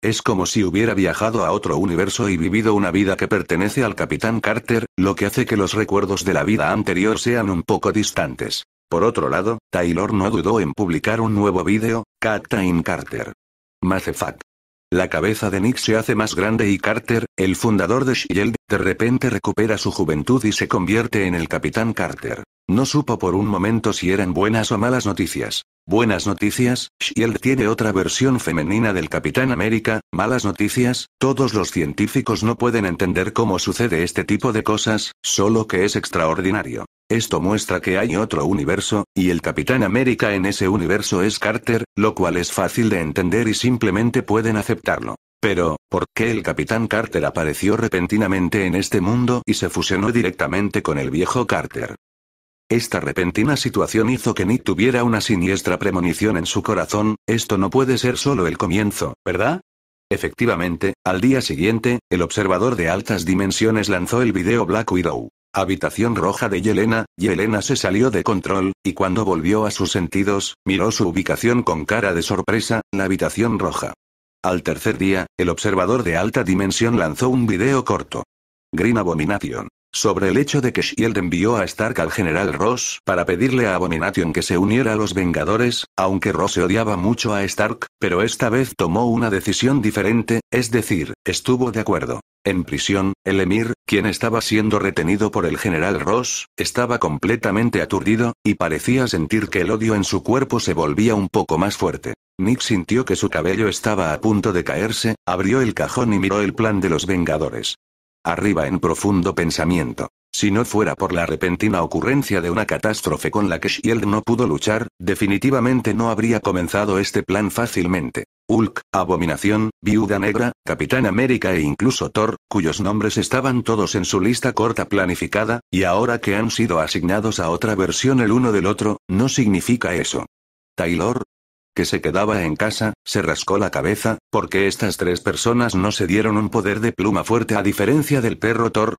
Es como si hubiera viajado a otro universo y vivido una vida que pertenece al capitán Carter, lo que hace que los recuerdos de la vida anterior sean un poco distantes. Por otro lado, Taylor no dudó en publicar un nuevo vídeo, Captain Carter. Mazefat. La cabeza de Nick se hace más grande y Carter, el fundador de Shield de repente recupera su juventud y se convierte en el capitán Carter. No supo por un momento si eran buenas o malas noticias. Buenas noticias, Shield tiene otra versión femenina del Capitán América, malas noticias, todos los científicos no pueden entender cómo sucede este tipo de cosas, solo que es extraordinario. Esto muestra que hay otro universo, y el Capitán América en ese universo es Carter, lo cual es fácil de entender y simplemente pueden aceptarlo. Pero, ¿por qué el capitán Carter apareció repentinamente en este mundo y se fusionó directamente con el viejo Carter? Esta repentina situación hizo que Nick tuviera una siniestra premonición en su corazón, esto no puede ser solo el comienzo, ¿verdad? Efectivamente, al día siguiente, el observador de altas dimensiones lanzó el video Black Widow. Habitación roja de Yelena, Yelena se salió de control, y cuando volvió a sus sentidos, miró su ubicación con cara de sorpresa, la habitación roja. Al tercer día, el observador de alta dimensión lanzó un video corto. Green Abomination. Sobre el hecho de que Shield envió a Stark al general Ross para pedirle a Abomination que se uniera a los Vengadores, aunque Ross odiaba mucho a Stark, pero esta vez tomó una decisión diferente, es decir, estuvo de acuerdo. En prisión, el emir, quien estaba siendo retenido por el general Ross, estaba completamente aturdido, y parecía sentir que el odio en su cuerpo se volvía un poco más fuerte. Nick sintió que su cabello estaba a punto de caerse, abrió el cajón y miró el plan de los Vengadores. Arriba en profundo pensamiento. Si no fuera por la repentina ocurrencia de una catástrofe con la que Shield no pudo luchar, definitivamente no habría comenzado este plan fácilmente. Hulk, Abominación, Viuda Negra, Capitán América e incluso Thor, cuyos nombres estaban todos en su lista corta planificada, y ahora que han sido asignados a otra versión el uno del otro, no significa eso. Taylor, que se quedaba en casa, se rascó la cabeza, porque estas tres personas no se dieron un poder de pluma fuerte a diferencia del perro Thor.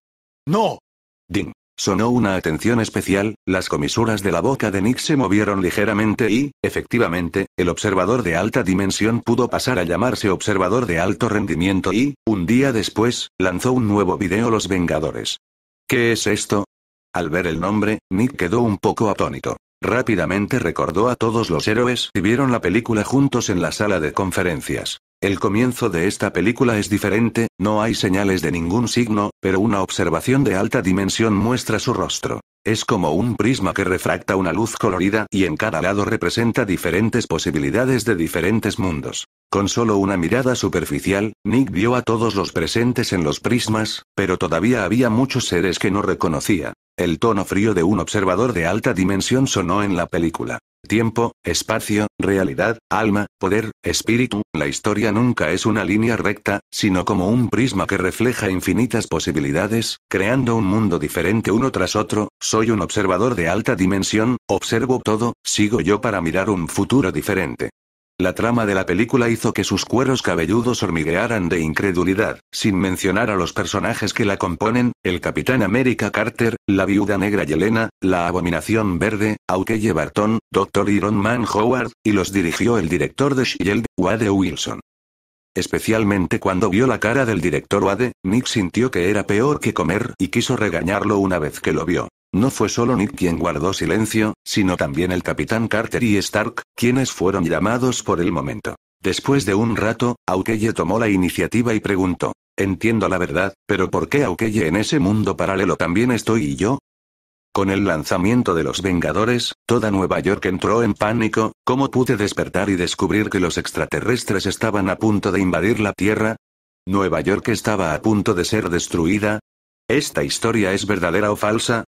¡No! Ding. Sonó una atención especial, las comisuras de la boca de Nick se movieron ligeramente y, efectivamente, el observador de alta dimensión pudo pasar a llamarse observador de alto rendimiento y, un día después, lanzó un nuevo video Los Vengadores. ¿Qué es esto? Al ver el nombre, Nick quedó un poco atónito. Rápidamente recordó a todos los héroes y vieron la película juntos en la sala de conferencias. El comienzo de esta película es diferente, no hay señales de ningún signo, pero una observación de alta dimensión muestra su rostro. Es como un prisma que refracta una luz colorida y en cada lado representa diferentes posibilidades de diferentes mundos. Con solo una mirada superficial, Nick vio a todos los presentes en los prismas, pero todavía había muchos seres que no reconocía. El tono frío de un observador de alta dimensión sonó en la película. Tiempo, espacio, realidad, alma, poder, espíritu, la historia nunca es una línea recta, sino como un prisma que refleja infinitas posibilidades, creando un mundo diferente uno tras otro, soy un observador de alta dimensión, observo todo, sigo yo para mirar un futuro diferente. La trama de la película hizo que sus cueros cabelludos hormiguearan de incredulidad, sin mencionar a los personajes que la componen, el Capitán América Carter, la Viuda Negra Yelena, la Abominación Verde, Aukeye Barton, Dr. Iron Man Howard, y los dirigió el director de S.H.I.E.L.D., Wade Wilson. Especialmente cuando vio la cara del director Wade, Nick sintió que era peor que comer y quiso regañarlo una vez que lo vio. No fue solo Nick quien guardó silencio, sino también el capitán Carter y Stark, quienes fueron llamados por el momento. Después de un rato, Aukeye tomó la iniciativa y preguntó. Entiendo la verdad, pero ¿por qué Aukeye en ese mundo paralelo también estoy y yo? Con el lanzamiento de los Vengadores, toda Nueva York entró en pánico, ¿cómo pude despertar y descubrir que los extraterrestres estaban a punto de invadir la Tierra? ¿Nueva York estaba a punto de ser destruida? ¿Esta historia es verdadera o falsa?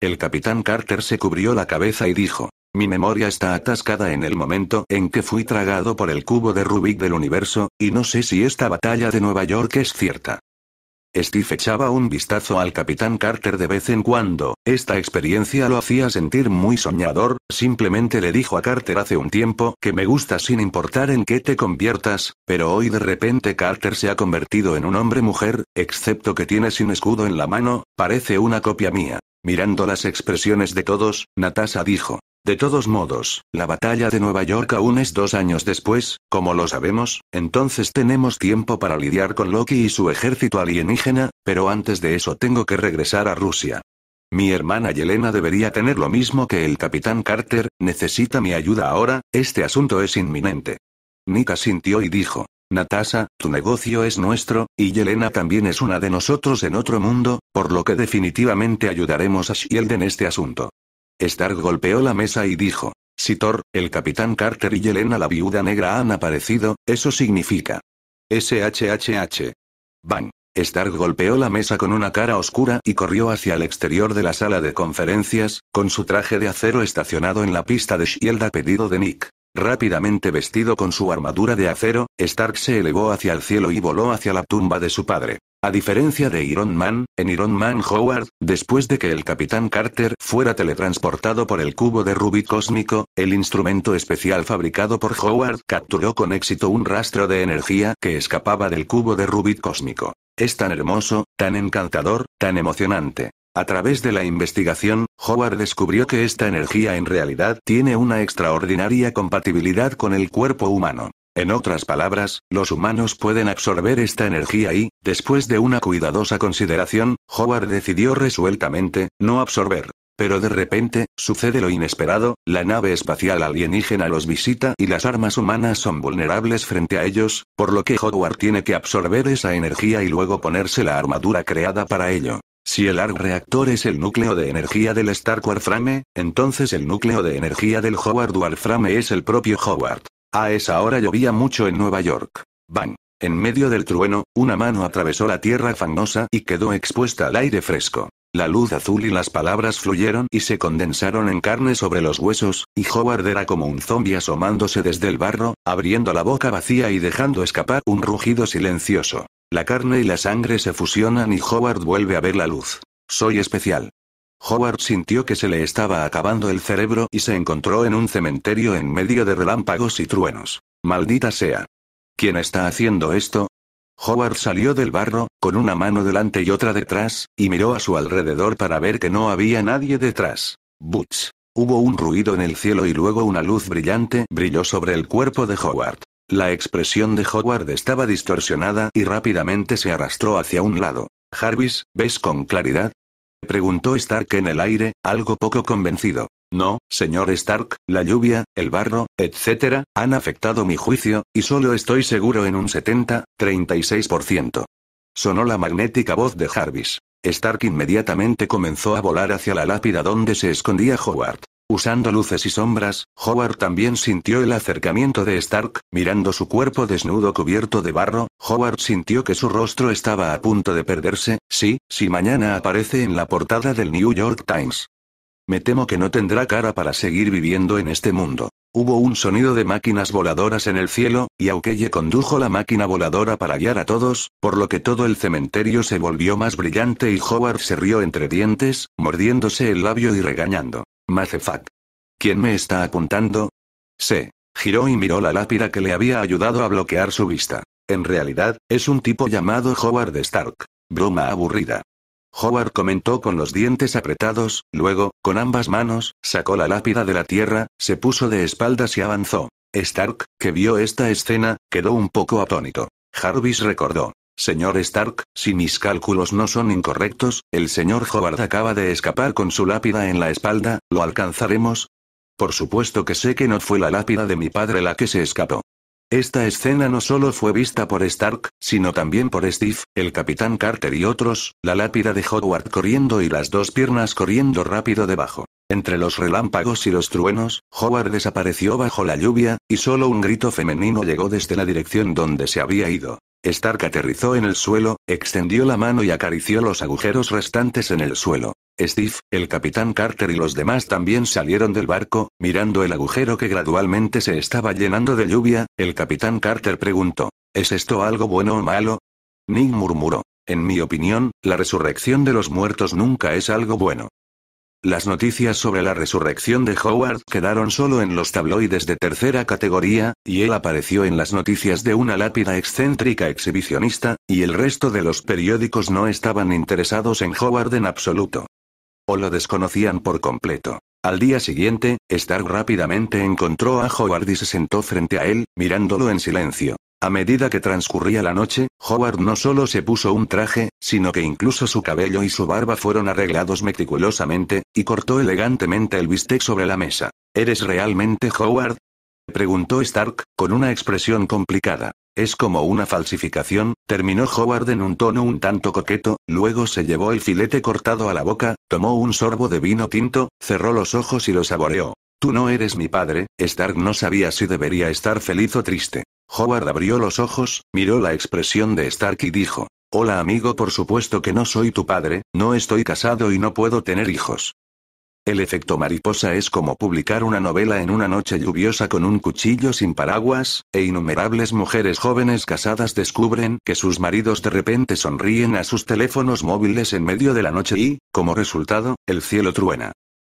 El capitán Carter se cubrió la cabeza y dijo, mi memoria está atascada en el momento en que fui tragado por el cubo de Rubik del universo, y no sé si esta batalla de Nueva York es cierta. Steve echaba un vistazo al capitán Carter de vez en cuando, esta experiencia lo hacía sentir muy soñador, simplemente le dijo a Carter hace un tiempo que me gusta sin importar en qué te conviertas, pero hoy de repente Carter se ha convertido en un hombre-mujer, excepto que tiene sin escudo en la mano, parece una copia mía. Mirando las expresiones de todos, Natasha dijo, de todos modos, la batalla de Nueva York aún es dos años después, como lo sabemos, entonces tenemos tiempo para lidiar con Loki y su ejército alienígena, pero antes de eso tengo que regresar a Rusia. Mi hermana Yelena debería tener lo mismo que el capitán Carter, necesita mi ayuda ahora, este asunto es inminente. Nika sintió y dijo, Natasha, tu negocio es nuestro, y Yelena también es una de nosotros en otro mundo, por lo que definitivamente ayudaremos a Shield en este asunto. Stark golpeó la mesa y dijo. Si Thor, el Capitán Carter y Yelena la Viuda Negra han aparecido, eso significa. SHHH. Bang. Stark golpeó la mesa con una cara oscura y corrió hacia el exterior de la sala de conferencias, con su traje de acero estacionado en la pista de Shield a pedido de Nick. Rápidamente vestido con su armadura de acero, Stark se elevó hacia el cielo y voló hacia la tumba de su padre. A diferencia de Iron Man, en Iron Man Howard, después de que el Capitán Carter fuera teletransportado por el cubo de rubí cósmico, el instrumento especial fabricado por Howard capturó con éxito un rastro de energía que escapaba del cubo de rubí cósmico. Es tan hermoso, tan encantador, tan emocionante. A través de la investigación, Howard descubrió que esta energía en realidad tiene una extraordinaria compatibilidad con el cuerpo humano. En otras palabras, los humanos pueden absorber esta energía y, después de una cuidadosa consideración, Howard decidió resueltamente, no absorber. Pero de repente, sucede lo inesperado, la nave espacial alienígena los visita y las armas humanas son vulnerables frente a ellos, por lo que Howard tiene que absorber esa energía y luego ponerse la armadura creada para ello. Si el ARC reactor es el núcleo de energía del Stark Warframe, entonces el núcleo de energía del Howard Warframe es el propio Howard. A esa hora llovía mucho en Nueva York. Bang. En medio del trueno, una mano atravesó la tierra fangosa y quedó expuesta al aire fresco. La luz azul y las palabras fluyeron y se condensaron en carne sobre los huesos, y Howard era como un zombi asomándose desde el barro, abriendo la boca vacía y dejando escapar un rugido silencioso. La carne y la sangre se fusionan y Howard vuelve a ver la luz. Soy especial. Howard sintió que se le estaba acabando el cerebro y se encontró en un cementerio en medio de relámpagos y truenos. Maldita sea. ¿Quién está haciendo esto? Howard salió del barro, con una mano delante y otra detrás, y miró a su alrededor para ver que no había nadie detrás. Butch. Hubo un ruido en el cielo y luego una luz brillante brilló sobre el cuerpo de Howard. La expresión de Howard estaba distorsionada y rápidamente se arrastró hacia un lado. Jarvis, ¿ves con claridad? preguntó Stark en el aire, algo poco convencido. No, señor Stark, la lluvia, el barro, etc., han afectado mi juicio, y solo estoy seguro en un 70-36%. Sonó la magnética voz de Jarvis. Stark inmediatamente comenzó a volar hacia la lápida donde se escondía Howard. Usando luces y sombras, Howard también sintió el acercamiento de Stark, mirando su cuerpo desnudo cubierto de barro, Howard sintió que su rostro estaba a punto de perderse, sí, si mañana aparece en la portada del New York Times. Me temo que no tendrá cara para seguir viviendo en este mundo. Hubo un sonido de máquinas voladoras en el cielo, y Aukeye condujo la máquina voladora para guiar a todos, por lo que todo el cementerio se volvió más brillante y Howard se rió entre dientes, mordiéndose el labio y regañando. Mazefak. ¿Quién me está apuntando? Se. Giró y miró la lápida que le había ayudado a bloquear su vista. En realidad, es un tipo llamado Howard Stark. Broma aburrida. Howard comentó con los dientes apretados, luego, con ambas manos, sacó la lápida de la tierra, se puso de espaldas y avanzó. Stark, que vio esta escena, quedó un poco atónito. Jarvis recordó. Señor Stark, si mis cálculos no son incorrectos, el señor Howard acaba de escapar con su lápida en la espalda, ¿lo alcanzaremos? Por supuesto que sé que no fue la lápida de mi padre la que se escapó. Esta escena no solo fue vista por Stark, sino también por Steve, el capitán Carter y otros, la lápida de Howard corriendo y las dos piernas corriendo rápido debajo. Entre los relámpagos y los truenos, Howard desapareció bajo la lluvia, y solo un grito femenino llegó desde la dirección donde se había ido. Stark aterrizó en el suelo, extendió la mano y acarició los agujeros restantes en el suelo. Steve, el capitán Carter y los demás también salieron del barco, mirando el agujero que gradualmente se estaba llenando de lluvia, el capitán Carter preguntó, ¿es esto algo bueno o malo? Nick murmuró, en mi opinión, la resurrección de los muertos nunca es algo bueno. Las noticias sobre la resurrección de Howard quedaron solo en los tabloides de tercera categoría, y él apareció en las noticias de una lápida excéntrica exhibicionista, y el resto de los periódicos no estaban interesados en Howard en absoluto. O lo desconocían por completo. Al día siguiente, Stark rápidamente encontró a Howard y se sentó frente a él, mirándolo en silencio. A medida que transcurría la noche, Howard no solo se puso un traje, sino que incluso su cabello y su barba fueron arreglados meticulosamente, y cortó elegantemente el bistec sobre la mesa. ¿Eres realmente Howard? preguntó Stark, con una expresión complicada. Es como una falsificación, terminó Howard en un tono un tanto coqueto, luego se llevó el filete cortado a la boca, tomó un sorbo de vino tinto, cerró los ojos y lo saboreó. Tú no eres mi padre, Stark no sabía si debería estar feliz o triste. Howard abrió los ojos, miró la expresión de Stark y dijo, Hola amigo, por supuesto que no soy tu padre, no estoy casado y no puedo tener hijos. El efecto mariposa es como publicar una novela en una noche lluviosa con un cuchillo sin paraguas, e innumerables mujeres jóvenes casadas descubren que sus maridos de repente sonríen a sus teléfonos móviles en medio de la noche y, como resultado, el cielo truena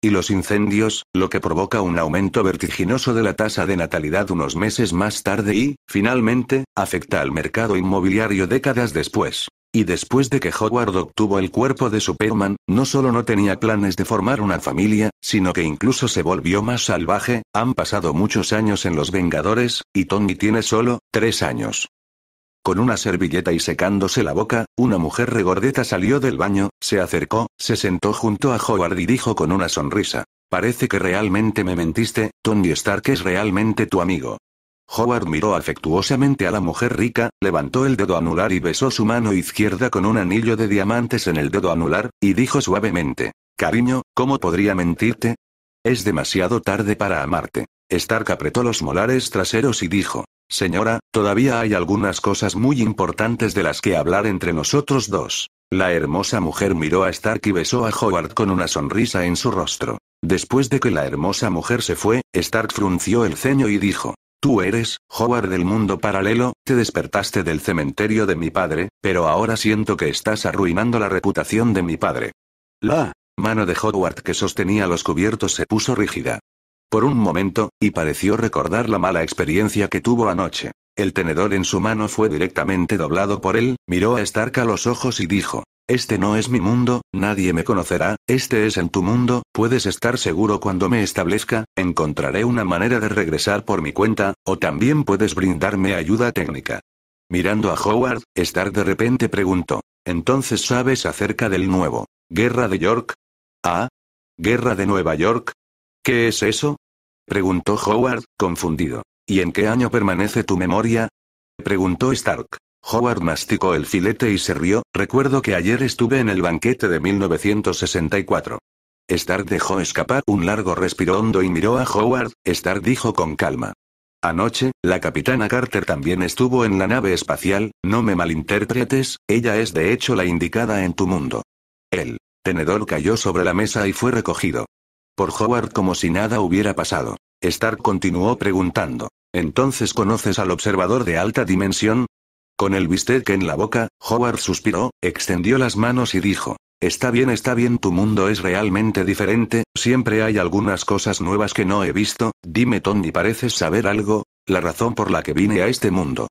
y los incendios, lo que provoca un aumento vertiginoso de la tasa de natalidad unos meses más tarde y, finalmente, afecta al mercado inmobiliario décadas después. Y después de que Howard obtuvo el cuerpo de Superman, no solo no tenía planes de formar una familia, sino que incluso se volvió más salvaje, han pasado muchos años en Los Vengadores, y Tony tiene solo, tres años. Con una servilleta y secándose la boca, una mujer regordeta salió del baño, se acercó, se sentó junto a Howard y dijo con una sonrisa. Parece que realmente me mentiste, Tony Stark es realmente tu amigo. Howard miró afectuosamente a la mujer rica, levantó el dedo anular y besó su mano izquierda con un anillo de diamantes en el dedo anular, y dijo suavemente, Cariño, ¿cómo podría mentirte? Es demasiado tarde para amarte. Stark apretó los molares traseros y dijo, Señora, todavía hay algunas cosas muy importantes de las que hablar entre nosotros dos. La hermosa mujer miró a Stark y besó a Howard con una sonrisa en su rostro. Después de que la hermosa mujer se fue, Stark frunció el ceño y dijo, Tú eres, Howard del mundo paralelo, te despertaste del cementerio de mi padre, pero ahora siento que estás arruinando la reputación de mi padre. La mano de Howard que sostenía los cubiertos se puso rígida. Por un momento, y pareció recordar la mala experiencia que tuvo anoche. El tenedor en su mano fue directamente doblado por él, miró a Stark a los ojos y dijo, Este no es mi mundo, nadie me conocerá, este es en tu mundo, puedes estar seguro cuando me establezca, encontraré una manera de regresar por mi cuenta, o también puedes brindarme ayuda técnica. Mirando a Howard, Stark de repente preguntó, ¿entonces sabes acerca del nuevo? ¿Guerra de York? Ah. ¿Guerra de Nueva York? ¿Qué es eso? preguntó Howard, confundido. ¿Y en qué año permanece tu memoria? preguntó Stark. Howard masticó el filete y se rió, recuerdo que ayer estuve en el banquete de 1964. Stark dejó escapar un largo respiro hondo y miró a Howard, Stark dijo con calma. Anoche, la capitana Carter también estuvo en la nave espacial, no me malinterpretes, ella es de hecho la indicada en tu mundo. El tenedor cayó sobre la mesa y fue recogido por Howard como si nada hubiera pasado. Stark continuó preguntando. ¿Entonces conoces al observador de alta dimensión? Con el bistec en la boca, Howard suspiró, extendió las manos y dijo. Está bien, está bien, tu mundo es realmente diferente, siempre hay algunas cosas nuevas que no he visto, dime Tony, pareces saber algo, la razón por la que vine a este mundo.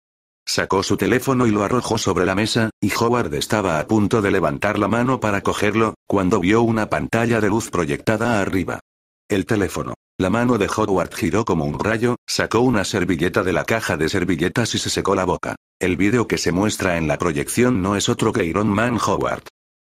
Sacó su teléfono y lo arrojó sobre la mesa, y Howard estaba a punto de levantar la mano para cogerlo, cuando vio una pantalla de luz proyectada arriba. El teléfono. La mano de Howard giró como un rayo, sacó una servilleta de la caja de servilletas y se secó la boca. El vídeo que se muestra en la proyección no es otro que Iron Man Howard.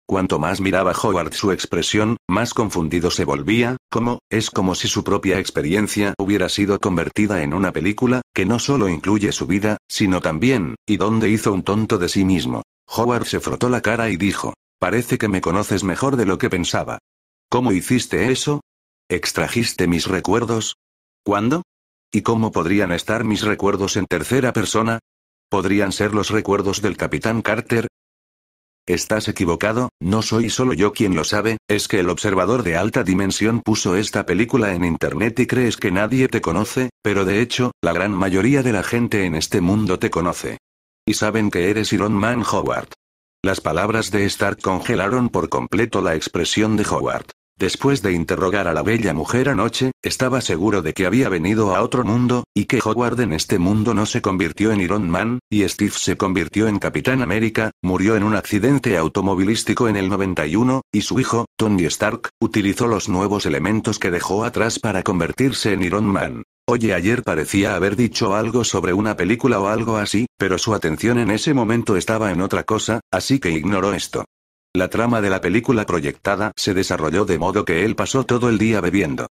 Cuanto más miraba Howard su expresión, más confundido se volvía, como, es como si su propia experiencia hubiera sido convertida en una película, que no solo incluye su vida, sino también, y donde hizo un tonto de sí mismo. Howard se frotó la cara y dijo, parece que me conoces mejor de lo que pensaba. ¿Cómo hiciste eso? ¿Extrajiste mis recuerdos? ¿Cuándo? ¿Y cómo podrían estar mis recuerdos en tercera persona? ¿Podrían ser los recuerdos del capitán Carter, Estás equivocado, no soy solo yo quien lo sabe, es que el observador de alta dimensión puso esta película en internet y crees que nadie te conoce, pero de hecho, la gran mayoría de la gente en este mundo te conoce. Y saben que eres Iron Man Howard. Las palabras de Stark congelaron por completo la expresión de Howard. Después de interrogar a la bella mujer anoche, estaba seguro de que había venido a otro mundo, y que Howard en este mundo no se convirtió en Iron Man, y Steve se convirtió en Capitán América, murió en un accidente automovilístico en el 91, y su hijo, Tony Stark, utilizó los nuevos elementos que dejó atrás para convertirse en Iron Man. Oye, ayer parecía haber dicho algo sobre una película o algo así, pero su atención en ese momento estaba en otra cosa, así que ignoró esto. La trama de la película proyectada se desarrolló de modo que él pasó todo el día bebiendo.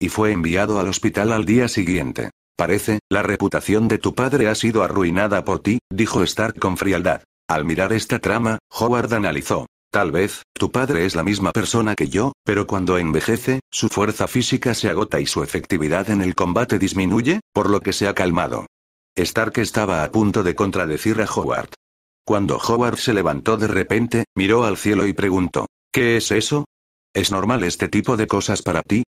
Y fue enviado al hospital al día siguiente. Parece, la reputación de tu padre ha sido arruinada por ti, dijo Stark con frialdad. Al mirar esta trama, Howard analizó. Tal vez, tu padre es la misma persona que yo, pero cuando envejece, su fuerza física se agota y su efectividad en el combate disminuye, por lo que se ha calmado. Stark estaba a punto de contradecir a Howard, cuando Howard se levantó de repente, miró al cielo y preguntó, ¿Qué es eso? ¿Es normal este tipo de cosas para ti?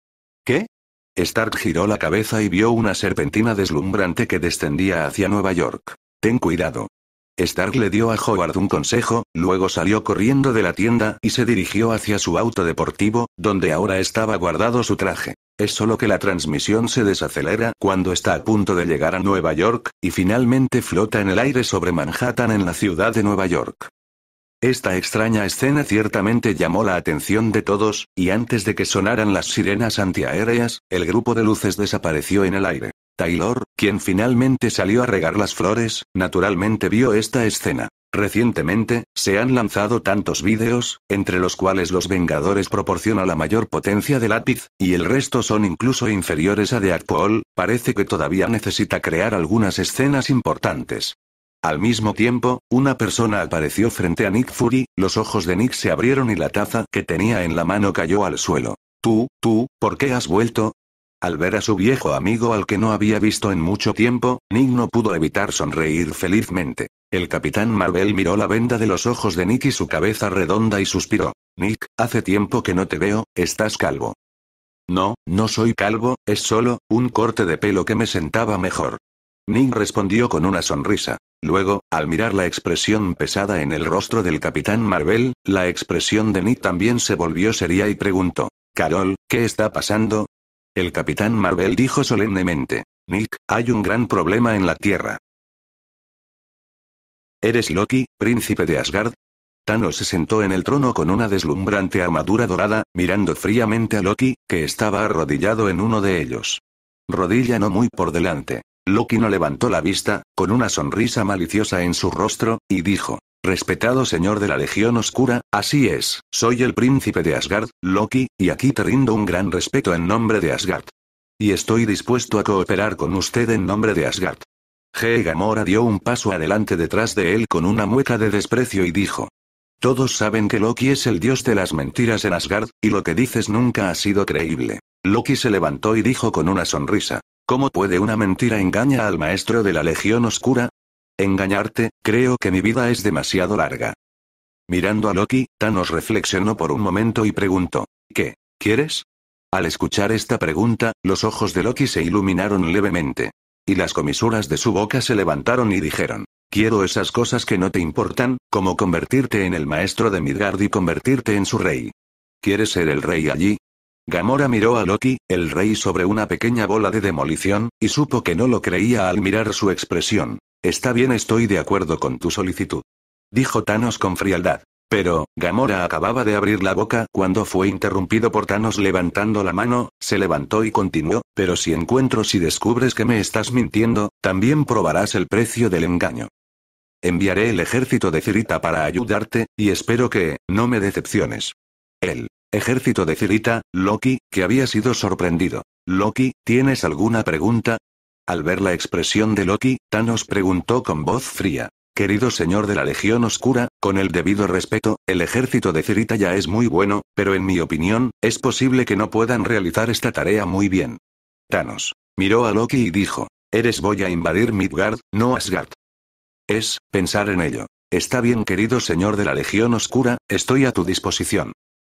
¿Qué? Stark giró la cabeza y vio una serpentina deslumbrante que descendía hacia Nueva York. Ten cuidado. Stark le dio a Howard un consejo, luego salió corriendo de la tienda y se dirigió hacia su auto deportivo, donde ahora estaba guardado su traje. Es solo que la transmisión se desacelera cuando está a punto de llegar a Nueva York, y finalmente flota en el aire sobre Manhattan en la ciudad de Nueva York. Esta extraña escena ciertamente llamó la atención de todos, y antes de que sonaran las sirenas antiaéreas, el grupo de luces desapareció en el aire. Taylor, quien finalmente salió a regar las flores, naturalmente vio esta escena. Recientemente, se han lanzado tantos vídeos, entre los cuales los Vengadores proporciona la mayor potencia de lápiz, y el resto son incluso inferiores a Paul, parece que todavía necesita crear algunas escenas importantes. Al mismo tiempo, una persona apareció frente a Nick Fury, los ojos de Nick se abrieron y la taza que tenía en la mano cayó al suelo. Tú, tú, ¿por qué has vuelto? Al ver a su viejo amigo al que no había visto en mucho tiempo, Nick no pudo evitar sonreír felizmente. El capitán Marvel miró la venda de los ojos de Nick y su cabeza redonda y suspiró. Nick, hace tiempo que no te veo, estás calvo. No, no soy calvo, es solo, un corte de pelo que me sentaba mejor. Nick respondió con una sonrisa. Luego, al mirar la expresión pesada en el rostro del capitán Marvel, la expresión de Nick también se volvió seria y preguntó. Carol, ¿qué está pasando? El capitán Marvel dijo solemnemente. Nick, hay un gran problema en la Tierra. ¿Eres Loki, príncipe de Asgard? Thanos se sentó en el trono con una deslumbrante armadura dorada, mirando fríamente a Loki, que estaba arrodillado en uno de ellos. Rodilla no muy por delante. Loki no levantó la vista, con una sonrisa maliciosa en su rostro, y dijo, Respetado señor de la Legión Oscura, así es, soy el príncipe de Asgard, Loki, y aquí te rindo un gran respeto en nombre de Asgard. Y estoy dispuesto a cooperar con usted en nombre de Asgard. Gamora dio un paso adelante detrás de él con una mueca de desprecio y dijo. Todos saben que Loki es el dios de las mentiras en Asgard, y lo que dices nunca ha sido creíble. Loki se levantó y dijo con una sonrisa. ¿Cómo puede una mentira engañar al maestro de la Legión Oscura? engañarte, creo que mi vida es demasiado larga. Mirando a Loki, Thanos reflexionó por un momento y preguntó, ¿qué? ¿Quieres? Al escuchar esta pregunta, los ojos de Loki se iluminaron levemente. Y las comisuras de su boca se levantaron y dijeron, quiero esas cosas que no te importan, como convertirte en el maestro de Midgard y convertirte en su rey. ¿Quieres ser el rey allí? Gamora miró a Loki, el rey sobre una pequeña bola de demolición, y supo que no lo creía al mirar su expresión. Está bien, estoy de acuerdo con tu solicitud. Dijo Thanos con frialdad. Pero, Gamora acababa de abrir la boca cuando fue interrumpido por Thanos levantando la mano, se levantó y continuó, pero si encuentro si descubres que me estás mintiendo, también probarás el precio del engaño. Enviaré el ejército de Cirita para ayudarte, y espero que, no me decepciones. El ejército de Cirita, Loki, que había sido sorprendido. Loki, ¿tienes alguna pregunta? Al ver la expresión de Loki, Thanos preguntó con voz fría. Querido señor de la Legión Oscura, con el debido respeto, el ejército de Cirita ya es muy bueno, pero en mi opinión, es posible que no puedan realizar esta tarea muy bien. Thanos. Miró a Loki y dijo. Eres voy a invadir Midgard, no Asgard. Es, pensar en ello. Está bien querido señor de la Legión Oscura, estoy a tu disposición.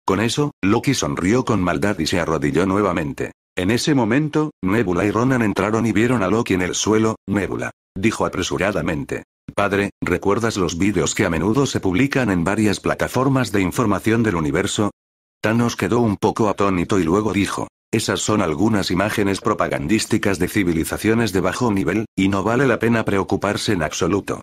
Con eso, Loki sonrió con maldad y se arrodilló nuevamente. En ese momento, Nebula y Ronan entraron y vieron a Loki en el suelo, Nebula. Dijo apresuradamente. Padre, ¿recuerdas los vídeos que a menudo se publican en varias plataformas de información del universo? Thanos quedó un poco atónito y luego dijo. Esas son algunas imágenes propagandísticas de civilizaciones de bajo nivel, y no vale la pena preocuparse en absoluto.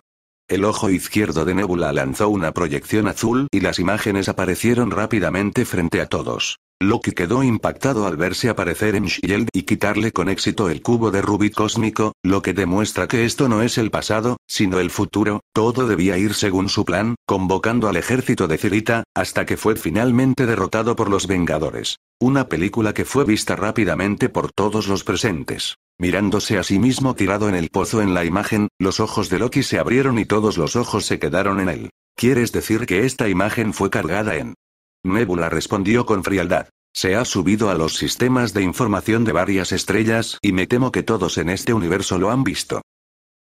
El ojo izquierdo de Nebula lanzó una proyección azul y las imágenes aparecieron rápidamente frente a todos. Loki quedó impactado al verse aparecer en Shield y quitarle con éxito el cubo de rubí cósmico, lo que demuestra que esto no es el pasado, sino el futuro, todo debía ir según su plan, convocando al ejército de Cirita, hasta que fue finalmente derrotado por los Vengadores. Una película que fue vista rápidamente por todos los presentes. Mirándose a sí mismo tirado en el pozo en la imagen, los ojos de Loki se abrieron y todos los ojos se quedaron en él. ¿Quieres decir que esta imagen fue cargada en Nebula respondió con frialdad. Se ha subido a los sistemas de información de varias estrellas y me temo que todos en este universo lo han visto.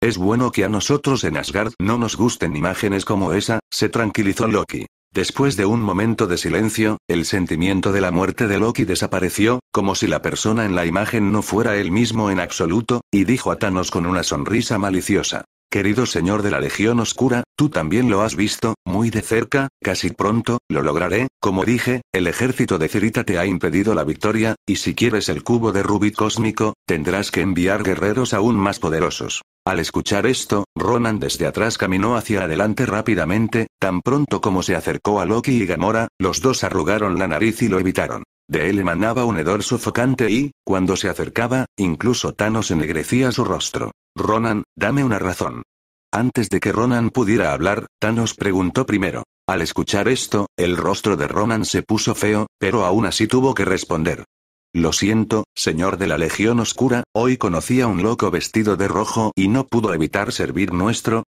Es bueno que a nosotros en Asgard no nos gusten imágenes como esa, se tranquilizó Loki. Después de un momento de silencio, el sentimiento de la muerte de Loki desapareció, como si la persona en la imagen no fuera él mismo en absoluto, y dijo a Thanos con una sonrisa maliciosa. Querido señor de la Legión Oscura, tú también lo has visto, muy de cerca, casi pronto, lo lograré, como dije, el ejército de Cirita te ha impedido la victoria, y si quieres el cubo de rubí cósmico, tendrás que enviar guerreros aún más poderosos. Al escuchar esto, Ronan desde atrás caminó hacia adelante rápidamente, tan pronto como se acercó a Loki y Gamora, los dos arrugaron la nariz y lo evitaron. De él emanaba un hedor sofocante y, cuando se acercaba, incluso Thanos ennegrecía su rostro. Ronan, dame una razón. Antes de que Ronan pudiera hablar, Thanos preguntó primero. Al escuchar esto, el rostro de Ronan se puso feo, pero aún así tuvo que responder. Lo siento, señor de la Legión Oscura, hoy conocí a un loco vestido de rojo y no pudo evitar servir nuestro.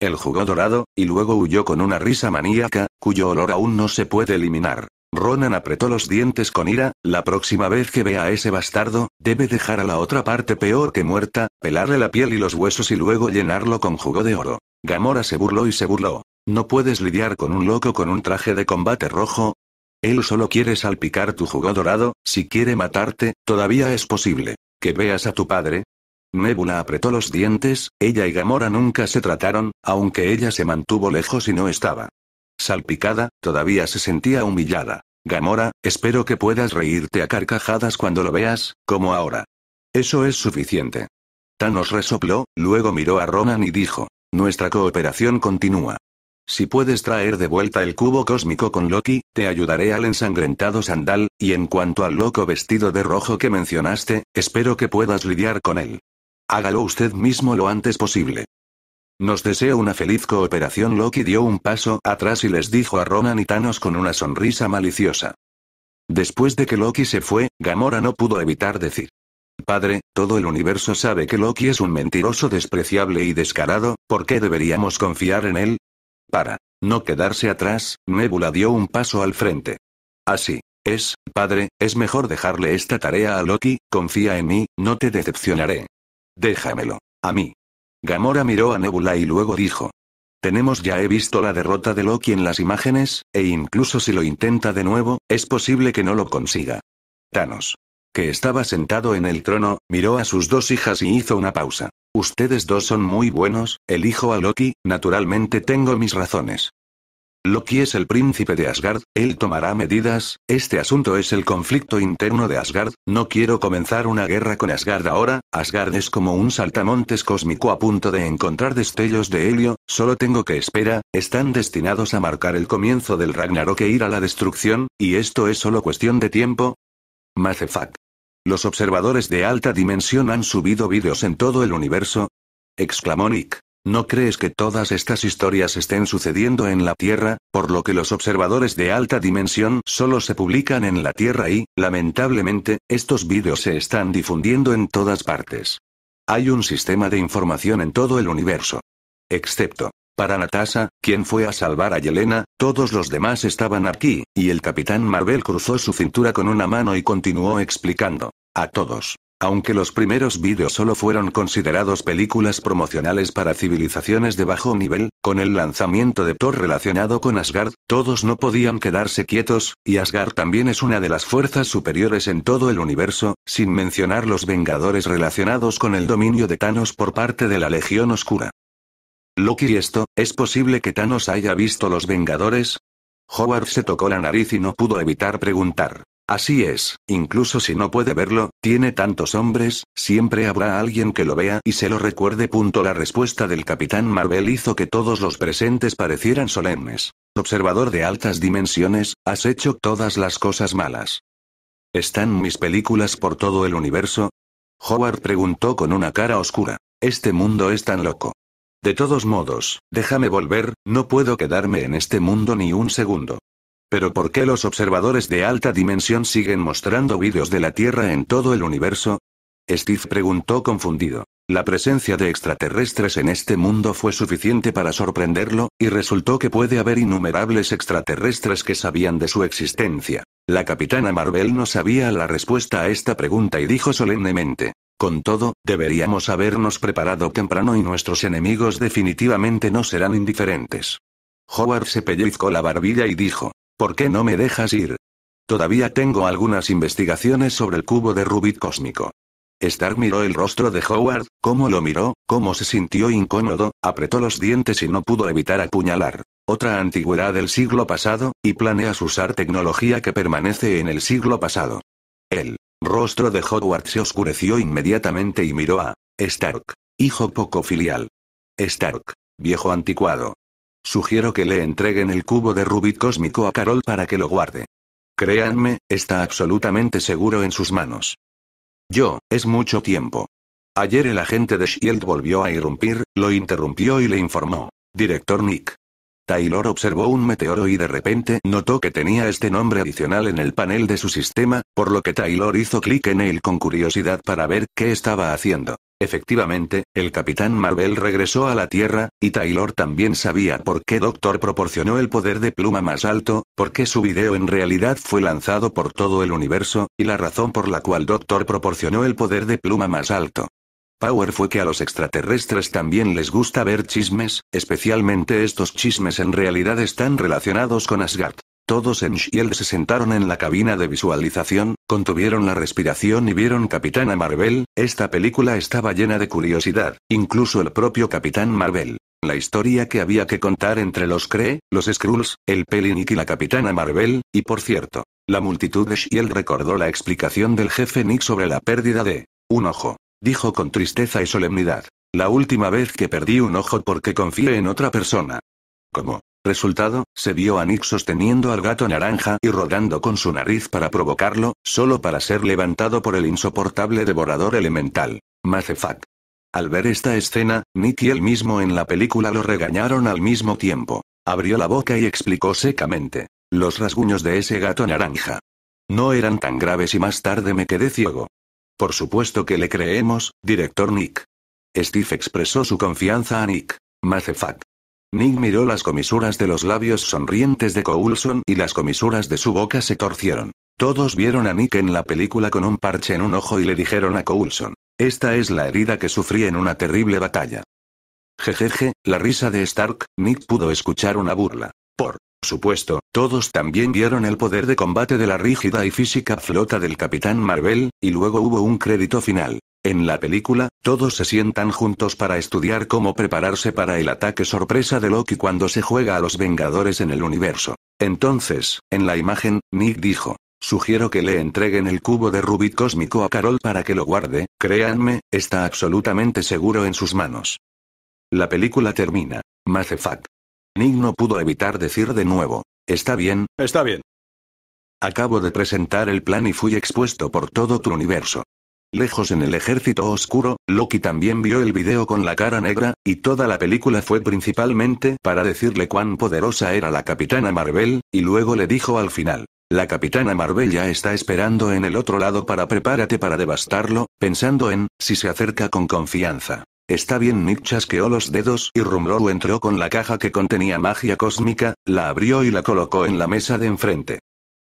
El jugó dorado, y luego huyó con una risa maníaca, cuyo olor aún no se puede eliminar. Ronan apretó los dientes con ira, la próxima vez que vea a ese bastardo, debe dejar a la otra parte peor que muerta, pelarle la piel y los huesos y luego llenarlo con jugo de oro. Gamora se burló y se burló. ¿No puedes lidiar con un loco con un traje de combate rojo? Él solo quiere salpicar tu jugo dorado, si quiere matarte, todavía es posible. ¿Que veas a tu padre? Nebula apretó los dientes, ella y Gamora nunca se trataron, aunque ella se mantuvo lejos y no estaba. Salpicada, todavía se sentía humillada. Gamora, espero que puedas reírte a carcajadas cuando lo veas, como ahora. Eso es suficiente. Thanos resopló, luego miró a Ronan y dijo, nuestra cooperación continúa. Si puedes traer de vuelta el cubo cósmico con Loki, te ayudaré al ensangrentado sandal, y en cuanto al loco vestido de rojo que mencionaste, espero que puedas lidiar con él. Hágalo usted mismo lo antes posible. Nos deseo una feliz cooperación. Loki dio un paso atrás y les dijo a Ronan y Thanos con una sonrisa maliciosa. Después de que Loki se fue, Gamora no pudo evitar decir. Padre, todo el universo sabe que Loki es un mentiroso despreciable y descarado, ¿por qué deberíamos confiar en él? Para no quedarse atrás, Nebula dio un paso al frente. Así es, padre, es mejor dejarle esta tarea a Loki, confía en mí, no te decepcionaré. Déjamelo. A mí. Gamora miró a Nebula y luego dijo. Tenemos ya he visto la derrota de Loki en las imágenes, e incluso si lo intenta de nuevo, es posible que no lo consiga. Thanos. Que estaba sentado en el trono, miró a sus dos hijas y hizo una pausa. Ustedes dos son muy buenos, elijo a Loki, naturalmente tengo mis razones. Loki es el príncipe de Asgard, él tomará medidas, este asunto es el conflicto interno de Asgard, no quiero comenzar una guerra con Asgard ahora, Asgard es como un saltamontes cósmico a punto de encontrar destellos de helio, solo tengo que esperar, están destinados a marcar el comienzo del Ragnarok e ir a la destrucción, y esto es solo cuestión de tiempo. Macefak. Los observadores de alta dimensión han subido vídeos en todo el universo. Exclamó Nick. ¿No crees que todas estas historias estén sucediendo en la Tierra, por lo que los observadores de alta dimensión solo se publican en la Tierra y, lamentablemente, estos vídeos se están difundiendo en todas partes? Hay un sistema de información en todo el universo. Excepto. Para Natasha, quien fue a salvar a Yelena, todos los demás estaban aquí, y el capitán Marvel cruzó su cintura con una mano y continuó explicando. A todos. Aunque los primeros vídeos solo fueron considerados películas promocionales para civilizaciones de bajo nivel, con el lanzamiento de Thor relacionado con Asgard, todos no podían quedarse quietos, y Asgard también es una de las fuerzas superiores en todo el universo, sin mencionar los Vengadores relacionados con el dominio de Thanos por parte de la Legión Oscura. Loki y esto, ¿es posible que Thanos haya visto los Vengadores? Howard se tocó la nariz y no pudo evitar preguntar. Así es, incluso si no puede verlo, tiene tantos hombres, siempre habrá alguien que lo vea y se lo recuerde. Punto. La respuesta del capitán Marvel hizo que todos los presentes parecieran solemnes. Observador de altas dimensiones, has hecho todas las cosas malas. ¿Están mis películas por todo el universo? Howard preguntó con una cara oscura. Este mundo es tan loco. De todos modos, déjame volver, no puedo quedarme en este mundo ni un segundo. Pero ¿por qué los observadores de alta dimensión siguen mostrando vídeos de la Tierra en todo el universo? Steve preguntó confundido. La presencia de extraterrestres en este mundo fue suficiente para sorprenderlo, y resultó que puede haber innumerables extraterrestres que sabían de su existencia. La capitana Marvel no sabía la respuesta a esta pregunta y dijo solemnemente. Con todo, deberíamos habernos preparado temprano y nuestros enemigos definitivamente no serán indiferentes. Howard se pellizcó la barbilla y dijo, ¿Por qué no me dejas ir? Todavía tengo algunas investigaciones sobre el cubo de Rubik cósmico. Stark miró el rostro de Howard, cómo lo miró, cómo se sintió incómodo, apretó los dientes y no pudo evitar apuñalar. Otra antigüedad del siglo pasado, y planeas usar tecnología que permanece en el siglo pasado. El rostro de Howard se oscureció inmediatamente y miró a Stark, hijo poco filial. Stark, viejo anticuado. Sugiero que le entreguen el cubo de Rubik cósmico a Carol para que lo guarde. Créanme, está absolutamente seguro en sus manos. Yo, es mucho tiempo. Ayer el agente de Shield volvió a irrumpir, lo interrumpió y le informó. Director Nick. Taylor observó un meteoro y de repente notó que tenía este nombre adicional en el panel de su sistema, por lo que Taylor hizo clic en él con curiosidad para ver qué estaba haciendo. Efectivamente, el Capitán Marvel regresó a la Tierra, y Taylor también sabía por qué Doctor proporcionó el poder de pluma más alto, por qué su video en realidad fue lanzado por todo el universo, y la razón por la cual Doctor proporcionó el poder de pluma más alto. Power fue que a los extraterrestres también les gusta ver chismes, especialmente estos chismes en realidad están relacionados con Asgard. Todos en Shield se sentaron en la cabina de visualización, contuvieron la respiración y vieron Capitana Marvel, esta película estaba llena de curiosidad, incluso el propio Capitán Marvel. La historia que había que contar entre los Cree, los Skrulls, el Pelinic y la Capitana Marvel, y por cierto, la multitud de Shield recordó la explicación del jefe Nick sobre la pérdida de un ojo. Dijo con tristeza y solemnidad. La última vez que perdí un ojo porque confié en otra persona. ¿Cómo? Resultado, se vio a Nick sosteniendo al gato naranja y rodando con su nariz para provocarlo, solo para ser levantado por el insoportable devorador elemental. Macefac. Al ver esta escena, Nick y él mismo en la película lo regañaron al mismo tiempo. Abrió la boca y explicó secamente. Los rasguños de ese gato naranja. No eran tan graves y más tarde me quedé ciego. Por supuesto que le creemos, director Nick. Steve expresó su confianza a Nick. Macefac. Nick miró las comisuras de los labios sonrientes de Coulson y las comisuras de su boca se torcieron. Todos vieron a Nick en la película con un parche en un ojo y le dijeron a Coulson, esta es la herida que sufrí en una terrible batalla. Jejeje, la risa de Stark, Nick pudo escuchar una burla. Por supuesto, todos también vieron el poder de combate de la rígida y física flota del Capitán Marvel, y luego hubo un crédito final. En la película, todos se sientan juntos para estudiar cómo prepararse para el ataque sorpresa de Loki cuando se juega a los Vengadores en el universo. Entonces, en la imagen, Nick dijo, Sugiero que le entreguen el cubo de Rubik cósmico a Carol para que lo guarde, créanme, está absolutamente seguro en sus manos. La película termina. Mazefak. Nick no pudo evitar decir de nuevo, ¿está bien? Está bien. Acabo de presentar el plan y fui expuesto por todo tu universo. Lejos en el ejército oscuro, Loki también vio el video con la cara negra, y toda la película fue principalmente para decirle cuán poderosa era la Capitana Marvel, y luego le dijo al final. La Capitana Marvel ya está esperando en el otro lado para prepárate para devastarlo, pensando en, si se acerca con confianza. Está bien Nick chasqueó los dedos y Rumro entró con la caja que contenía magia cósmica, la abrió y la colocó en la mesa de enfrente.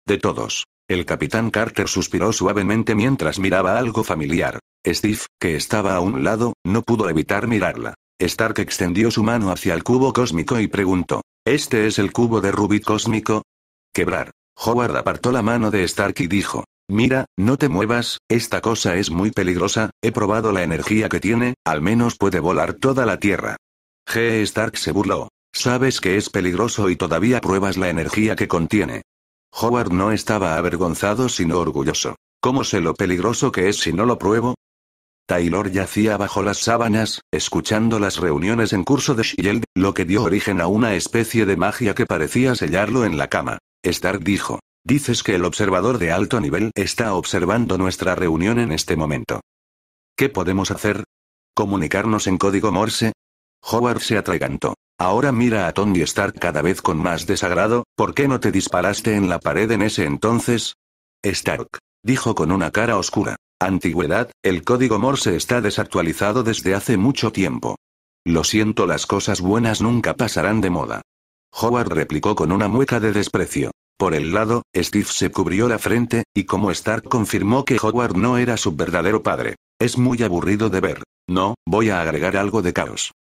De todos. El capitán Carter suspiró suavemente mientras miraba algo familiar. Steve, que estaba a un lado, no pudo evitar mirarla. Stark extendió su mano hacia el cubo cósmico y preguntó, ¿Este es el cubo de Rubik cósmico? Quebrar. Howard apartó la mano de Stark y dijo, Mira, no te muevas, esta cosa es muy peligrosa, he probado la energía que tiene, al menos puede volar toda la Tierra. G. Stark se burló. Sabes que es peligroso y todavía pruebas la energía que contiene. Howard no estaba avergonzado sino orgulloso. ¿Cómo sé lo peligroso que es si no lo pruebo? Taylor yacía bajo las sábanas, escuchando las reuniones en curso de Shield, lo que dio origen a una especie de magia que parecía sellarlo en la cama. Stark dijo, dices que el observador de alto nivel está observando nuestra reunión en este momento. ¿Qué podemos hacer? ¿Comunicarnos en código Morse? Howard se atragantó. Ahora mira a Tony Stark cada vez con más desagrado, ¿por qué no te disparaste en la pared en ese entonces? Stark. Dijo con una cara oscura. Antigüedad, el código Morse está desactualizado desde hace mucho tiempo. Lo siento, las cosas buenas nunca pasarán de moda. Howard replicó con una mueca de desprecio. Por el lado, Steve se cubrió la frente, y como Stark confirmó que Howard no era su verdadero padre. Es muy aburrido de ver. No, voy a agregar algo de caos.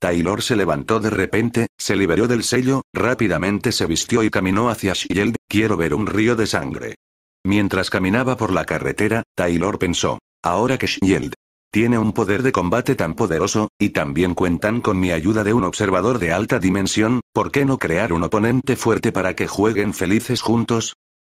Taylor se levantó de repente, se liberó del sello, rápidamente se vistió y caminó hacia Shield, quiero ver un río de sangre. Mientras caminaba por la carretera, Taylor pensó, ahora que Shield tiene un poder de combate tan poderoso, y también cuentan con mi ayuda de un observador de alta dimensión, ¿por qué no crear un oponente fuerte para que jueguen felices juntos?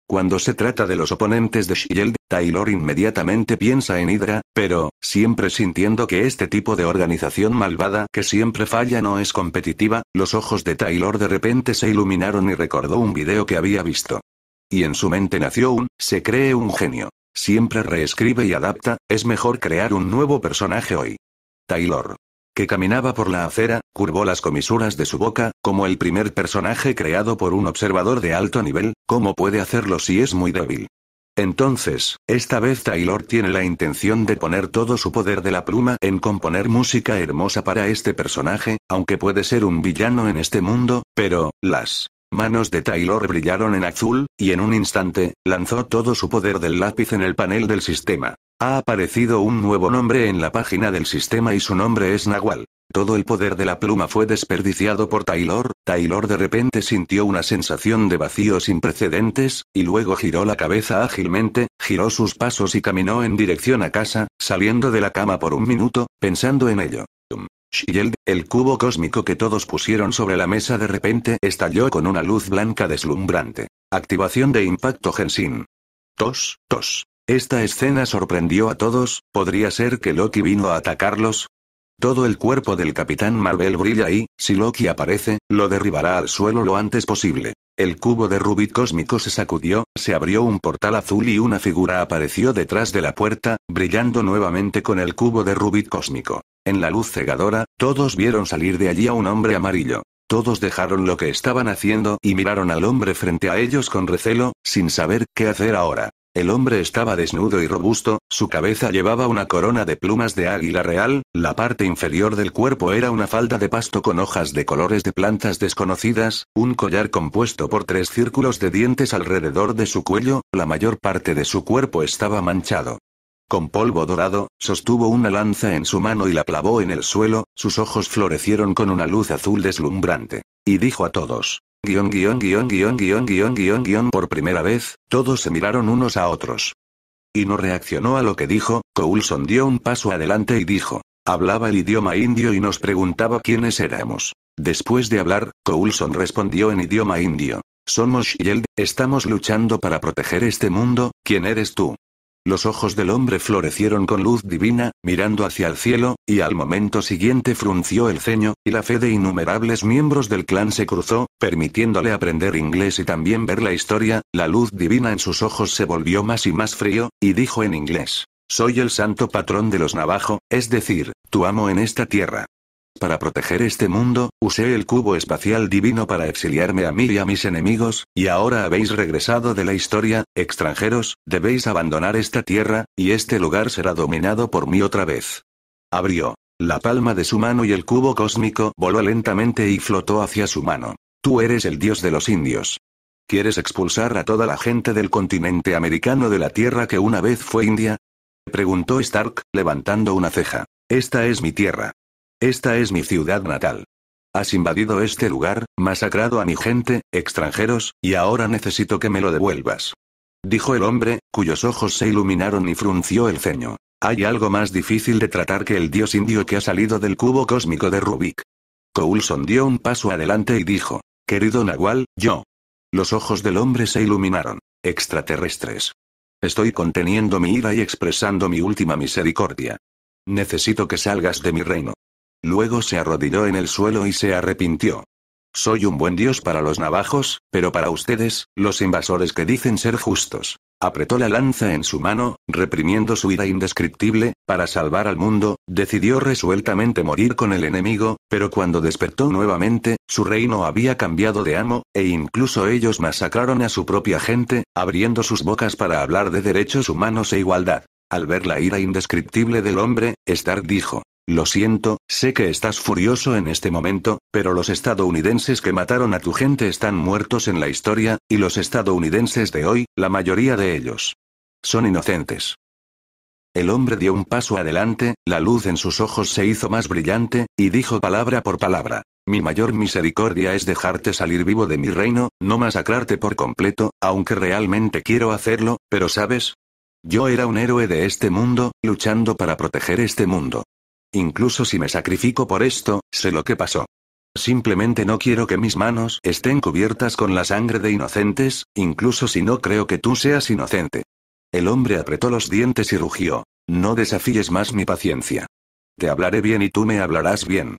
Cuando se trata de los oponentes de Shield, Taylor inmediatamente piensa en Hydra, pero, siempre sintiendo que este tipo de organización malvada que siempre falla no es competitiva, los ojos de Taylor de repente se iluminaron y recordó un video que había visto. Y en su mente nació un, se cree un genio. Siempre reescribe y adapta, es mejor crear un nuevo personaje hoy. Taylor que caminaba por la acera, curvó las comisuras de su boca, como el primer personaje creado por un observador de alto nivel, ¿cómo puede hacerlo si es muy débil? Entonces, esta vez Taylor tiene la intención de poner todo su poder de la pluma en componer música hermosa para este personaje, aunque puede ser un villano en este mundo, pero, las manos de Taylor brillaron en azul, y en un instante, lanzó todo su poder del lápiz en el panel del sistema. Ha aparecido un nuevo nombre en la página del sistema y su nombre es Nahual. Todo el poder de la pluma fue desperdiciado por Taylor. Taylor de repente sintió una sensación de vacío sin precedentes, y luego giró la cabeza ágilmente, giró sus pasos y caminó en dirección a casa, saliendo de la cama por un minuto, pensando en ello. el cubo cósmico que todos pusieron sobre la mesa de repente estalló con una luz blanca deslumbrante. Activación de impacto Genshin. Tos, tos. Esta escena sorprendió a todos, ¿podría ser que Loki vino a atacarlos? Todo el cuerpo del Capitán Marvel brilla y, si Loki aparece, lo derribará al suelo lo antes posible. El cubo de Rubik cósmico se sacudió, se abrió un portal azul y una figura apareció detrás de la puerta, brillando nuevamente con el cubo de Rubik cósmico. En la luz cegadora, todos vieron salir de allí a un hombre amarillo. Todos dejaron lo que estaban haciendo y miraron al hombre frente a ellos con recelo, sin saber qué hacer ahora. El hombre estaba desnudo y robusto, su cabeza llevaba una corona de plumas de águila real, la parte inferior del cuerpo era una falda de pasto con hojas de colores de plantas desconocidas, un collar compuesto por tres círculos de dientes alrededor de su cuello, la mayor parte de su cuerpo estaba manchado. Con polvo dorado, sostuvo una lanza en su mano y la clavó en el suelo, sus ojos florecieron con una luz azul deslumbrante. Y dijo a todos, Guión por primera vez, todos se miraron unos a otros. Y no reaccionó a lo que dijo, Coulson dio un paso adelante y dijo. Hablaba el idioma indio y nos preguntaba quiénes éramos. Después de hablar, Coulson respondió en idioma indio. Somos Shield, estamos luchando para proteger este mundo, ¿quién eres tú? Los ojos del hombre florecieron con luz divina, mirando hacia el cielo, y al momento siguiente frunció el ceño, y la fe de innumerables miembros del clan se cruzó, permitiéndole aprender inglés y también ver la historia, la luz divina en sus ojos se volvió más y más frío, y dijo en inglés. Soy el santo patrón de los Navajo, es decir, tu amo en esta tierra para proteger este mundo, usé el cubo espacial divino para exiliarme a mí y a mis enemigos, y ahora habéis regresado de la historia, extranjeros, debéis abandonar esta tierra, y este lugar será dominado por mí otra vez. Abrió. La palma de su mano y el cubo cósmico voló lentamente y flotó hacia su mano. Tú eres el dios de los indios. ¿Quieres expulsar a toda la gente del continente americano de la tierra que una vez fue India? Preguntó Stark, levantando una ceja. Esta es mi tierra. Esta es mi ciudad natal. Has invadido este lugar, masacrado a mi gente, extranjeros, y ahora necesito que me lo devuelvas. Dijo el hombre, cuyos ojos se iluminaron y frunció el ceño. Hay algo más difícil de tratar que el dios indio que ha salido del cubo cósmico de Rubik. Coulson dio un paso adelante y dijo, Querido Nahual, yo. Los ojos del hombre se iluminaron. Extraterrestres. Estoy conteniendo mi ira y expresando mi última misericordia. Necesito que salgas de mi reino. Luego se arrodilló en el suelo y se arrepintió. Soy un buen dios para los navajos, pero para ustedes, los invasores que dicen ser justos. Apretó la lanza en su mano, reprimiendo su ira indescriptible, para salvar al mundo, decidió resueltamente morir con el enemigo, pero cuando despertó nuevamente, su reino había cambiado de amo, e incluso ellos masacraron a su propia gente, abriendo sus bocas para hablar de derechos humanos e igualdad. Al ver la ira indescriptible del hombre, Stark dijo, lo siento, sé que estás furioso en este momento, pero los estadounidenses que mataron a tu gente están muertos en la historia, y los estadounidenses de hoy, la mayoría de ellos. Son inocentes. El hombre dio un paso adelante, la luz en sus ojos se hizo más brillante, y dijo palabra por palabra. Mi mayor misericordia es dejarte salir vivo de mi reino, no masacrarte por completo, aunque realmente quiero hacerlo, pero sabes, yo era un héroe de este mundo, luchando para proteger este mundo. Incluso si me sacrifico por esto, sé lo que pasó. Simplemente no quiero que mis manos estén cubiertas con la sangre de inocentes, incluso si no creo que tú seas inocente. El hombre apretó los dientes y rugió. No desafíes más mi paciencia. Te hablaré bien y tú me hablarás bien.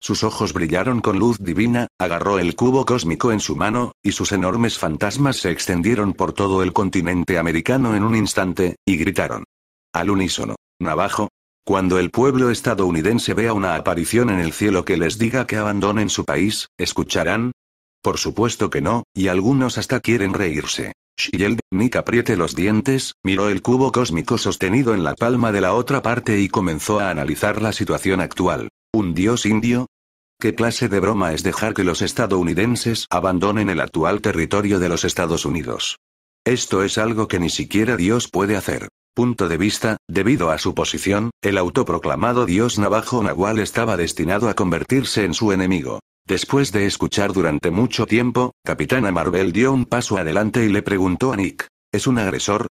Sus ojos brillaron con luz divina, agarró el cubo cósmico en su mano, y sus enormes fantasmas se extendieron por todo el continente americano en un instante, y gritaron. Al unísono. Navajo, cuando el pueblo estadounidense vea una aparición en el cielo que les diga que abandonen su país, ¿escucharán? Por supuesto que no, y algunos hasta quieren reírse. Shield, Nick apriete los dientes, miró el cubo cósmico sostenido en la palma de la otra parte y comenzó a analizar la situación actual. ¿Un dios indio? ¿Qué clase de broma es dejar que los estadounidenses abandonen el actual territorio de los Estados Unidos? Esto es algo que ni siquiera Dios puede hacer punto de vista, debido a su posición, el autoproclamado dios navajo nahual estaba destinado a convertirse en su enemigo. Después de escuchar durante mucho tiempo, Capitana Marvel dio un paso adelante y le preguntó a Nick, ¿es un agresor?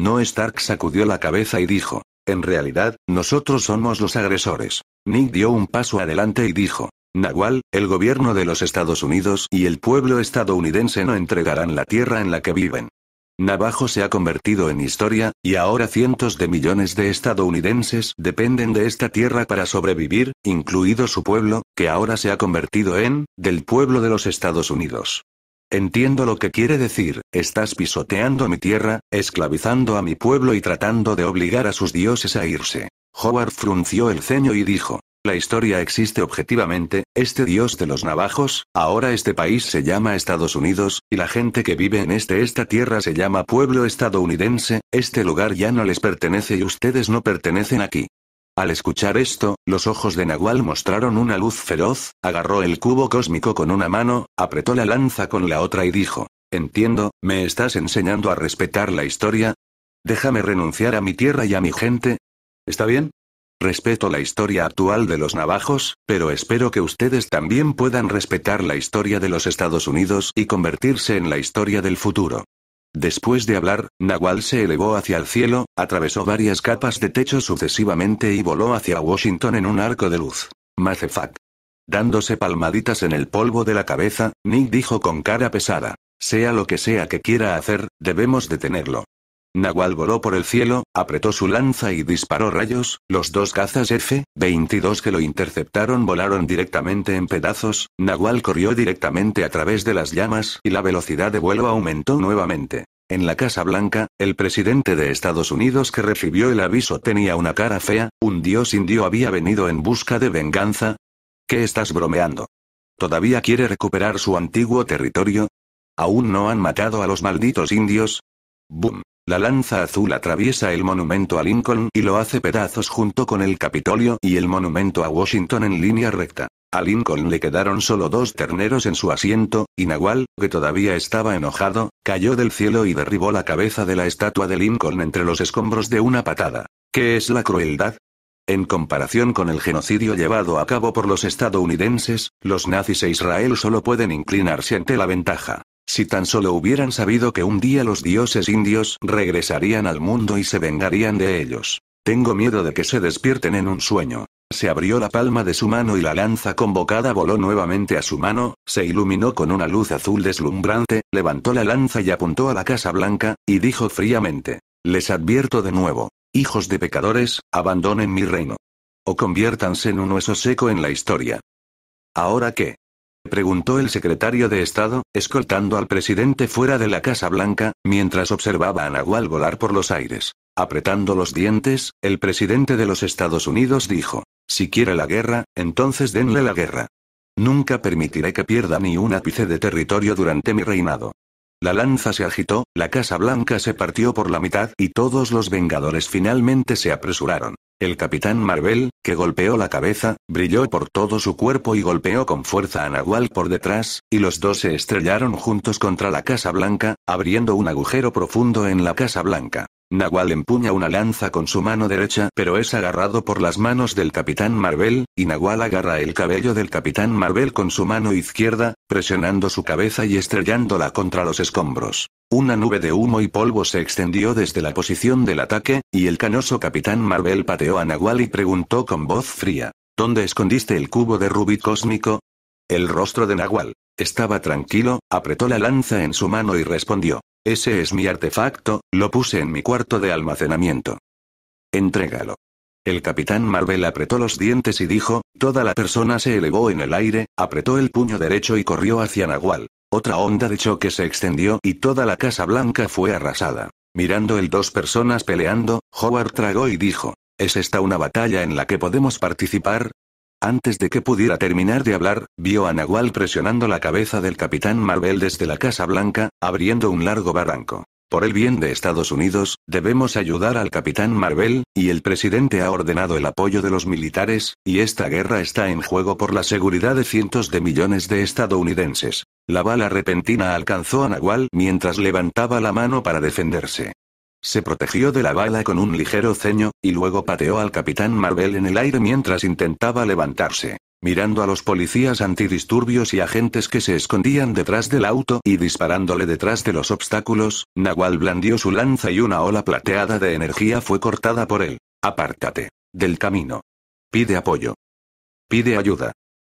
No Stark sacudió la cabeza y dijo, en realidad, nosotros somos los agresores. Nick dio un paso adelante y dijo, Nahual, el gobierno de los Estados Unidos y el pueblo estadounidense no entregarán la tierra en la que viven. Navajo se ha convertido en historia, y ahora cientos de millones de estadounidenses dependen de esta tierra para sobrevivir, incluido su pueblo, que ahora se ha convertido en, del pueblo de los Estados Unidos. Entiendo lo que quiere decir, estás pisoteando mi tierra, esclavizando a mi pueblo y tratando de obligar a sus dioses a irse. Howard frunció el ceño y dijo, la historia existe objetivamente, este dios de los navajos, ahora este país se llama Estados Unidos, y la gente que vive en este esta tierra se llama pueblo estadounidense, este lugar ya no les pertenece y ustedes no pertenecen aquí. Al escuchar esto, los ojos de Nahual mostraron una luz feroz, agarró el cubo cósmico con una mano, apretó la lanza con la otra y dijo, Entiendo, ¿me estás enseñando a respetar la historia? Déjame renunciar a mi tierra y a mi gente. ¿Está bien? Respeto la historia actual de los navajos, pero espero que ustedes también puedan respetar la historia de los Estados Unidos y convertirse en la historia del futuro. Después de hablar, Nahual se elevó hacia el cielo, atravesó varias capas de techo sucesivamente y voló hacia Washington en un arco de luz. Macefak. Dándose palmaditas en el polvo de la cabeza, Nick dijo con cara pesada. Sea lo que sea que quiera hacer, debemos detenerlo. Nahual voló por el cielo, apretó su lanza y disparó rayos, los dos cazas F-22 que lo interceptaron volaron directamente en pedazos, Nahual corrió directamente a través de las llamas y la velocidad de vuelo aumentó nuevamente. En la Casa Blanca, el presidente de Estados Unidos que recibió el aviso tenía una cara fea, un dios indio había venido en busca de venganza. ¿Qué estás bromeando? ¿Todavía quiere recuperar su antiguo territorio? ¿Aún no han matado a los malditos indios? ¡Bum! La lanza azul atraviesa el monumento a Lincoln y lo hace pedazos junto con el Capitolio y el monumento a Washington en línea recta. A Lincoln le quedaron solo dos terneros en su asiento, y Nahual, que todavía estaba enojado, cayó del cielo y derribó la cabeza de la estatua de Lincoln entre los escombros de una patada. ¿Qué es la crueldad? En comparación con el genocidio llevado a cabo por los estadounidenses, los nazis e Israel solo pueden inclinarse ante la ventaja. Si tan solo hubieran sabido que un día los dioses indios regresarían al mundo y se vengarían de ellos. Tengo miedo de que se despierten en un sueño. Se abrió la palma de su mano y la lanza convocada voló nuevamente a su mano, se iluminó con una luz azul deslumbrante, levantó la lanza y apuntó a la Casa Blanca, y dijo fríamente, Les advierto de nuevo, hijos de pecadores, abandonen mi reino. O conviértanse en un hueso seco en la historia. ¿Ahora qué? preguntó el secretario de Estado, escoltando al presidente fuera de la Casa Blanca, mientras observaba a Nahual volar por los aires. Apretando los dientes, el presidente de los Estados Unidos dijo, si quiere la guerra, entonces denle la guerra. Nunca permitiré que pierda ni un ápice de territorio durante mi reinado. La lanza se agitó, la Casa Blanca se partió por la mitad y todos los Vengadores finalmente se apresuraron. El Capitán Marvel, que golpeó la cabeza, brilló por todo su cuerpo y golpeó con fuerza a Nahual por detrás, y los dos se estrellaron juntos contra la Casa Blanca, abriendo un agujero profundo en la Casa Blanca. Nahual empuña una lanza con su mano derecha, pero es agarrado por las manos del Capitán Marvel, y Nahual agarra el cabello del Capitán Marvel con su mano izquierda, presionando su cabeza y estrellándola contra los escombros. Una nube de humo y polvo se extendió desde la posición del ataque, y el canoso Capitán Marvel pateó a Nahual y preguntó con voz fría. ¿Dónde escondiste el cubo de rubí cósmico? El rostro de Nahual. Estaba tranquilo, apretó la lanza en su mano y respondió. Ese es mi artefacto, lo puse en mi cuarto de almacenamiento. Entrégalo. El capitán Marvel apretó los dientes y dijo, toda la persona se elevó en el aire, apretó el puño derecho y corrió hacia Nahual. Otra onda de choque se extendió y toda la Casa Blanca fue arrasada. Mirando el dos personas peleando, Howard tragó y dijo, ¿es esta una batalla en la que podemos participar? Antes de que pudiera terminar de hablar, vio a Nahual presionando la cabeza del capitán Marvel desde la Casa Blanca, abriendo un largo barranco. Por el bien de Estados Unidos, debemos ayudar al capitán Marvel, y el presidente ha ordenado el apoyo de los militares, y esta guerra está en juego por la seguridad de cientos de millones de estadounidenses. La bala repentina alcanzó a Nahual mientras levantaba la mano para defenderse. Se protegió de la bala con un ligero ceño, y luego pateó al capitán Marvel en el aire mientras intentaba levantarse, mirando a los policías antidisturbios y agentes que se escondían detrás del auto y disparándole detrás de los obstáculos, Nahual blandió su lanza y una ola plateada de energía fue cortada por él. Apártate. Del camino. Pide apoyo. Pide ayuda.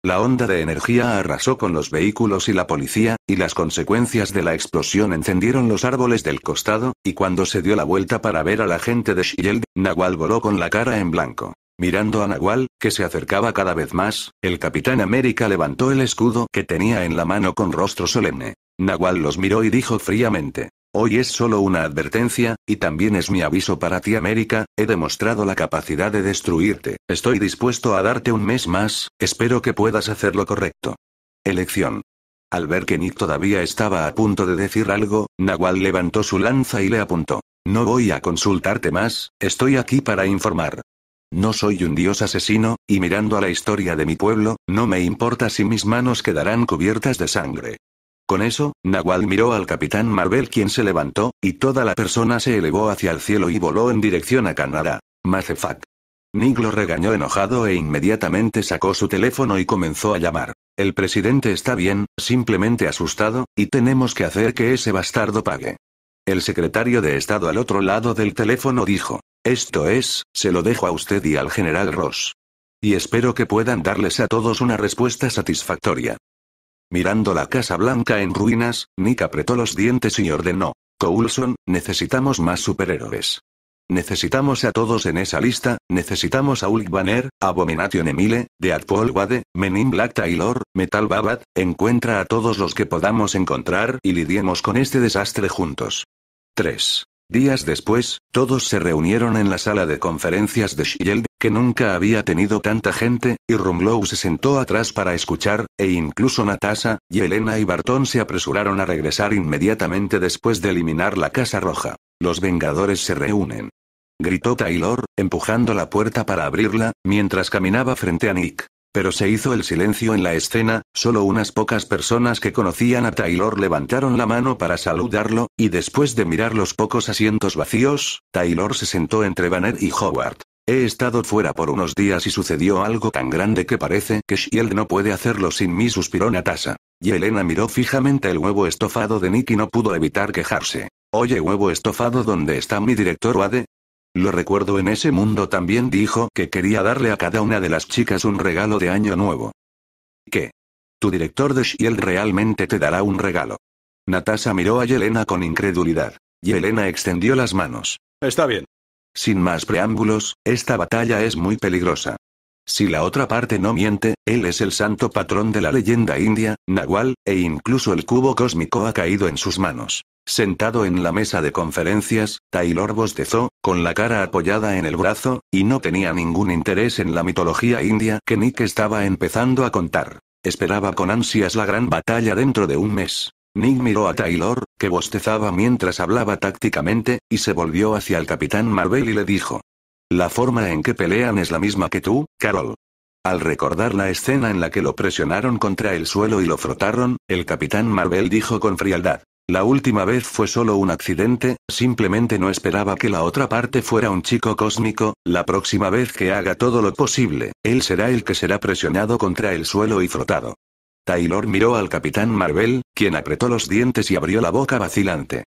La onda de energía arrasó con los vehículos y la policía, y las consecuencias de la explosión encendieron los árboles del costado, y cuando se dio la vuelta para ver a la gente de Shield, Nahual voló con la cara en blanco. Mirando a Nahual, que se acercaba cada vez más, el Capitán América levantó el escudo que tenía en la mano con rostro solemne. Nahual los miró y dijo fríamente, Hoy es solo una advertencia, y también es mi aviso para ti América, he demostrado la capacidad de destruirte, estoy dispuesto a darte un mes más, espero que puedas hacer lo correcto. Elección. Al ver que Nick todavía estaba a punto de decir algo, Nahual levantó su lanza y le apuntó. No voy a consultarte más, estoy aquí para informar. No soy un dios asesino, y mirando a la historia de mi pueblo, no me importa si mis manos quedarán cubiertas de sangre. Con eso, Nahual miró al capitán Marvel quien se levantó, y toda la persona se elevó hacia el cielo y voló en dirección a Canadá. Mazefak. Nick lo regañó enojado e inmediatamente sacó su teléfono y comenzó a llamar. El presidente está bien, simplemente asustado, y tenemos que hacer que ese bastardo pague. El secretario de Estado al otro lado del teléfono dijo, esto es, se lo dejo a usted y al general Ross. Y espero que puedan darles a todos una respuesta satisfactoria. Mirando la Casa Blanca en ruinas, Nick apretó los dientes y ordenó. Coulson, necesitamos más superhéroes. Necesitamos a todos en esa lista, necesitamos a Ulk Banner, Abomination Emile, Deadpool Wade, Menin Black Taylor, Metal Babat, encuentra a todos los que podamos encontrar y lidiemos con este desastre juntos. 3. Días después, todos se reunieron en la sala de conferencias de Shield, que nunca había tenido tanta gente, y Rumlow se sentó atrás para escuchar, e incluso Natasha, Yelena y Barton se apresuraron a regresar inmediatamente después de eliminar la Casa Roja. Los Vengadores se reúnen. Gritó Taylor, empujando la puerta para abrirla, mientras caminaba frente a Nick. Pero se hizo el silencio en la escena, solo unas pocas personas que conocían a Taylor levantaron la mano para saludarlo, y después de mirar los pocos asientos vacíos, Taylor se sentó entre Banner y Howard. He estado fuera por unos días y sucedió algo tan grande que parece que Shield no puede hacerlo sin mí, suspiró Natasha. Y Elena miró fijamente el huevo estofado de Nick y no pudo evitar quejarse. Oye, huevo estofado, ¿dónde está mi director Wade? Lo recuerdo en ese mundo también dijo que quería darle a cada una de las chicas un regalo de año nuevo. ¿Qué? Tu director de Shield realmente te dará un regalo. Natasha miró a Yelena con incredulidad. Yelena extendió las manos. Está bien. Sin más preámbulos, esta batalla es muy peligrosa. Si la otra parte no miente, él es el santo patrón de la leyenda india, Nahual, e incluso el cubo cósmico ha caído en sus manos. Sentado en la mesa de conferencias, Taylor bostezó, con la cara apoyada en el brazo, y no tenía ningún interés en la mitología india que Nick estaba empezando a contar. Esperaba con ansias la gran batalla dentro de un mes. Nick miró a Taylor, que bostezaba mientras hablaba tácticamente, y se volvió hacia el capitán Marvel y le dijo. La forma en que pelean es la misma que tú, Carol. Al recordar la escena en la que lo presionaron contra el suelo y lo frotaron, el capitán Marvel dijo con frialdad. La última vez fue solo un accidente, simplemente no esperaba que la otra parte fuera un chico cósmico, la próxima vez que haga todo lo posible, él será el que será presionado contra el suelo y frotado. Taylor miró al capitán Marvel, quien apretó los dientes y abrió la boca vacilante.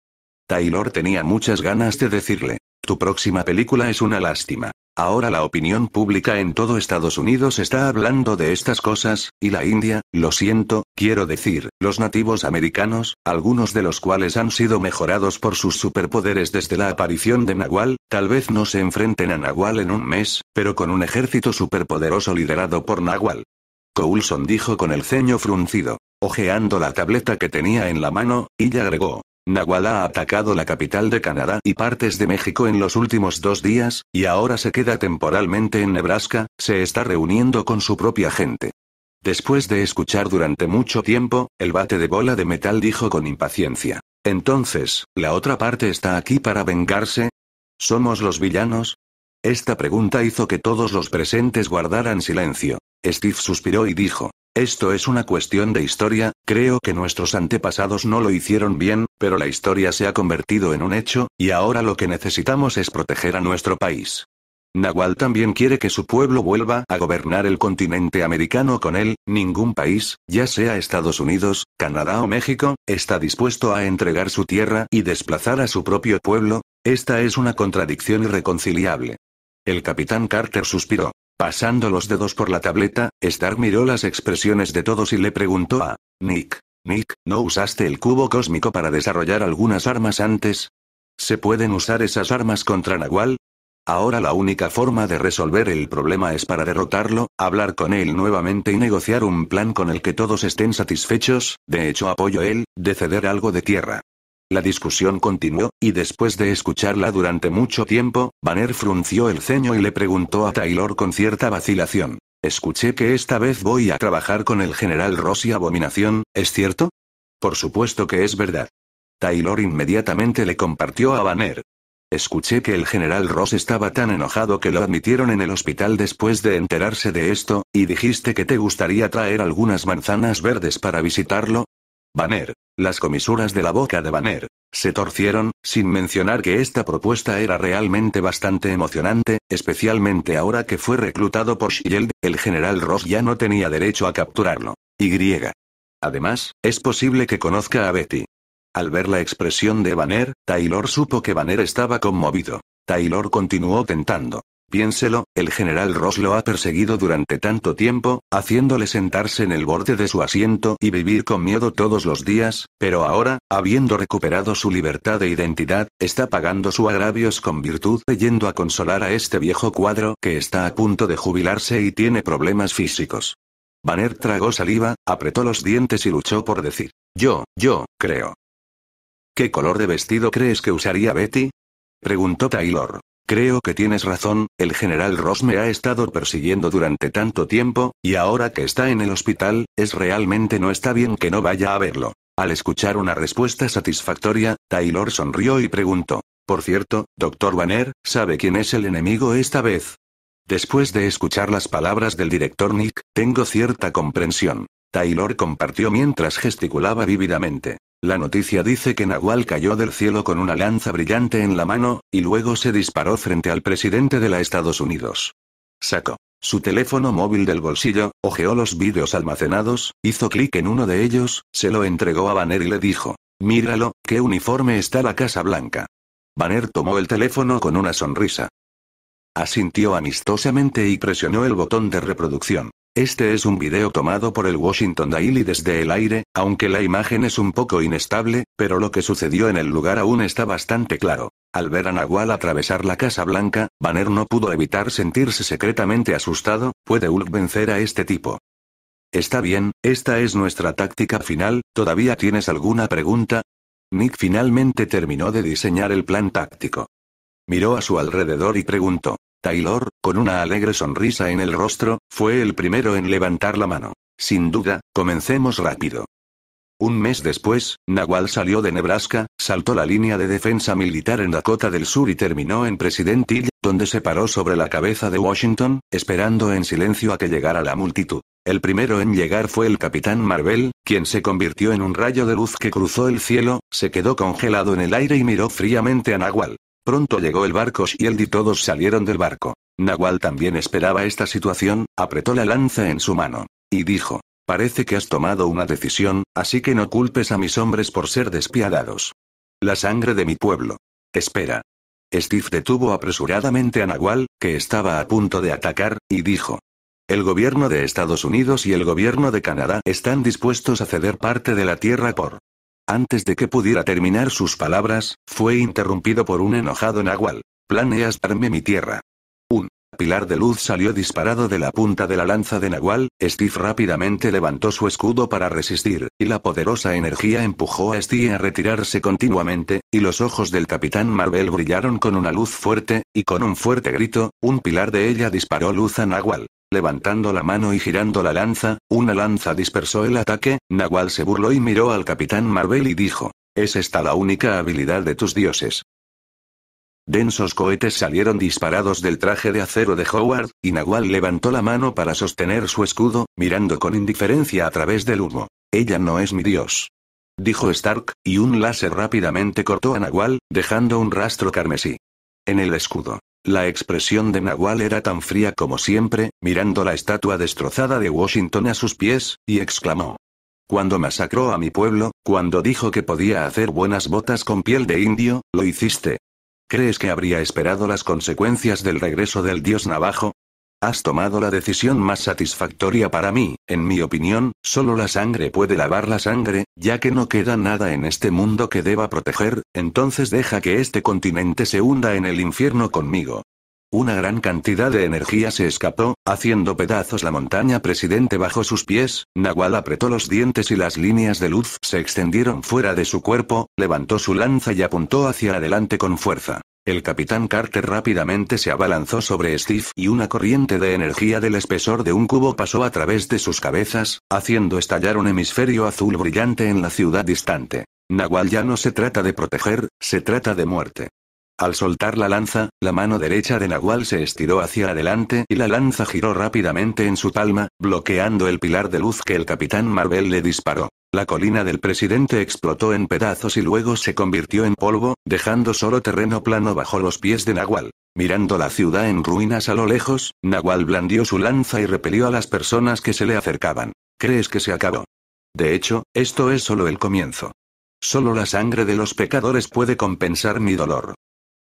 Taylor tenía muchas ganas de decirle, tu próxima película es una lástima. Ahora la opinión pública en todo Estados Unidos está hablando de estas cosas, y la India, lo siento, quiero decir, los nativos americanos, algunos de los cuales han sido mejorados por sus superpoderes desde la aparición de Nahual, tal vez no se enfrenten a Nahual en un mes, pero con un ejército superpoderoso liderado por Nahual. Coulson dijo con el ceño fruncido, ojeando la tableta que tenía en la mano, y agregó, Nahuala ha atacado la capital de Canadá y partes de México en los últimos dos días, y ahora se queda temporalmente en Nebraska, se está reuniendo con su propia gente. Después de escuchar durante mucho tiempo, el bate de bola de metal dijo con impaciencia. Entonces, ¿la otra parte está aquí para vengarse? ¿Somos los villanos? Esta pregunta hizo que todos los presentes guardaran silencio. Steve suspiró y dijo, esto es una cuestión de historia, creo que nuestros antepasados no lo hicieron bien, pero la historia se ha convertido en un hecho, y ahora lo que necesitamos es proteger a nuestro país. Nahual también quiere que su pueblo vuelva a gobernar el continente americano con él, ningún país, ya sea Estados Unidos, Canadá o México, está dispuesto a entregar su tierra y desplazar a su propio pueblo, esta es una contradicción irreconciliable. El capitán Carter suspiró. Pasando los dedos por la tableta, Stark miró las expresiones de todos y le preguntó a Nick. Nick, ¿no usaste el cubo cósmico para desarrollar algunas armas antes? ¿Se pueden usar esas armas contra Nahual? Ahora la única forma de resolver el problema es para derrotarlo, hablar con él nuevamente y negociar un plan con el que todos estén satisfechos, de hecho apoyo él, de ceder algo de tierra. La discusión continuó, y después de escucharla durante mucho tiempo, Banner frunció el ceño y le preguntó a Taylor con cierta vacilación. Escuché que esta vez voy a trabajar con el general Ross y Abominación, ¿es cierto? Por supuesto que es verdad. Taylor inmediatamente le compartió a Banner. Escuché que el general Ross estaba tan enojado que lo admitieron en el hospital después de enterarse de esto, y dijiste que te gustaría traer algunas manzanas verdes para visitarlo, Banner. Las comisuras de la boca de Banner. Se torcieron, sin mencionar que esta propuesta era realmente bastante emocionante, especialmente ahora que fue reclutado por Shield, el general Ross ya no tenía derecho a capturarlo. Y. Además, es posible que conozca a Betty. Al ver la expresión de Banner, Taylor supo que Banner estaba conmovido. Taylor continuó tentando. Piénselo, el general Ross lo ha perseguido durante tanto tiempo, haciéndole sentarse en el borde de su asiento y vivir con miedo todos los días, pero ahora, habiendo recuperado su libertad e identidad, está pagando sus agravios con virtud yendo a consolar a este viejo cuadro que está a punto de jubilarse y tiene problemas físicos. Banner tragó saliva, apretó los dientes y luchó por decir, yo, yo, creo. ¿Qué color de vestido crees que usaría Betty? preguntó Taylor. Creo que tienes razón, el general Ross me ha estado persiguiendo durante tanto tiempo, y ahora que está en el hospital, es realmente no está bien que no vaya a verlo. Al escuchar una respuesta satisfactoria, Taylor sonrió y preguntó. Por cierto, doctor Banner, ¿sabe quién es el enemigo esta vez? Después de escuchar las palabras del director Nick, tengo cierta comprensión. Taylor compartió mientras gesticulaba vívidamente. La noticia dice que Nahual cayó del cielo con una lanza brillante en la mano, y luego se disparó frente al presidente de la Estados Unidos. Sacó su teléfono móvil del bolsillo, ojeó los vídeos almacenados, hizo clic en uno de ellos, se lo entregó a Banner y le dijo, míralo, qué uniforme está la Casa Blanca. Banner tomó el teléfono con una sonrisa. Asintió amistosamente y presionó el botón de reproducción. Este es un video tomado por el Washington Daily desde el aire, aunque la imagen es un poco inestable, pero lo que sucedió en el lugar aún está bastante claro. Al ver a Nahual atravesar la Casa Blanca, Banner no pudo evitar sentirse secretamente asustado, ¿puede Hulk vencer a este tipo? Está bien, esta es nuestra táctica final, ¿todavía tienes alguna pregunta? Nick finalmente terminó de diseñar el plan táctico. Miró a su alrededor y preguntó. Taylor, con una alegre sonrisa en el rostro, fue el primero en levantar la mano. Sin duda, comencemos rápido. Un mes después, Nahual salió de Nebraska, saltó la línea de defensa militar en Dakota del Sur y terminó en President Hill, donde se paró sobre la cabeza de Washington, esperando en silencio a que llegara la multitud. El primero en llegar fue el capitán Marvel, quien se convirtió en un rayo de luz que cruzó el cielo, se quedó congelado en el aire y miró fríamente a Nahual. Pronto llegó el barco Shield y todos salieron del barco. Nahual también esperaba esta situación, apretó la lanza en su mano. Y dijo, parece que has tomado una decisión, así que no culpes a mis hombres por ser despiadados. La sangre de mi pueblo. Espera. Steve detuvo apresuradamente a Nahual, que estaba a punto de atacar, y dijo. El gobierno de Estados Unidos y el gobierno de Canadá están dispuestos a ceder parte de la tierra por antes de que pudiera terminar sus palabras, fue interrumpido por un enojado nahual. Planeas darme mi tierra. Un pilar de luz salió disparado de la punta de la lanza de Nahual, Steve rápidamente levantó su escudo para resistir, y la poderosa energía empujó a Steve a retirarse continuamente, y los ojos del capitán Marvel brillaron con una luz fuerte, y con un fuerte grito, un pilar de ella disparó luz a Nahual. Levantando la mano y girando la lanza, una lanza dispersó el ataque, Nahual se burló y miró al capitán Marvel y dijo, ¿es esta la única habilidad de tus dioses? Densos cohetes salieron disparados del traje de acero de Howard, y Nahual levantó la mano para sostener su escudo, mirando con indiferencia a través del humo. Ella no es mi dios. Dijo Stark, y un láser rápidamente cortó a Nahual, dejando un rastro carmesí. En el escudo. La expresión de Nahual era tan fría como siempre, mirando la estatua destrozada de Washington a sus pies, y exclamó. Cuando masacró a mi pueblo, cuando dijo que podía hacer buenas botas con piel de indio, lo hiciste. ¿Crees que habría esperado las consecuencias del regreso del dios navajo? Has tomado la decisión más satisfactoria para mí, en mi opinión, solo la sangre puede lavar la sangre, ya que no queda nada en este mundo que deba proteger, entonces deja que este continente se hunda en el infierno conmigo. Una gran cantidad de energía se escapó, haciendo pedazos la montaña presidente bajo sus pies, Nahual apretó los dientes y las líneas de luz se extendieron fuera de su cuerpo, levantó su lanza y apuntó hacia adelante con fuerza. El capitán Carter rápidamente se abalanzó sobre Steve y una corriente de energía del espesor de un cubo pasó a través de sus cabezas, haciendo estallar un hemisferio azul brillante en la ciudad distante. Nahual ya no se trata de proteger, se trata de muerte. Al soltar la lanza, la mano derecha de Nahual se estiró hacia adelante y la lanza giró rápidamente en su palma, bloqueando el pilar de luz que el capitán Marvel le disparó. La colina del presidente explotó en pedazos y luego se convirtió en polvo, dejando solo terreno plano bajo los pies de Nahual. Mirando la ciudad en ruinas a lo lejos, Nahual blandió su lanza y repelió a las personas que se le acercaban. ¿Crees que se acabó? De hecho, esto es solo el comienzo. Solo la sangre de los pecadores puede compensar mi dolor.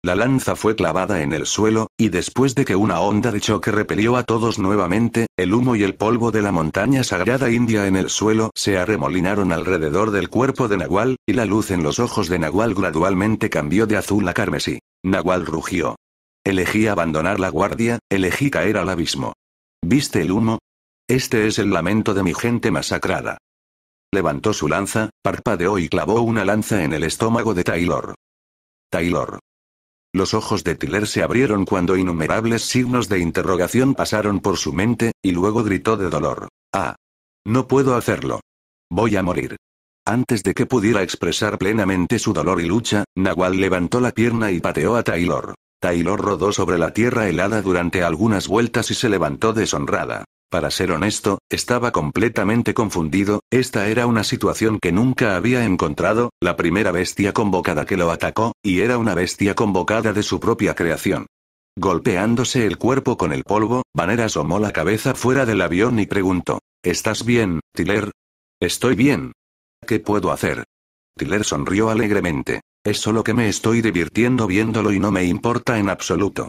La lanza fue clavada en el suelo, y después de que una onda de choque repelió a todos nuevamente, el humo y el polvo de la montaña sagrada india en el suelo se arremolinaron alrededor del cuerpo de Nahual, y la luz en los ojos de Nahual gradualmente cambió de azul a carmesí. Nahual rugió. Elegí abandonar la guardia, elegí caer al abismo. ¿Viste el humo? Este es el lamento de mi gente masacrada. Levantó su lanza, parpadeó y clavó una lanza en el estómago de Taylor. Taylor. Los ojos de Tiller se abrieron cuando innumerables signos de interrogación pasaron por su mente, y luego gritó de dolor. Ah. No puedo hacerlo. Voy a morir. Antes de que pudiera expresar plenamente su dolor y lucha, Nahual levantó la pierna y pateó a Taylor. Taylor rodó sobre la tierra helada durante algunas vueltas y se levantó deshonrada. Para ser honesto, estaba completamente confundido, esta era una situación que nunca había encontrado, la primera bestia convocada que lo atacó, y era una bestia convocada de su propia creación. Golpeándose el cuerpo con el polvo, Banner asomó la cabeza fuera del avión y preguntó, ¿Estás bien, Tiller? Estoy bien. ¿Qué puedo hacer? Tiller sonrió alegremente. Es solo que me estoy divirtiendo viéndolo y no me importa en absoluto.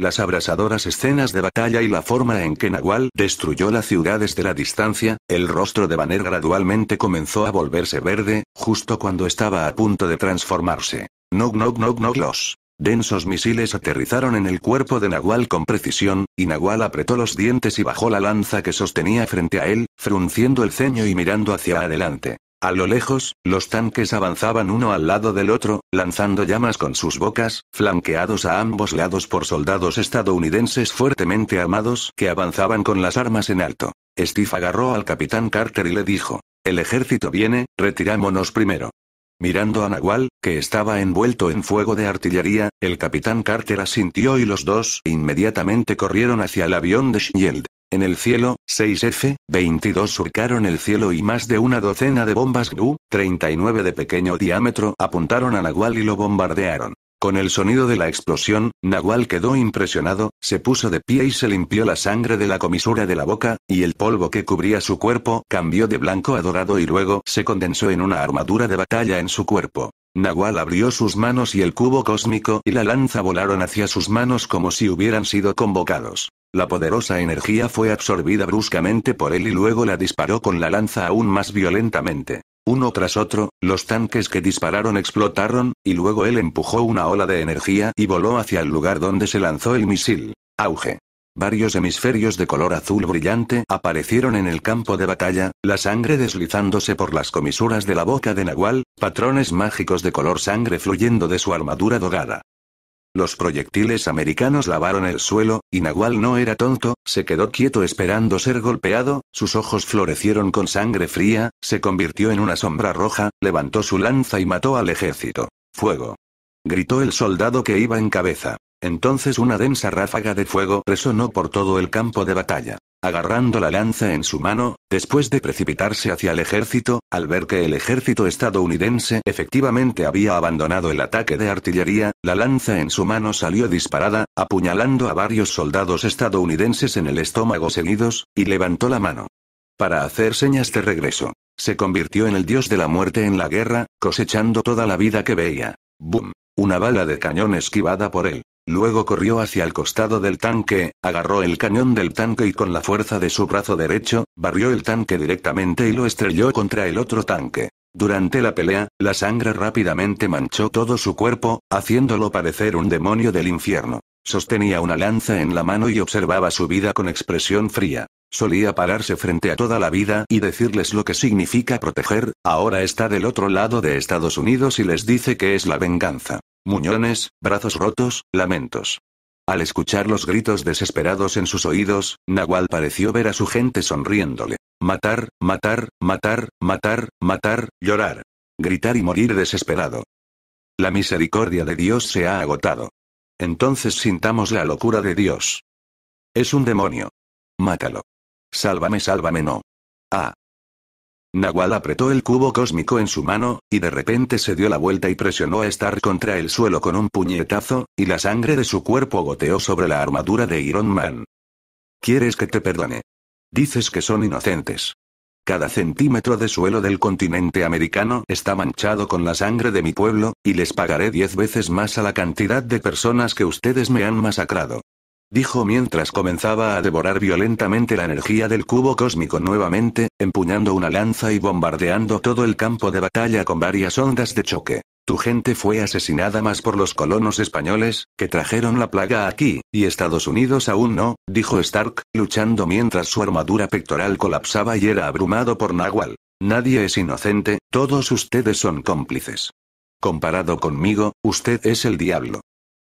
Las abrasadoras escenas de batalla y la forma en que Nahual destruyó la ciudad desde la distancia, el rostro de Banner gradualmente comenzó a volverse verde, justo cuando estaba a punto de transformarse. No, no, no, nog los densos misiles aterrizaron en el cuerpo de Nahual con precisión, y Nahual apretó los dientes y bajó la lanza que sostenía frente a él, frunciendo el ceño y mirando hacia adelante. A lo lejos, los tanques avanzaban uno al lado del otro, lanzando llamas con sus bocas, flanqueados a ambos lados por soldados estadounidenses fuertemente armados que avanzaban con las armas en alto. Steve agarró al capitán Carter y le dijo, El ejército viene, retirámonos primero. Mirando a Nahual, que estaba envuelto en fuego de artillería, el capitán Carter asintió y los dos inmediatamente corrieron hacia el avión de Shield. En el cielo, 6F-22 surcaron el cielo y más de una docena de bombas gru 39 de pequeño diámetro apuntaron a Nahual y lo bombardearon. Con el sonido de la explosión, Nahual quedó impresionado, se puso de pie y se limpió la sangre de la comisura de la boca, y el polvo que cubría su cuerpo cambió de blanco a dorado y luego se condensó en una armadura de batalla en su cuerpo. Nahual abrió sus manos y el cubo cósmico y la lanza volaron hacia sus manos como si hubieran sido convocados. La poderosa energía fue absorbida bruscamente por él y luego la disparó con la lanza aún más violentamente. Uno tras otro, los tanques que dispararon explotaron, y luego él empujó una ola de energía y voló hacia el lugar donde se lanzó el misil. Auge. Varios hemisferios de color azul brillante aparecieron en el campo de batalla, la sangre deslizándose por las comisuras de la boca de Nahual, patrones mágicos de color sangre fluyendo de su armadura dorada. Los proyectiles americanos lavaron el suelo, y Nahual no era tonto, se quedó quieto esperando ser golpeado, sus ojos florecieron con sangre fría, se convirtió en una sombra roja, levantó su lanza y mató al ejército. ¡Fuego! gritó el soldado que iba en cabeza. Entonces una densa ráfaga de fuego resonó por todo el campo de batalla. Agarrando la lanza en su mano, después de precipitarse hacia el ejército, al ver que el ejército estadounidense efectivamente había abandonado el ataque de artillería, la lanza en su mano salió disparada, apuñalando a varios soldados estadounidenses en el estómago seguidos, y levantó la mano. Para hacer señas de regreso. Se convirtió en el dios de la muerte en la guerra, cosechando toda la vida que veía. ¡Bum! Una bala de cañón esquivada por él. Luego corrió hacia el costado del tanque, agarró el cañón del tanque y con la fuerza de su brazo derecho, barrió el tanque directamente y lo estrelló contra el otro tanque. Durante la pelea, la sangre rápidamente manchó todo su cuerpo, haciéndolo parecer un demonio del infierno. Sostenía una lanza en la mano y observaba su vida con expresión fría. Solía pararse frente a toda la vida y decirles lo que significa proteger, ahora está del otro lado de Estados Unidos y les dice que es la venganza muñones, brazos rotos, lamentos. Al escuchar los gritos desesperados en sus oídos, Nahual pareció ver a su gente sonriéndole. Matar, matar, matar, matar, matar, llorar. Gritar y morir desesperado. La misericordia de Dios se ha agotado. Entonces sintamos la locura de Dios. Es un demonio. Mátalo. Sálvame, sálvame, no. Ah. Nahual apretó el cubo cósmico en su mano, y de repente se dio la vuelta y presionó a Star contra el suelo con un puñetazo, y la sangre de su cuerpo goteó sobre la armadura de Iron Man. ¿Quieres que te perdone? Dices que son inocentes. Cada centímetro de suelo del continente americano está manchado con la sangre de mi pueblo, y les pagaré diez veces más a la cantidad de personas que ustedes me han masacrado dijo mientras comenzaba a devorar violentamente la energía del cubo cósmico nuevamente, empuñando una lanza y bombardeando todo el campo de batalla con varias ondas de choque. Tu gente fue asesinada más por los colonos españoles, que trajeron la plaga aquí, y Estados Unidos aún no, dijo Stark, luchando mientras su armadura pectoral colapsaba y era abrumado por Nahual. Nadie es inocente, todos ustedes son cómplices. Comparado conmigo, usted es el diablo.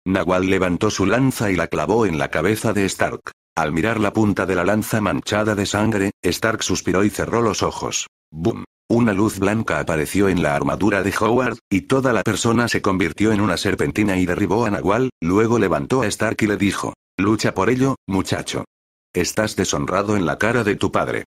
Nahual levantó su lanza y la clavó en la cabeza de Stark. Al mirar la punta de la lanza manchada de sangre, Stark suspiró y cerró los ojos. ¡Bum! Una luz blanca apareció en la armadura de Howard, y toda la persona se convirtió en una serpentina y derribó a Nahual, luego levantó a Stark y le dijo, Lucha por ello, muchacho. Estás deshonrado en la cara de tu padre.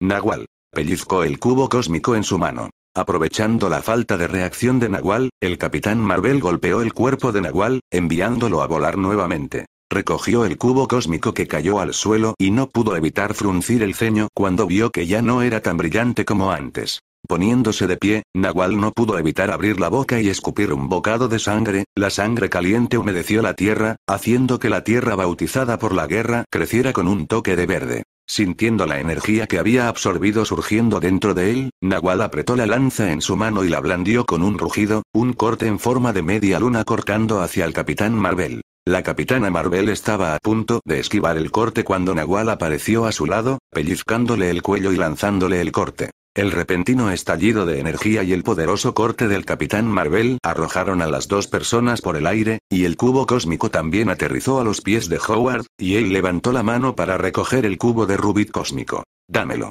Nahual. Pellizcó el cubo cósmico en su mano. Aprovechando la falta de reacción de Nahual, el capitán Marvel golpeó el cuerpo de Nahual, enviándolo a volar nuevamente. Recogió el cubo cósmico que cayó al suelo y no pudo evitar fruncir el ceño cuando vio que ya no era tan brillante como antes. Poniéndose de pie, Nahual no pudo evitar abrir la boca y escupir un bocado de sangre, la sangre caliente humedeció la tierra, haciendo que la tierra bautizada por la guerra creciera con un toque de verde. Sintiendo la energía que había absorbido surgiendo dentro de él, Nahual apretó la lanza en su mano y la blandió con un rugido, un corte en forma de media luna cortando hacia el capitán Marvel. La capitana Marvel estaba a punto de esquivar el corte cuando Nahual apareció a su lado, pellizcándole el cuello y lanzándole el corte. El repentino estallido de energía y el poderoso corte del Capitán Marvel arrojaron a las dos personas por el aire, y el cubo cósmico también aterrizó a los pies de Howard, y él levantó la mano para recoger el cubo de Rubik cósmico. Dámelo.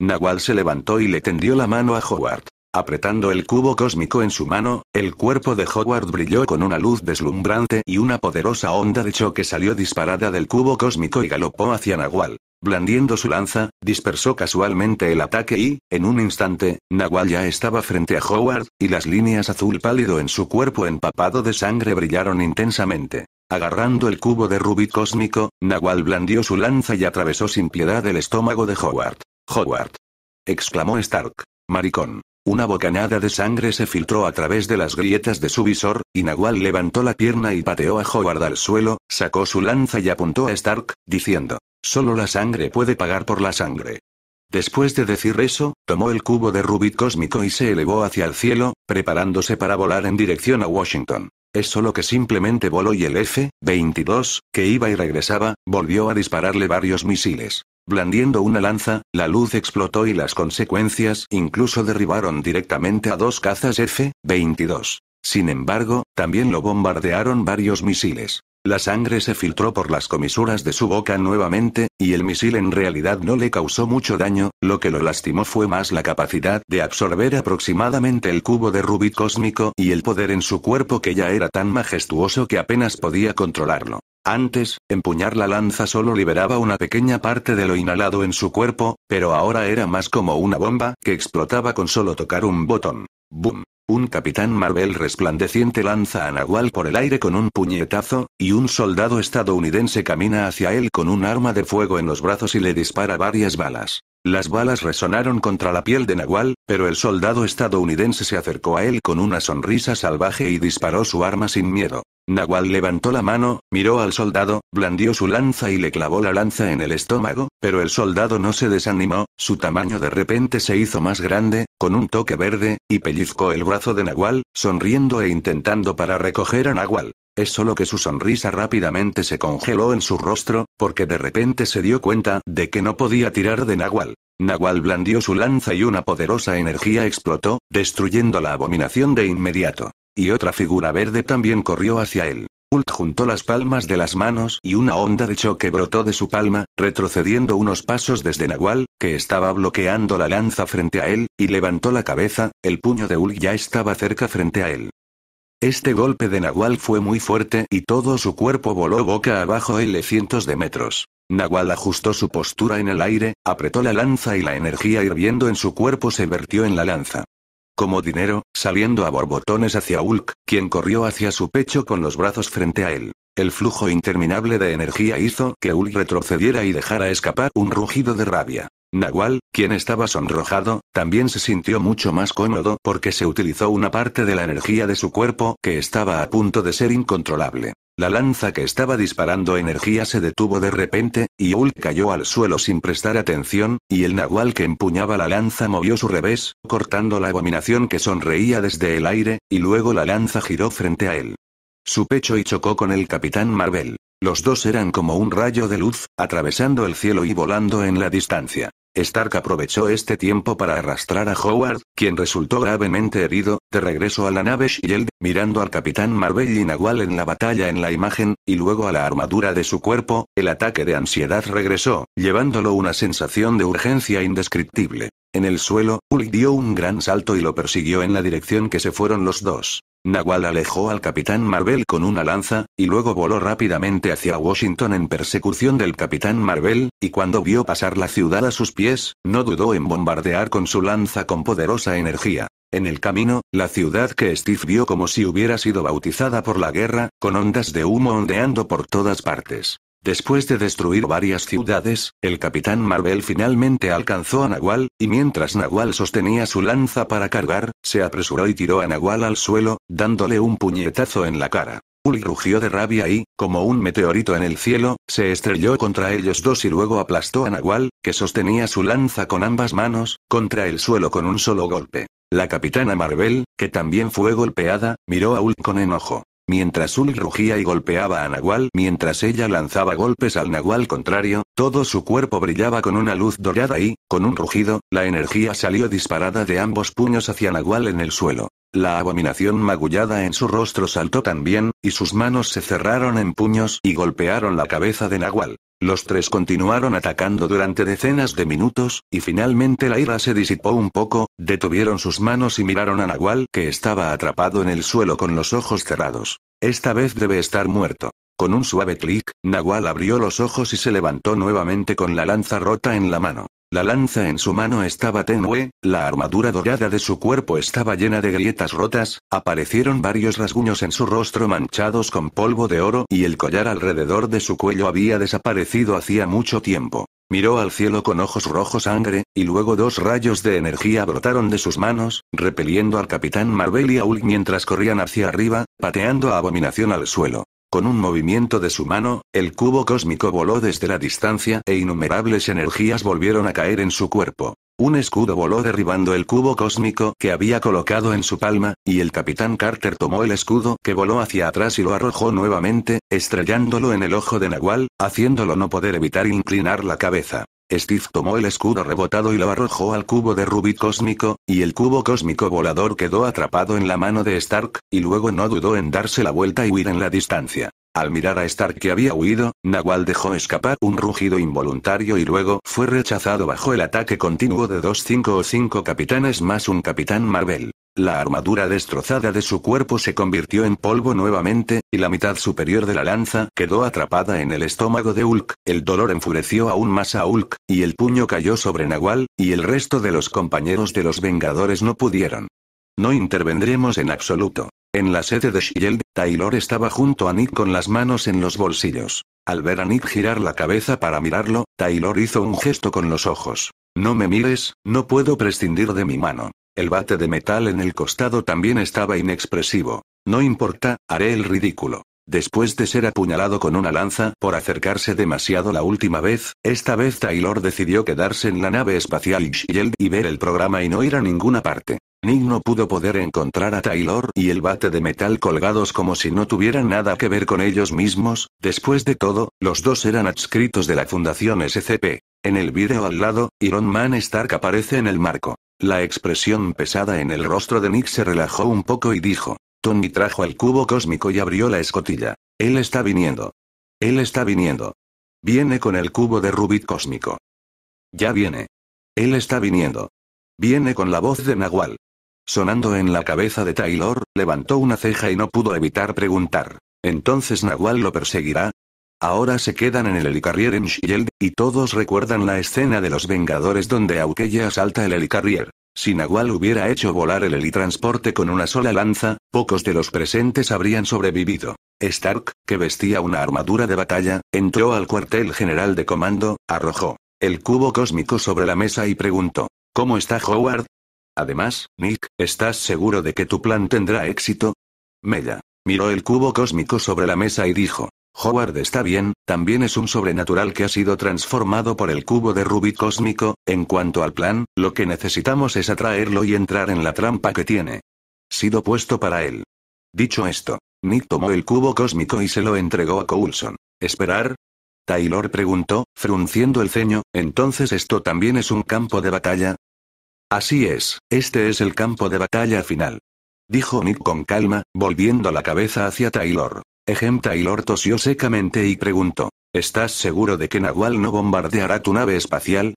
Nahual se levantó y le tendió la mano a Howard. Apretando el cubo cósmico en su mano, el cuerpo de Howard brilló con una luz deslumbrante y una poderosa onda de choque salió disparada del cubo cósmico y galopó hacia Nahual. Blandiendo su lanza, dispersó casualmente el ataque y, en un instante, Nahual ya estaba frente a Howard, y las líneas azul pálido en su cuerpo empapado de sangre brillaron intensamente. Agarrando el cubo de rubí cósmico, Nahual blandió su lanza y atravesó sin piedad el estómago de Howard. Howard. exclamó Stark. Maricón. Una bocanada de sangre se filtró a través de las grietas de su visor, y Nahual levantó la pierna y pateó a Howard al suelo, sacó su lanza y apuntó a Stark, diciendo, Solo la sangre puede pagar por la sangre. Después de decir eso, tomó el cubo de Rubik cósmico y se elevó hacia el cielo, preparándose para volar en dirección a Washington. Es solo que simplemente voló y el F-22, que iba y regresaba, volvió a dispararle varios misiles. Blandiendo una lanza, la luz explotó y las consecuencias incluso derribaron directamente a dos cazas F-22. Sin embargo, también lo bombardearon varios misiles. La sangre se filtró por las comisuras de su boca nuevamente, y el misil en realidad no le causó mucho daño, lo que lo lastimó fue más la capacidad de absorber aproximadamente el cubo de rubí cósmico y el poder en su cuerpo que ya era tan majestuoso que apenas podía controlarlo. Antes, empuñar la lanza solo liberaba una pequeña parte de lo inhalado en su cuerpo, pero ahora era más como una bomba que explotaba con solo tocar un botón. ¡Bum! Un capitán Marvel resplandeciente lanza a Nahual por el aire con un puñetazo, y un soldado estadounidense camina hacia él con un arma de fuego en los brazos y le dispara varias balas. Las balas resonaron contra la piel de Nahual, pero el soldado estadounidense se acercó a él con una sonrisa salvaje y disparó su arma sin miedo. Nahual levantó la mano, miró al soldado, blandió su lanza y le clavó la lanza en el estómago, pero el soldado no se desanimó, su tamaño de repente se hizo más grande, con un toque verde, y pellizcó el brazo de Nahual, sonriendo e intentando para recoger a Nahual. Es solo que su sonrisa rápidamente se congeló en su rostro, porque de repente se dio cuenta de que no podía tirar de Nahual. Nahual blandió su lanza y una poderosa energía explotó, destruyendo la abominación de inmediato y otra figura verde también corrió hacia él. Ult juntó las palmas de las manos y una onda de choque brotó de su palma, retrocediendo unos pasos desde Nahual, que estaba bloqueando la lanza frente a él, y levantó la cabeza, el puño de Ult ya estaba cerca frente a él. Este golpe de Nahual fue muy fuerte y todo su cuerpo voló boca abajo l cientos de metros. Nahual ajustó su postura en el aire, apretó la lanza y la energía hirviendo en su cuerpo se vertió en la lanza como dinero, saliendo a borbotones hacia Hulk, quien corrió hacia su pecho con los brazos frente a él. El flujo interminable de energía hizo que Hulk retrocediera y dejara escapar un rugido de rabia. Nagual, quien estaba sonrojado, también se sintió mucho más cómodo porque se utilizó una parte de la energía de su cuerpo que estaba a punto de ser incontrolable. La lanza que estaba disparando energía se detuvo de repente, y Ul cayó al suelo sin prestar atención, y el nahual que empuñaba la lanza movió su revés, cortando la abominación que sonreía desde el aire, y luego la lanza giró frente a él. Su pecho y chocó con el capitán Marvel. Los dos eran como un rayo de luz, atravesando el cielo y volando en la distancia. Stark aprovechó este tiempo para arrastrar a Howard, quien resultó gravemente herido, de regreso a la nave Shield, mirando al capitán Marvel y Nahual en la batalla en la imagen, y luego a la armadura de su cuerpo, el ataque de ansiedad regresó, llevándolo una sensación de urgencia indescriptible. En el suelo, Uli dio un gran salto y lo persiguió en la dirección que se fueron los dos. Nahual alejó al Capitán Marvel con una lanza, y luego voló rápidamente hacia Washington en persecución del Capitán Marvel, y cuando vio pasar la ciudad a sus pies, no dudó en bombardear con su lanza con poderosa energía. En el camino, la ciudad que Steve vio como si hubiera sido bautizada por la guerra, con ondas de humo ondeando por todas partes. Después de destruir varias ciudades, el capitán Marvel finalmente alcanzó a Nahual, y mientras Nahual sostenía su lanza para cargar, se apresuró y tiró a Nahual al suelo, dándole un puñetazo en la cara. Ul rugió de rabia y, como un meteorito en el cielo, se estrelló contra ellos dos y luego aplastó a Nahual, que sostenía su lanza con ambas manos, contra el suelo con un solo golpe. La capitana Marvel, que también fue golpeada, miró a Ul con enojo. Mientras Ul rugía y golpeaba a Nahual mientras ella lanzaba golpes al Nahual contrario, todo su cuerpo brillaba con una luz dorada y, con un rugido, la energía salió disparada de ambos puños hacia Nahual en el suelo. La abominación magullada en su rostro saltó también, y sus manos se cerraron en puños y golpearon la cabeza de Nahual. Los tres continuaron atacando durante decenas de minutos, y finalmente la ira se disipó un poco, detuvieron sus manos y miraron a Nahual que estaba atrapado en el suelo con los ojos cerrados. Esta vez debe estar muerto. Con un suave clic, Nahual abrió los ojos y se levantó nuevamente con la lanza rota en la mano. La lanza en su mano estaba tenue, la armadura dorada de su cuerpo estaba llena de grietas rotas, aparecieron varios rasguños en su rostro manchados con polvo de oro y el collar alrededor de su cuello había desaparecido hacía mucho tiempo. Miró al cielo con ojos rojos sangre, y luego dos rayos de energía brotaron de sus manos, repeliendo al capitán Marvel y Aul mientras corrían hacia arriba, pateando a abominación al suelo. Con un movimiento de su mano, el cubo cósmico voló desde la distancia e innumerables energías volvieron a caer en su cuerpo. Un escudo voló derribando el cubo cósmico que había colocado en su palma, y el capitán Carter tomó el escudo que voló hacia atrás y lo arrojó nuevamente, estrellándolo en el ojo de Nahual, haciéndolo no poder evitar inclinar la cabeza. Steve tomó el escudo rebotado y lo arrojó al cubo de rubí cósmico, y el cubo cósmico volador quedó atrapado en la mano de Stark, y luego no dudó en darse la vuelta y huir en la distancia. Al mirar a Stark que había huido, Nahual dejó escapar un rugido involuntario y luego fue rechazado bajo el ataque continuo de dos cinco o cinco capitanes más un capitán Marvel. La armadura destrozada de su cuerpo se convirtió en polvo nuevamente, y la mitad superior de la lanza quedó atrapada en el estómago de Hulk, el dolor enfureció aún más a Hulk, y el puño cayó sobre Nagual y el resto de los compañeros de los Vengadores no pudieron. No intervendremos en absoluto. En la sede de Shield, Taylor estaba junto a Nick con las manos en los bolsillos. Al ver a Nick girar la cabeza para mirarlo, Taylor hizo un gesto con los ojos. No me mires, no puedo prescindir de mi mano. El bate de metal en el costado también estaba inexpresivo. No importa, haré el ridículo. Después de ser apuñalado con una lanza por acercarse demasiado la última vez, esta vez Taylor decidió quedarse en la nave espacial y ver el programa y no ir a ninguna parte. Nick no pudo poder encontrar a Taylor y el bate de metal colgados como si no tuvieran nada que ver con ellos mismos, después de todo, los dos eran adscritos de la Fundación SCP. En el vídeo al lado, Iron Man Stark aparece en el marco. La expresión pesada en el rostro de Nick se relajó un poco y dijo, Tony trajo el cubo cósmico y abrió la escotilla. Él está viniendo. Él está viniendo. Viene con el cubo de Rubik cósmico. Ya viene. Él está viniendo. Viene con la voz de Nahual. Sonando en la cabeza de Taylor, levantó una ceja y no pudo evitar preguntar. ¿Entonces Nahual lo perseguirá? Ahora se quedan en el helicarrier en Shield, y todos recuerdan la escena de los Vengadores donde Aukella asalta el helicarrier. Si Nahual hubiera hecho volar el helitransporte con una sola lanza, pocos de los presentes habrían sobrevivido. Stark, que vestía una armadura de batalla, entró al cuartel general de comando, arrojó el cubo cósmico sobre la mesa y preguntó, ¿Cómo está Howard? Además, Nick, ¿estás seguro de que tu plan tendrá éxito? Mella miró el cubo cósmico sobre la mesa y dijo, Howard está bien, también es un sobrenatural que ha sido transformado por el cubo de rubí cósmico, en cuanto al plan, lo que necesitamos es atraerlo y entrar en la trampa que tiene. Sido puesto para él. Dicho esto, Nick tomó el cubo cósmico y se lo entregó a Coulson. ¿Esperar? Taylor preguntó, frunciendo el ceño, entonces esto también es un campo de batalla. Así es, este es el campo de batalla final. Dijo Nick con calma, volviendo la cabeza hacia Taylor. Ejem Taylor tosió secamente y preguntó. ¿Estás seguro de que Nahual no bombardeará tu nave espacial?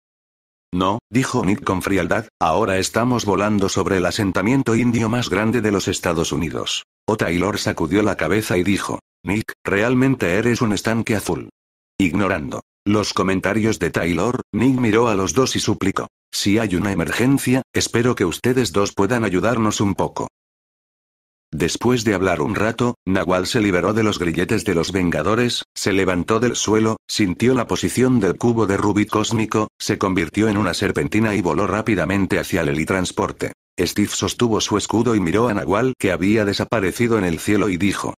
No, dijo Nick con frialdad, ahora estamos volando sobre el asentamiento indio más grande de los Estados Unidos. O Taylor sacudió la cabeza y dijo, Nick, realmente eres un estanque azul. Ignorando los comentarios de Taylor, Nick miró a los dos y suplicó, si hay una emergencia, espero que ustedes dos puedan ayudarnos un poco. Después de hablar un rato, Nahual se liberó de los grilletes de los Vengadores, se levantó del suelo, sintió la posición del cubo de rubí cósmico, se convirtió en una serpentina y voló rápidamente hacia el helitransporte. Steve sostuvo su escudo y miró a Nahual que había desaparecido en el cielo y dijo.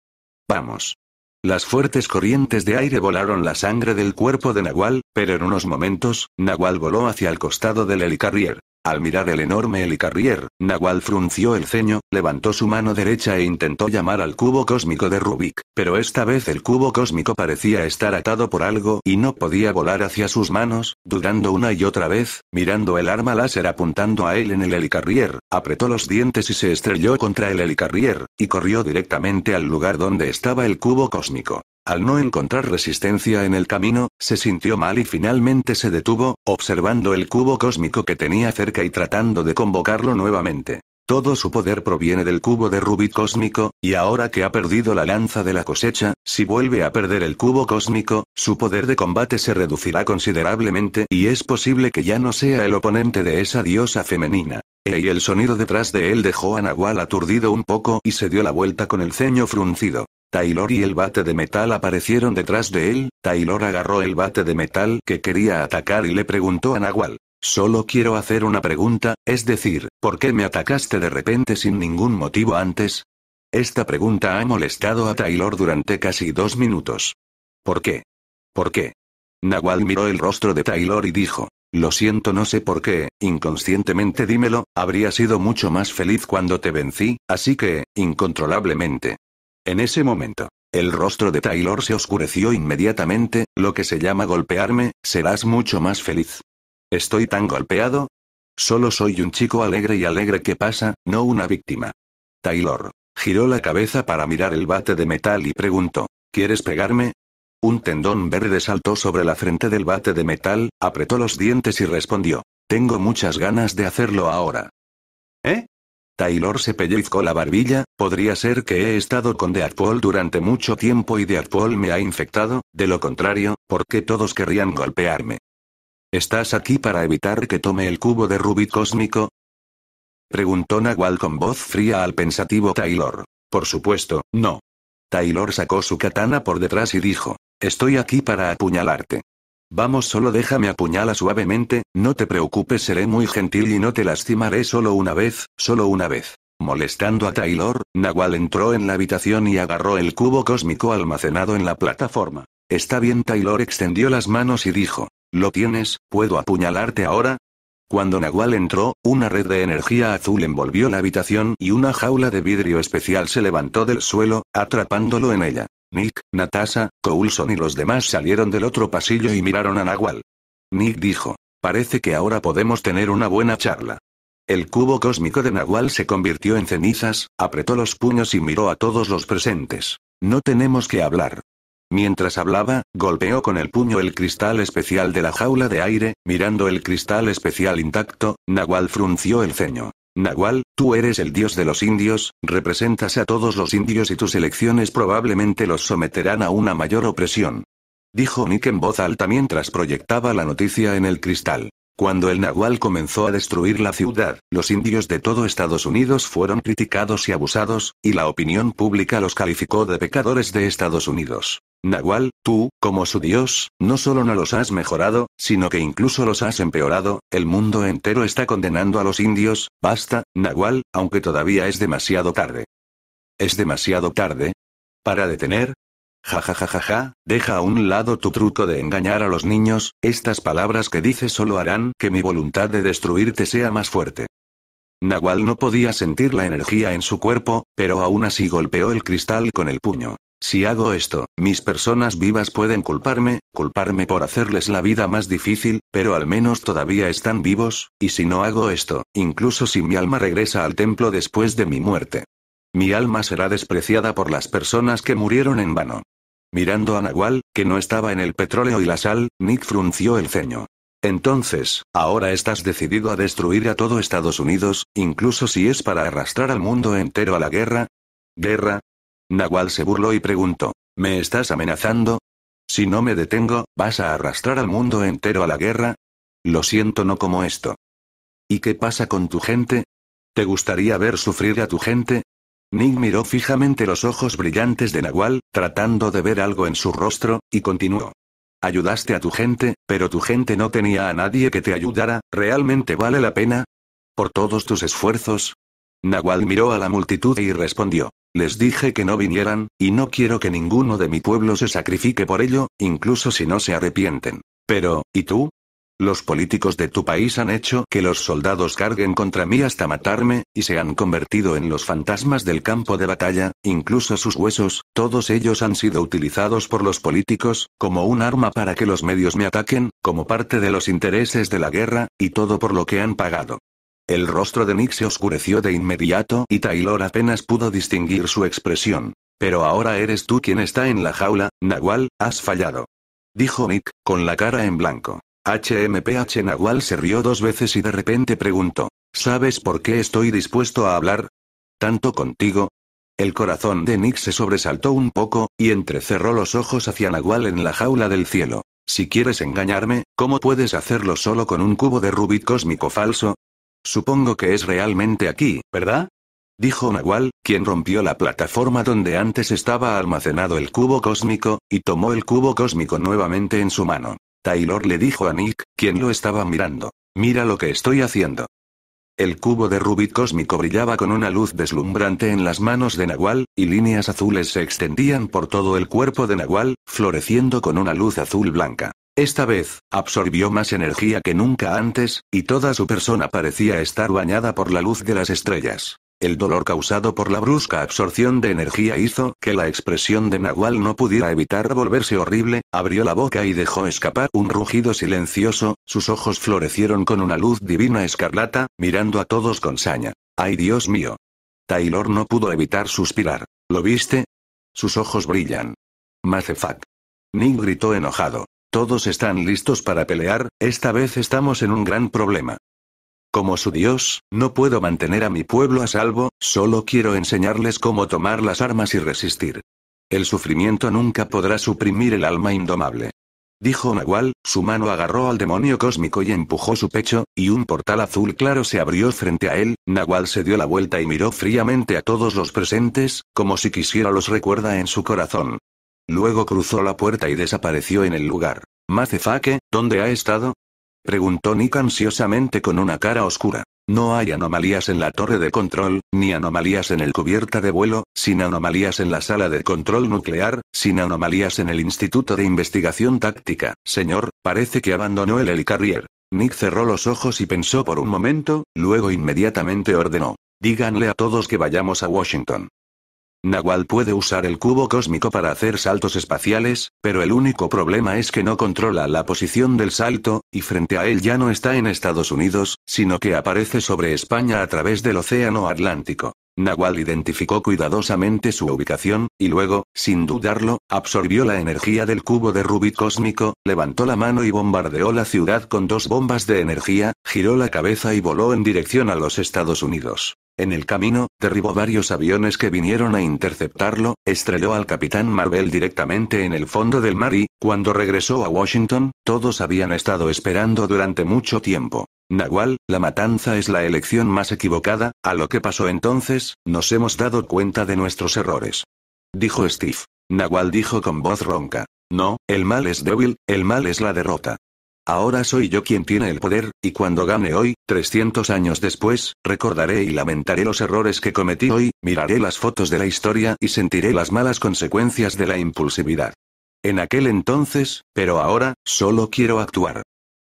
Vamos. Las fuertes corrientes de aire volaron la sangre del cuerpo de Nahual, pero en unos momentos, Nahual voló hacia el costado del helicarrier. Al mirar el enorme helicarrier, Nahual frunció el ceño, levantó su mano derecha e intentó llamar al cubo cósmico de Rubik, pero esta vez el cubo cósmico parecía estar atado por algo y no podía volar hacia sus manos, dudando una y otra vez, mirando el arma láser apuntando a él en el helicarrier, apretó los dientes y se estrelló contra el helicarrier, y corrió directamente al lugar donde estaba el cubo cósmico. Al no encontrar resistencia en el camino, se sintió mal y finalmente se detuvo, observando el cubo cósmico que tenía cerca y tratando de convocarlo nuevamente. Todo su poder proviene del cubo de rubí cósmico, y ahora que ha perdido la lanza de la cosecha, si vuelve a perder el cubo cósmico, su poder de combate se reducirá considerablemente y es posible que ya no sea el oponente de esa diosa femenina. E, y el sonido detrás de él dejó a Nahual aturdido un poco y se dio la vuelta con el ceño fruncido. Taylor y el bate de metal aparecieron detrás de él, Taylor agarró el bate de metal que quería atacar y le preguntó a Nahual. Solo quiero hacer una pregunta, es decir, ¿por qué me atacaste de repente sin ningún motivo antes? Esta pregunta ha molestado a Taylor durante casi dos minutos. ¿Por qué? ¿Por qué? Nahual miró el rostro de Taylor y dijo, lo siento no sé por qué, inconscientemente dímelo, habría sido mucho más feliz cuando te vencí, así que, incontrolablemente, en ese momento, el rostro de Taylor se oscureció inmediatamente, lo que se llama golpearme, serás mucho más feliz. ¿Estoy tan golpeado? Solo soy un chico alegre y alegre que pasa, no una víctima. Taylor. Giró la cabeza para mirar el bate de metal y preguntó, ¿quieres pegarme? Un tendón verde saltó sobre la frente del bate de metal, apretó los dientes y respondió, tengo muchas ganas de hacerlo ahora. ¿Eh? Taylor se pellizcó la barbilla, podría ser que he estado con Deadpool durante mucho tiempo y Deadpool me ha infectado, de lo contrario, ¿por qué todos querrían golpearme? ¿Estás aquí para evitar que tome el cubo de Rubik cósmico? Preguntó Nahual con voz fría al pensativo Taylor. Por supuesto, no. Taylor sacó su katana por detrás y dijo, estoy aquí para apuñalarte. Vamos, solo déjame apuñala suavemente, no te preocupes, seré muy gentil y no te lastimaré solo una vez, solo una vez. Molestando a Taylor, Nahual entró en la habitación y agarró el cubo cósmico almacenado en la plataforma. Está bien, Taylor extendió las manos y dijo, ¿lo tienes? ¿Puedo apuñalarte ahora? Cuando Nahual entró, una red de energía azul envolvió la habitación y una jaula de vidrio especial se levantó del suelo, atrapándolo en ella. Nick, Natasha, Coulson y los demás salieron del otro pasillo y miraron a Nahual. Nick dijo, parece que ahora podemos tener una buena charla. El cubo cósmico de Nahual se convirtió en cenizas, apretó los puños y miró a todos los presentes. No tenemos que hablar. Mientras hablaba, golpeó con el puño el cristal especial de la jaula de aire, mirando el cristal especial intacto, Nahual frunció el ceño. Nahual, tú eres el dios de los indios, representas a todos los indios y tus elecciones probablemente los someterán a una mayor opresión. Dijo Nick en voz alta mientras proyectaba la noticia en el cristal. Cuando el Nahual comenzó a destruir la ciudad, los indios de todo Estados Unidos fueron criticados y abusados, y la opinión pública los calificó de pecadores de Estados Unidos. Nahual, tú, como su Dios, no solo no los has mejorado, sino que incluso los has empeorado, el mundo entero está condenando a los indios, basta, Nahual, aunque todavía es demasiado tarde. ¿Es demasiado tarde? Para detener, Ja deja a un lado tu truco de engañar a los niños, estas palabras que dices solo harán que mi voluntad de destruirte sea más fuerte. Nahual no podía sentir la energía en su cuerpo, pero aún así golpeó el cristal con el puño. Si hago esto, mis personas vivas pueden culparme, culparme por hacerles la vida más difícil, pero al menos todavía están vivos, y si no hago esto, incluso si mi alma regresa al templo después de mi muerte. Mi alma será despreciada por las personas que murieron en vano. Mirando a Nahual, que no estaba en el petróleo y la sal, Nick frunció el ceño. Entonces, ahora estás decidido a destruir a todo Estados Unidos, incluso si es para arrastrar al mundo entero a la guerra. ¿Guerra? Nahual se burló y preguntó. ¿Me estás amenazando? Si no me detengo, ¿vas a arrastrar al mundo entero a la guerra? Lo siento no como esto. ¿Y qué pasa con tu gente? ¿Te gustaría ver sufrir a tu gente? Nick miró fijamente los ojos brillantes de Nahual, tratando de ver algo en su rostro, y continuó. Ayudaste a tu gente, pero tu gente no tenía a nadie que te ayudara, ¿realmente vale la pena? Por todos tus esfuerzos. Nahual miró a la multitud y respondió. Les dije que no vinieran, y no quiero que ninguno de mi pueblo se sacrifique por ello, incluso si no se arrepienten. Pero, ¿y tú? Los políticos de tu país han hecho que los soldados carguen contra mí hasta matarme, y se han convertido en los fantasmas del campo de batalla, incluso sus huesos, todos ellos han sido utilizados por los políticos, como un arma para que los medios me ataquen, como parte de los intereses de la guerra, y todo por lo que han pagado. El rostro de Nick se oscureció de inmediato y Taylor apenas pudo distinguir su expresión. Pero ahora eres tú quien está en la jaula, Nahual, has fallado. Dijo Nick, con la cara en blanco. HMPH Nahual se rió dos veces y de repente preguntó, ¿sabes por qué estoy dispuesto a hablar? ¿Tanto contigo? El corazón de Nick se sobresaltó un poco, y entrecerró los ojos hacia Nahual en la jaula del cielo. Si quieres engañarme, ¿cómo puedes hacerlo solo con un cubo de Rubik cósmico falso? Supongo que es realmente aquí, ¿verdad? Dijo Nahual, quien rompió la plataforma donde antes estaba almacenado el cubo cósmico, y tomó el cubo cósmico nuevamente en su mano. Taylor le dijo a Nick, quien lo estaba mirando. Mira lo que estoy haciendo. El cubo de Rubik cósmico brillaba con una luz deslumbrante en las manos de Nahual, y líneas azules se extendían por todo el cuerpo de Nahual, floreciendo con una luz azul blanca. Esta vez, absorbió más energía que nunca antes, y toda su persona parecía estar bañada por la luz de las estrellas. El dolor causado por la brusca absorción de energía hizo que la expresión de Nahual no pudiera evitar volverse horrible, abrió la boca y dejó escapar un rugido silencioso, sus ojos florecieron con una luz divina escarlata, mirando a todos con saña. ¡Ay Dios mío! Taylor no pudo evitar suspirar. ¿Lo viste? Sus ojos brillan. ¡Mazefak! Nick gritó enojado. Todos están listos para pelear, esta vez estamos en un gran problema. Como su dios, no puedo mantener a mi pueblo a salvo, solo quiero enseñarles cómo tomar las armas y resistir. El sufrimiento nunca podrá suprimir el alma indomable. Dijo Nahual, su mano agarró al demonio cósmico y empujó su pecho, y un portal azul claro se abrió frente a él, Nahual se dio la vuelta y miró fríamente a todos los presentes, como si quisiera los recuerda en su corazón. Luego cruzó la puerta y desapareció en el lugar. Macefaque, ¿dónde ha estado? Preguntó Nick ansiosamente con una cara oscura. No hay anomalías en la torre de control, ni anomalías en el cubierta de vuelo, sin anomalías en la sala de control nuclear, sin anomalías en el Instituto de Investigación Táctica. Señor, parece que abandonó el helicarrier. Nick cerró los ojos y pensó por un momento, luego inmediatamente ordenó. Díganle a todos que vayamos a Washington. Nahual puede usar el cubo cósmico para hacer saltos espaciales, pero el único problema es que no controla la posición del salto, y frente a él ya no está en Estados Unidos, sino que aparece sobre España a través del Océano Atlántico. Nahual identificó cuidadosamente su ubicación, y luego, sin dudarlo, absorbió la energía del cubo de rubí cósmico, levantó la mano y bombardeó la ciudad con dos bombas de energía, giró la cabeza y voló en dirección a los Estados Unidos. En el camino, derribó varios aviones que vinieron a interceptarlo, estrelló al capitán Marvel directamente en el fondo del mar y, cuando regresó a Washington, todos habían estado esperando durante mucho tiempo. Nahual, la matanza es la elección más equivocada, a lo que pasó entonces, nos hemos dado cuenta de nuestros errores. Dijo Steve. Nahual dijo con voz ronca. No, el mal es débil, el mal es la derrota. Ahora soy yo quien tiene el poder, y cuando gane hoy, 300 años después, recordaré y lamentaré los errores que cometí hoy, miraré las fotos de la historia y sentiré las malas consecuencias de la impulsividad. En aquel entonces, pero ahora, solo quiero actuar.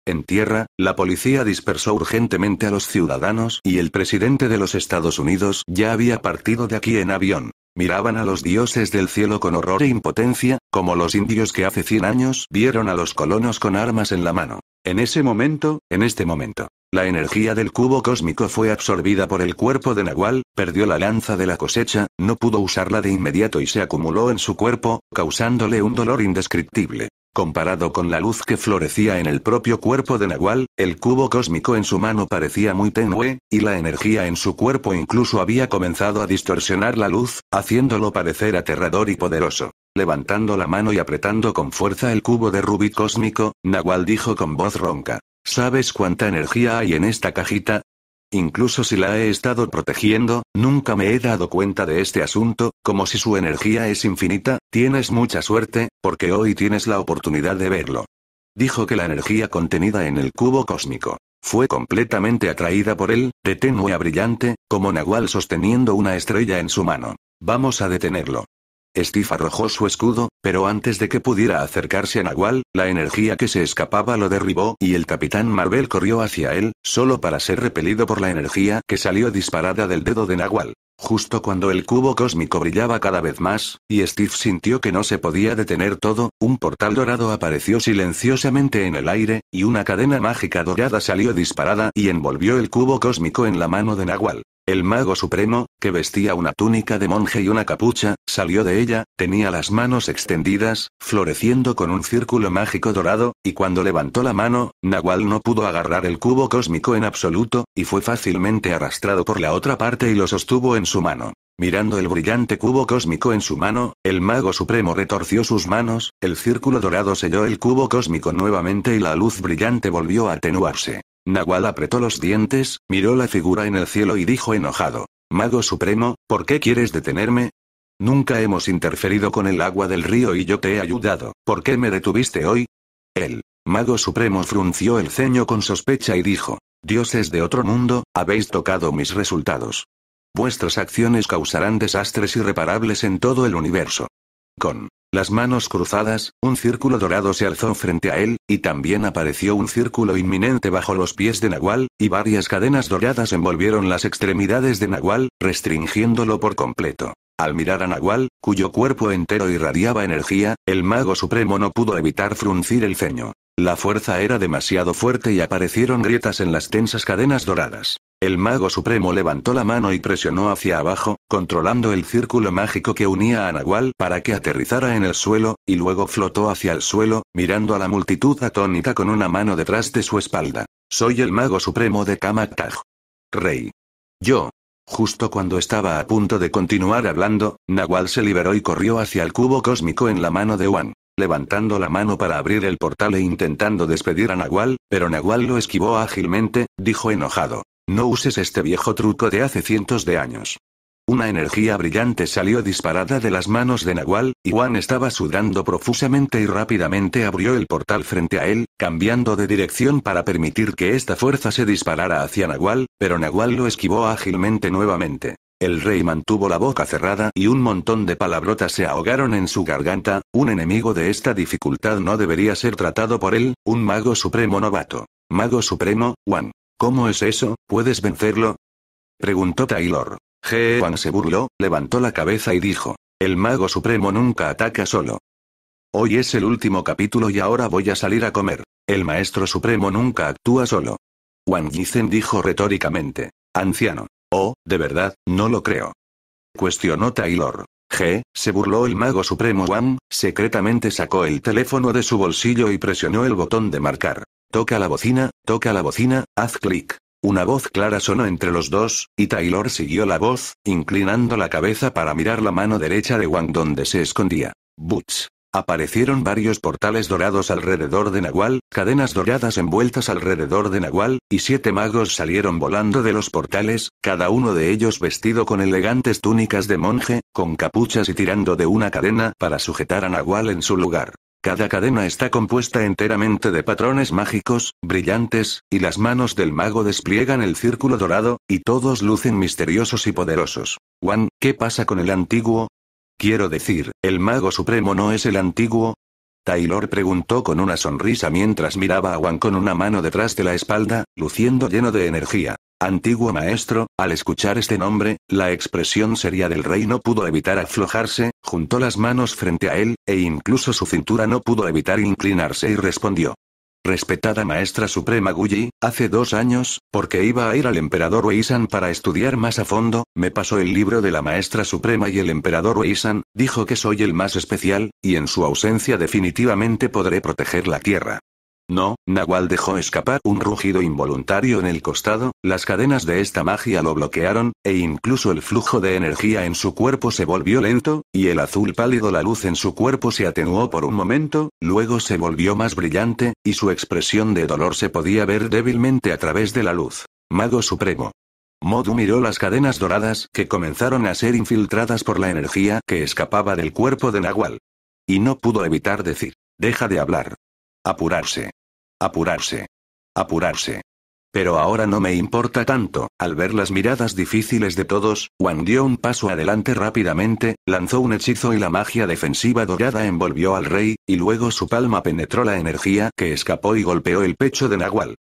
En tierra, la policía dispersó urgentemente a los ciudadanos y el presidente de los Estados Unidos ya había partido de aquí en avión. Miraban a los dioses del cielo con horror e impotencia, como los indios que hace 100 años vieron a los colonos con armas en la mano. En ese momento, en este momento, la energía del cubo cósmico fue absorbida por el cuerpo de Nahual, perdió la lanza de la cosecha, no pudo usarla de inmediato y se acumuló en su cuerpo, causándole un dolor indescriptible. Comparado con la luz que florecía en el propio cuerpo de Nahual, el cubo cósmico en su mano parecía muy tenue, y la energía en su cuerpo incluso había comenzado a distorsionar la luz, haciéndolo parecer aterrador y poderoso. Levantando la mano y apretando con fuerza el cubo de rubí cósmico, Nahual dijo con voz ronca. ¿Sabes cuánta energía hay en esta cajita? Incluso si la he estado protegiendo, nunca me he dado cuenta de este asunto, como si su energía es infinita, tienes mucha suerte, porque hoy tienes la oportunidad de verlo. Dijo que la energía contenida en el cubo cósmico fue completamente atraída por él, de tenue a brillante, como Nahual sosteniendo una estrella en su mano. Vamos a detenerlo. Steve arrojó su escudo, pero antes de que pudiera acercarse a Nahual, la energía que se escapaba lo derribó y el capitán Marvel corrió hacia él, solo para ser repelido por la energía que salió disparada del dedo de Nahual. Justo cuando el cubo cósmico brillaba cada vez más, y Steve sintió que no se podía detener todo, un portal dorado apareció silenciosamente en el aire, y una cadena mágica dorada salió disparada y envolvió el cubo cósmico en la mano de Nahual. El mago supremo, que vestía una túnica de monje y una capucha, salió de ella, tenía las manos extendidas, floreciendo con un círculo mágico dorado, y cuando levantó la mano, Nahual no pudo agarrar el cubo cósmico en absoluto, y fue fácilmente arrastrado por la otra parte y lo sostuvo en su mano. Mirando el brillante cubo cósmico en su mano, el mago supremo retorció sus manos, el círculo dorado selló el cubo cósmico nuevamente y la luz brillante volvió a atenuarse. Nahual apretó los dientes, miró la figura en el cielo y dijo enojado. Mago Supremo, ¿por qué quieres detenerme? Nunca hemos interferido con el agua del río y yo te he ayudado. ¿Por qué me detuviste hoy? El Mago Supremo frunció el ceño con sospecha y dijo. Dioses de otro mundo, habéis tocado mis resultados. Vuestras acciones causarán desastres irreparables en todo el universo. Con las manos cruzadas, un círculo dorado se alzó frente a él, y también apareció un círculo inminente bajo los pies de Nahual, y varias cadenas doradas envolvieron las extremidades de Nahual, restringiéndolo por completo. Al mirar a Nahual, cuyo cuerpo entero irradiaba energía, el mago supremo no pudo evitar fruncir el ceño. La fuerza era demasiado fuerte y aparecieron grietas en las tensas cadenas doradas. El mago supremo levantó la mano y presionó hacia abajo, controlando el círculo mágico que unía a Nahual para que aterrizara en el suelo, y luego flotó hacia el suelo, mirando a la multitud atónita con una mano detrás de su espalda. Soy el mago supremo de Kamaktaj. Rey. Yo. Justo cuando estaba a punto de continuar hablando, Nahual se liberó y corrió hacia el cubo cósmico en la mano de Wan levantando la mano para abrir el portal e intentando despedir a Nahual, pero Nahual lo esquivó ágilmente, dijo enojado. No uses este viejo truco de hace cientos de años. Una energía brillante salió disparada de las manos de Nahual, y Juan estaba sudando profusamente y rápidamente abrió el portal frente a él, cambiando de dirección para permitir que esta fuerza se disparara hacia Nahual, pero Nahual lo esquivó ágilmente nuevamente. El rey mantuvo la boca cerrada y un montón de palabrotas se ahogaron en su garganta, un enemigo de esta dificultad no debería ser tratado por él, un mago supremo novato. Mago supremo, Juan. ¿Cómo es eso? ¿Puedes vencerlo? Preguntó Taylor. G. Juan se burló, levantó la cabeza y dijo, el mago supremo nunca ataca solo. Hoy es el último capítulo y ahora voy a salir a comer. El maestro supremo nunca actúa solo. Wang Yisen dijo retóricamente. Anciano, de verdad, no lo creo. Cuestionó Taylor. G, se burló el mago supremo Wang, secretamente sacó el teléfono de su bolsillo y presionó el botón de marcar. Toca la bocina, toca la bocina, haz clic. Una voz clara sonó entre los dos, y Taylor siguió la voz, inclinando la cabeza para mirar la mano derecha de Wang donde se escondía. Butch. Aparecieron varios portales dorados alrededor de Nahual, cadenas doradas envueltas alrededor de Nahual, y siete magos salieron volando de los portales, cada uno de ellos vestido con elegantes túnicas de monje, con capuchas y tirando de una cadena para sujetar a Nahual en su lugar. Cada cadena está compuesta enteramente de patrones mágicos, brillantes, y las manos del mago despliegan el círculo dorado, y todos lucen misteriosos y poderosos. Juan, ¿qué pasa con el antiguo? Quiero decir, ¿el mago supremo no es el antiguo? Taylor preguntó con una sonrisa mientras miraba a Wang con una mano detrás de la espalda, luciendo lleno de energía. Antiguo maestro, al escuchar este nombre, la expresión seria del rey no pudo evitar aflojarse, juntó las manos frente a él, e incluso su cintura no pudo evitar inclinarse y respondió, Respetada maestra suprema Guyi, hace dos años, porque iba a ir al emperador Weisan para estudiar más a fondo, me pasó el libro de la maestra suprema y el emperador Weisan, dijo que soy el más especial, y en su ausencia definitivamente podré proteger la tierra. No, Nahual dejó escapar un rugido involuntario en el costado, las cadenas de esta magia lo bloquearon, e incluso el flujo de energía en su cuerpo se volvió lento, y el azul pálido la luz en su cuerpo se atenuó por un momento, luego se volvió más brillante, y su expresión de dolor se podía ver débilmente a través de la luz. Mago Supremo. Modu miró las cadenas doradas que comenzaron a ser infiltradas por la energía que escapaba del cuerpo de Nahual. Y no pudo evitar decir, deja de hablar. Apurarse. Apurarse. Apurarse. Pero ahora no me importa tanto. Al ver las miradas difíciles de todos, Wang dio un paso adelante rápidamente, lanzó un hechizo y la magia defensiva dorada envolvió al rey, y luego su palma penetró la energía que escapó y golpeó el pecho de Nahual.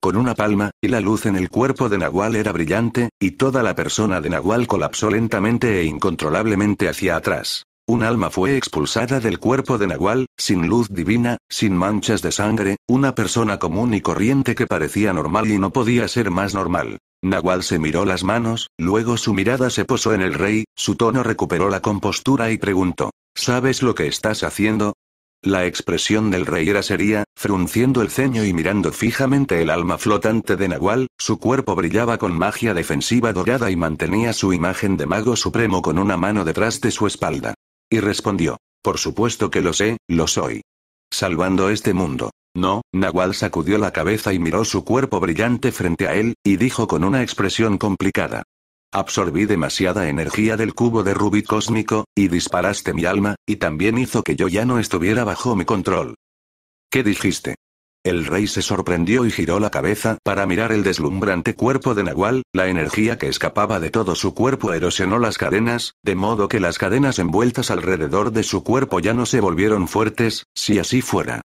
Con una palma, y la luz en el cuerpo de Nahual era brillante, y toda la persona de Nahual colapsó lentamente e incontrolablemente hacia atrás. Un alma fue expulsada del cuerpo de Nahual, sin luz divina, sin manchas de sangre, una persona común y corriente que parecía normal y no podía ser más normal. Nahual se miró las manos, luego su mirada se posó en el rey, su tono recuperó la compostura y preguntó, ¿sabes lo que estás haciendo? La expresión del rey era seria, frunciendo el ceño y mirando fijamente el alma flotante de Nahual, su cuerpo brillaba con magia defensiva dorada y mantenía su imagen de mago supremo con una mano detrás de su espalda y respondió. Por supuesto que lo sé, lo soy. Salvando este mundo. No, Nahual sacudió la cabeza y miró su cuerpo brillante frente a él, y dijo con una expresión complicada. Absorbí demasiada energía del cubo de rubí cósmico, y disparaste mi alma, y también hizo que yo ya no estuviera bajo mi control. ¿Qué dijiste? El rey se sorprendió y giró la cabeza para mirar el deslumbrante cuerpo de Nahual, la energía que escapaba de todo su cuerpo erosionó las cadenas, de modo que las cadenas envueltas alrededor de su cuerpo ya no se volvieron fuertes, si así fuera,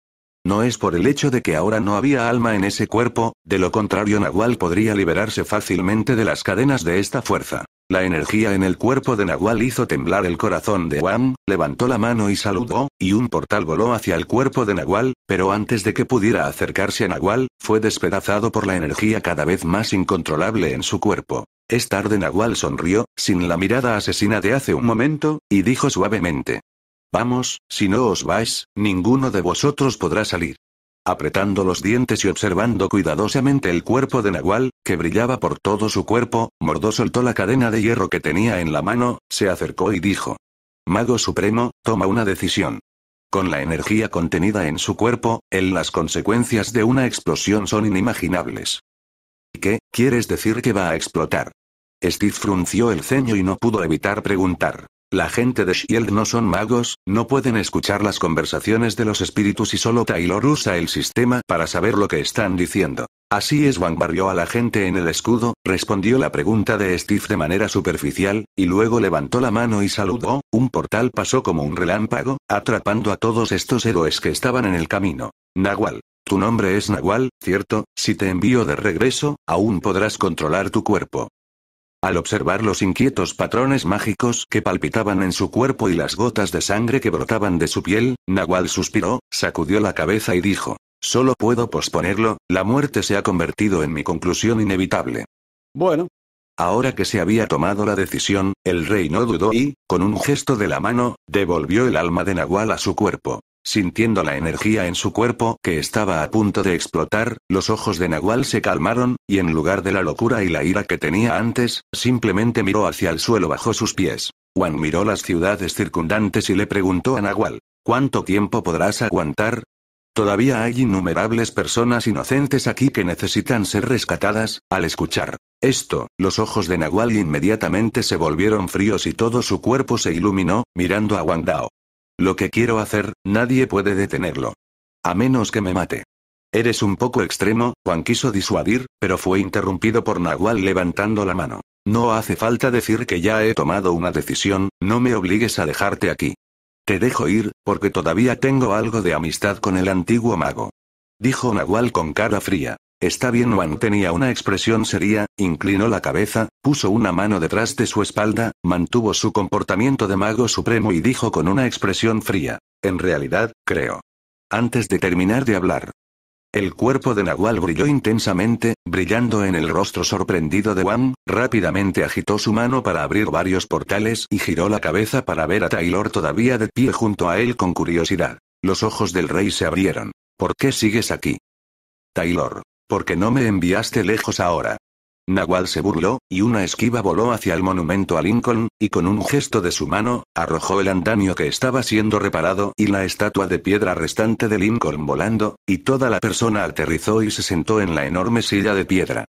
no es por el hecho de que ahora no había alma en ese cuerpo, de lo contrario Nahual podría liberarse fácilmente de las cadenas de esta fuerza. La energía en el cuerpo de Nahual hizo temblar el corazón de Wang, levantó la mano y saludó, y un portal voló hacia el cuerpo de Nahual, pero antes de que pudiera acercarse a Nahual, fue despedazado por la energía cada vez más incontrolable en su cuerpo. Es tarde Nahual sonrió, sin la mirada asesina de hace un momento, y dijo suavemente. Vamos, si no os vais, ninguno de vosotros podrá salir. Apretando los dientes y observando cuidadosamente el cuerpo de Nahual, que brillaba por todo su cuerpo, Mordó soltó la cadena de hierro que tenía en la mano, se acercó y dijo. Mago Supremo, toma una decisión. Con la energía contenida en su cuerpo, él las consecuencias de una explosión son inimaginables. ¿Qué, quieres decir que va a explotar? Steve frunció el ceño y no pudo evitar preguntar. La gente de Shield no son magos, no pueden escuchar las conversaciones de los espíritus y solo Taylor usa el sistema para saber lo que están diciendo. Así es, Wang barrió a la gente en el escudo, respondió la pregunta de Steve de manera superficial, y luego levantó la mano y saludó, un portal pasó como un relámpago, atrapando a todos estos héroes que estaban en el camino. Nahual. Tu nombre es Nahual, ¿cierto? Si te envío de regreso, aún podrás controlar tu cuerpo. Al observar los inquietos patrones mágicos que palpitaban en su cuerpo y las gotas de sangre que brotaban de su piel, Nahual suspiró, sacudió la cabeza y dijo, Solo puedo posponerlo, la muerte se ha convertido en mi conclusión inevitable. Bueno. Ahora que se había tomado la decisión, el rey no dudó y, con un gesto de la mano, devolvió el alma de Nahual a su cuerpo. Sintiendo la energía en su cuerpo que estaba a punto de explotar, los ojos de Nahual se calmaron, y en lugar de la locura y la ira que tenía antes, simplemente miró hacia el suelo bajo sus pies. Juan miró las ciudades circundantes y le preguntó a Nahual, ¿cuánto tiempo podrás aguantar? Todavía hay innumerables personas inocentes aquí que necesitan ser rescatadas, al escuchar esto, los ojos de Nahual inmediatamente se volvieron fríos y todo su cuerpo se iluminó, mirando a Wang Dao. Lo que quiero hacer, nadie puede detenerlo. A menos que me mate. Eres un poco extremo, Juan quiso disuadir, pero fue interrumpido por Nahual levantando la mano. No hace falta decir que ya he tomado una decisión, no me obligues a dejarte aquí. Te dejo ir, porque todavía tengo algo de amistad con el antiguo mago. Dijo Nahual con cara fría. Está bien, Wan tenía una expresión seria, inclinó la cabeza, puso una mano detrás de su espalda, mantuvo su comportamiento de mago supremo y dijo con una expresión fría. En realidad, creo. Antes de terminar de hablar. El cuerpo de Nahual brilló intensamente, brillando en el rostro sorprendido de Wan, rápidamente agitó su mano para abrir varios portales y giró la cabeza para ver a Taylor todavía de pie junto a él con curiosidad. Los ojos del rey se abrieron. ¿Por qué sigues aquí? Taylor. Porque no me enviaste lejos ahora. Nahual se burló, y una esquiva voló hacia el monumento a Lincoln, y con un gesto de su mano, arrojó el andamio que estaba siendo reparado y la estatua de piedra restante de Lincoln volando, y toda la persona aterrizó y se sentó en la enorme silla de piedra.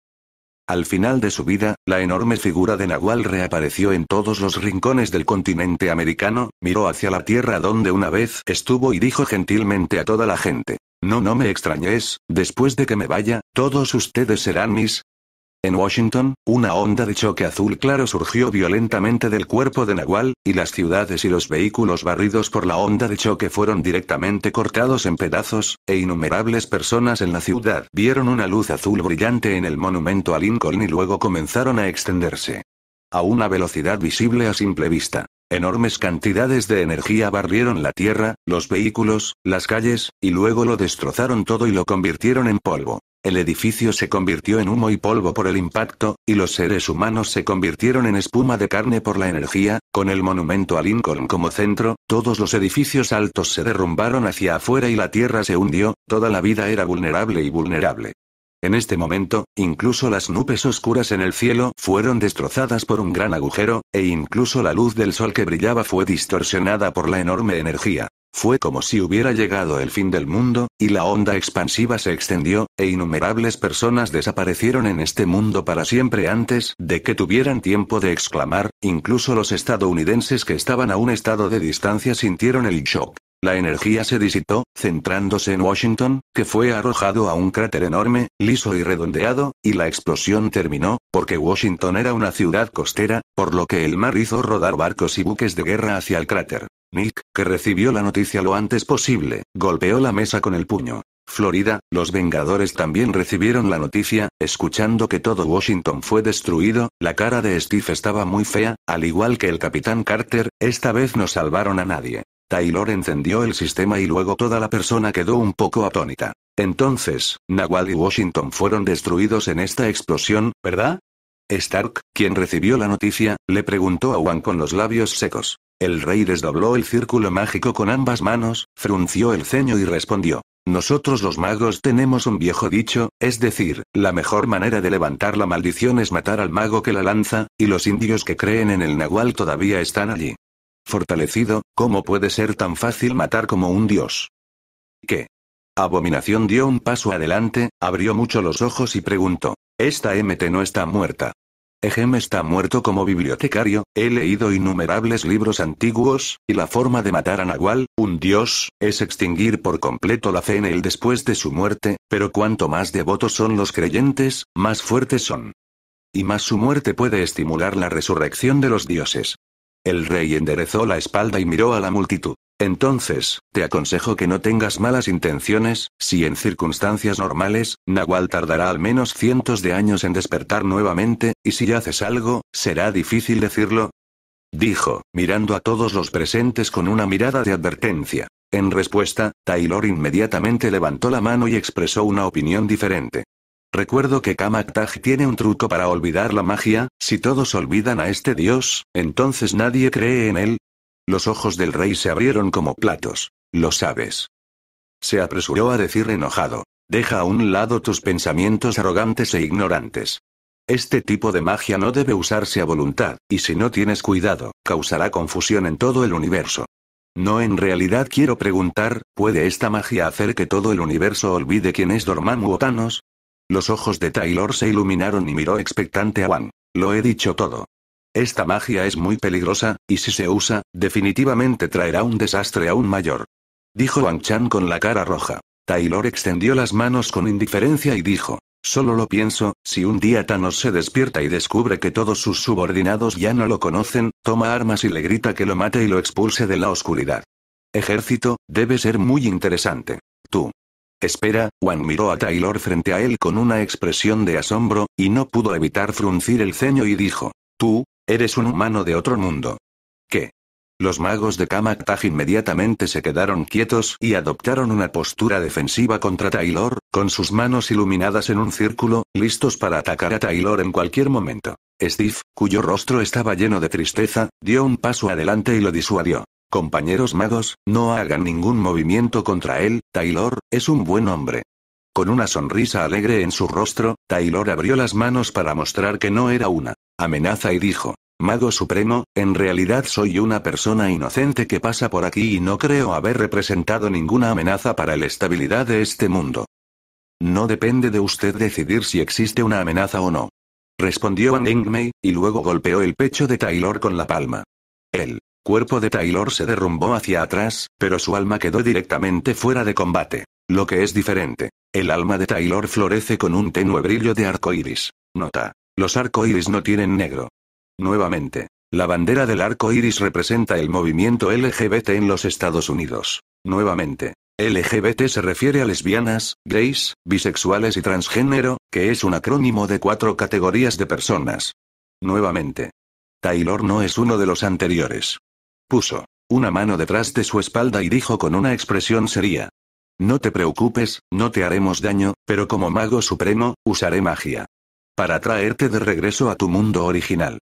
Al final de su vida, la enorme figura de Nahual reapareció en todos los rincones del continente americano, miró hacia la tierra donde una vez estuvo y dijo gentilmente a toda la gente. No, no me extrañes, después de que me vaya, todos ustedes serán mis en Washington, una onda de choque azul claro surgió violentamente del cuerpo de Nahual, y las ciudades y los vehículos barridos por la onda de choque fueron directamente cortados en pedazos, e innumerables personas en la ciudad vieron una luz azul brillante en el monumento a Lincoln y luego comenzaron a extenderse. A una velocidad visible a simple vista. Enormes cantidades de energía barrieron la tierra, los vehículos, las calles, y luego lo destrozaron todo y lo convirtieron en polvo. El edificio se convirtió en humo y polvo por el impacto, y los seres humanos se convirtieron en espuma de carne por la energía, con el monumento a Lincoln como centro, todos los edificios altos se derrumbaron hacia afuera y la tierra se hundió, toda la vida era vulnerable y vulnerable. En este momento, incluso las nubes oscuras en el cielo fueron destrozadas por un gran agujero, e incluso la luz del sol que brillaba fue distorsionada por la enorme energía. Fue como si hubiera llegado el fin del mundo, y la onda expansiva se extendió, e innumerables personas desaparecieron en este mundo para siempre antes de que tuvieran tiempo de exclamar, incluso los estadounidenses que estaban a un estado de distancia sintieron el shock. La energía se disitó, centrándose en Washington, que fue arrojado a un cráter enorme, liso y redondeado, y la explosión terminó, porque Washington era una ciudad costera, por lo que el mar hizo rodar barcos y buques de guerra hacia el cráter. Nick, que recibió la noticia lo antes posible, golpeó la mesa con el puño. Florida, los Vengadores también recibieron la noticia, escuchando que todo Washington fue destruido, la cara de Steve estaba muy fea, al igual que el Capitán Carter, esta vez no salvaron a nadie. Taylor encendió el sistema y luego toda la persona quedó un poco atónita. Entonces, Nahual y Washington fueron destruidos en esta explosión, ¿verdad? Stark, quien recibió la noticia, le preguntó a Juan con los labios secos. El rey desdobló el círculo mágico con ambas manos, frunció el ceño y respondió. Nosotros los magos tenemos un viejo dicho, es decir, la mejor manera de levantar la maldición es matar al mago que la lanza, y los indios que creen en el nahual todavía están allí. Fortalecido, ¿cómo puede ser tan fácil matar como un dios? ¿Qué? Abominación dio un paso adelante, abrió mucho los ojos y preguntó. Esta MT no está muerta. Ejem está muerto como bibliotecario, he leído innumerables libros antiguos, y la forma de matar a Nahual, un dios, es extinguir por completo la fe en él después de su muerte, pero cuanto más devotos son los creyentes, más fuertes son. Y más su muerte puede estimular la resurrección de los dioses. El rey enderezó la espalda y miró a la multitud. Entonces, te aconsejo que no tengas malas intenciones, si en circunstancias normales, Nahual tardará al menos cientos de años en despertar nuevamente, y si haces algo, será difícil decirlo. Dijo, mirando a todos los presentes con una mirada de advertencia. En respuesta, Taylor inmediatamente levantó la mano y expresó una opinión diferente. Recuerdo que Kamak tiene un truco para olvidar la magia, si todos olvidan a este dios, entonces nadie cree en él. Los ojos del rey se abrieron como platos. Lo sabes. Se apresuró a decir enojado. Deja a un lado tus pensamientos arrogantes e ignorantes. Este tipo de magia no debe usarse a voluntad, y si no tienes cuidado, causará confusión en todo el universo. No en realidad quiero preguntar, ¿puede esta magia hacer que todo el universo olvide quién es Dormammu Thanos? Los ojos de Taylor se iluminaron y miró expectante a Wang. Lo he dicho todo. Esta magia es muy peligrosa, y si se usa, definitivamente traerá un desastre aún mayor. Dijo Wang Chan con la cara roja. Taylor extendió las manos con indiferencia y dijo, Solo lo pienso, si un día Thanos se despierta y descubre que todos sus subordinados ya no lo conocen, toma armas y le grita que lo mate y lo expulse de la oscuridad. Ejército, debe ser muy interesante. Tú. Espera, Juan miró a Taylor frente a él con una expresión de asombro, y no pudo evitar fruncir el ceño y dijo, Tú, eres un humano de otro mundo. ¿Qué? Los magos de Kamak inmediatamente se quedaron quietos y adoptaron una postura defensiva contra Taylor, con sus manos iluminadas en un círculo, listos para atacar a Taylor en cualquier momento. Steve, cuyo rostro estaba lleno de tristeza, dio un paso adelante y lo disuadió. Compañeros magos, no hagan ningún movimiento contra él, Taylor, es un buen hombre. Con una sonrisa alegre en su rostro, Taylor abrió las manos para mostrar que no era una amenaza y dijo, Mago Supremo, en realidad soy una persona inocente que pasa por aquí y no creo haber representado ninguna amenaza para la estabilidad de este mundo. No depende de usted decidir si existe una amenaza o no. Respondió Van Engmei, y luego golpeó el pecho de Taylor con la palma. Él cuerpo de Taylor se derrumbó hacia atrás, pero su alma quedó directamente fuera de combate. Lo que es diferente. El alma de Taylor florece con un tenue brillo de arco iris. Nota. Los arco iris no tienen negro. Nuevamente. La bandera del arco iris representa el movimiento LGBT en los Estados Unidos. Nuevamente. LGBT se refiere a lesbianas, gays, bisexuales y transgénero, que es un acrónimo de cuatro categorías de personas. Nuevamente. Taylor no es uno de los anteriores. Puso una mano detrás de su espalda y dijo con una expresión seria. No te preocupes, no te haremos daño, pero como mago supremo, usaré magia. Para traerte de regreso a tu mundo original.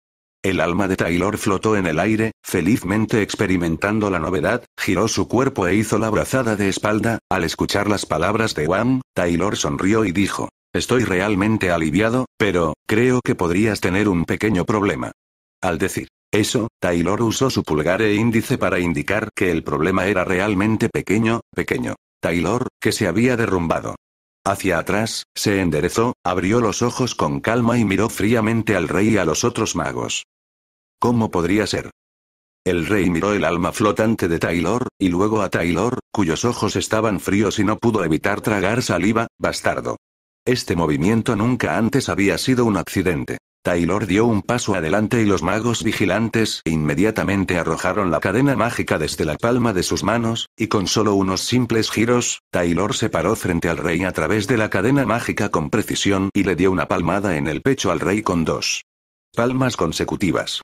El alma de Taylor flotó en el aire, felizmente experimentando la novedad, giró su cuerpo e hizo la brazada de espalda, al escuchar las palabras de Wang, Taylor sonrió y dijo, Estoy realmente aliviado, pero, creo que podrías tener un pequeño problema. Al decir, eso, Taylor usó su pulgar e índice para indicar que el problema era realmente pequeño, pequeño. Taylor, que se había derrumbado. Hacia atrás, se enderezó, abrió los ojos con calma y miró fríamente al rey y a los otros magos. ¿Cómo podría ser? El rey miró el alma flotante de Taylor, y luego a Taylor, cuyos ojos estaban fríos y no pudo evitar tragar saliva, bastardo. Este movimiento nunca antes había sido un accidente. Taylor dio un paso adelante y los magos vigilantes inmediatamente arrojaron la cadena mágica desde la palma de sus manos, y con solo unos simples giros, Taylor se paró frente al rey a través de la cadena mágica con precisión y le dio una palmada en el pecho al rey con dos palmas consecutivas.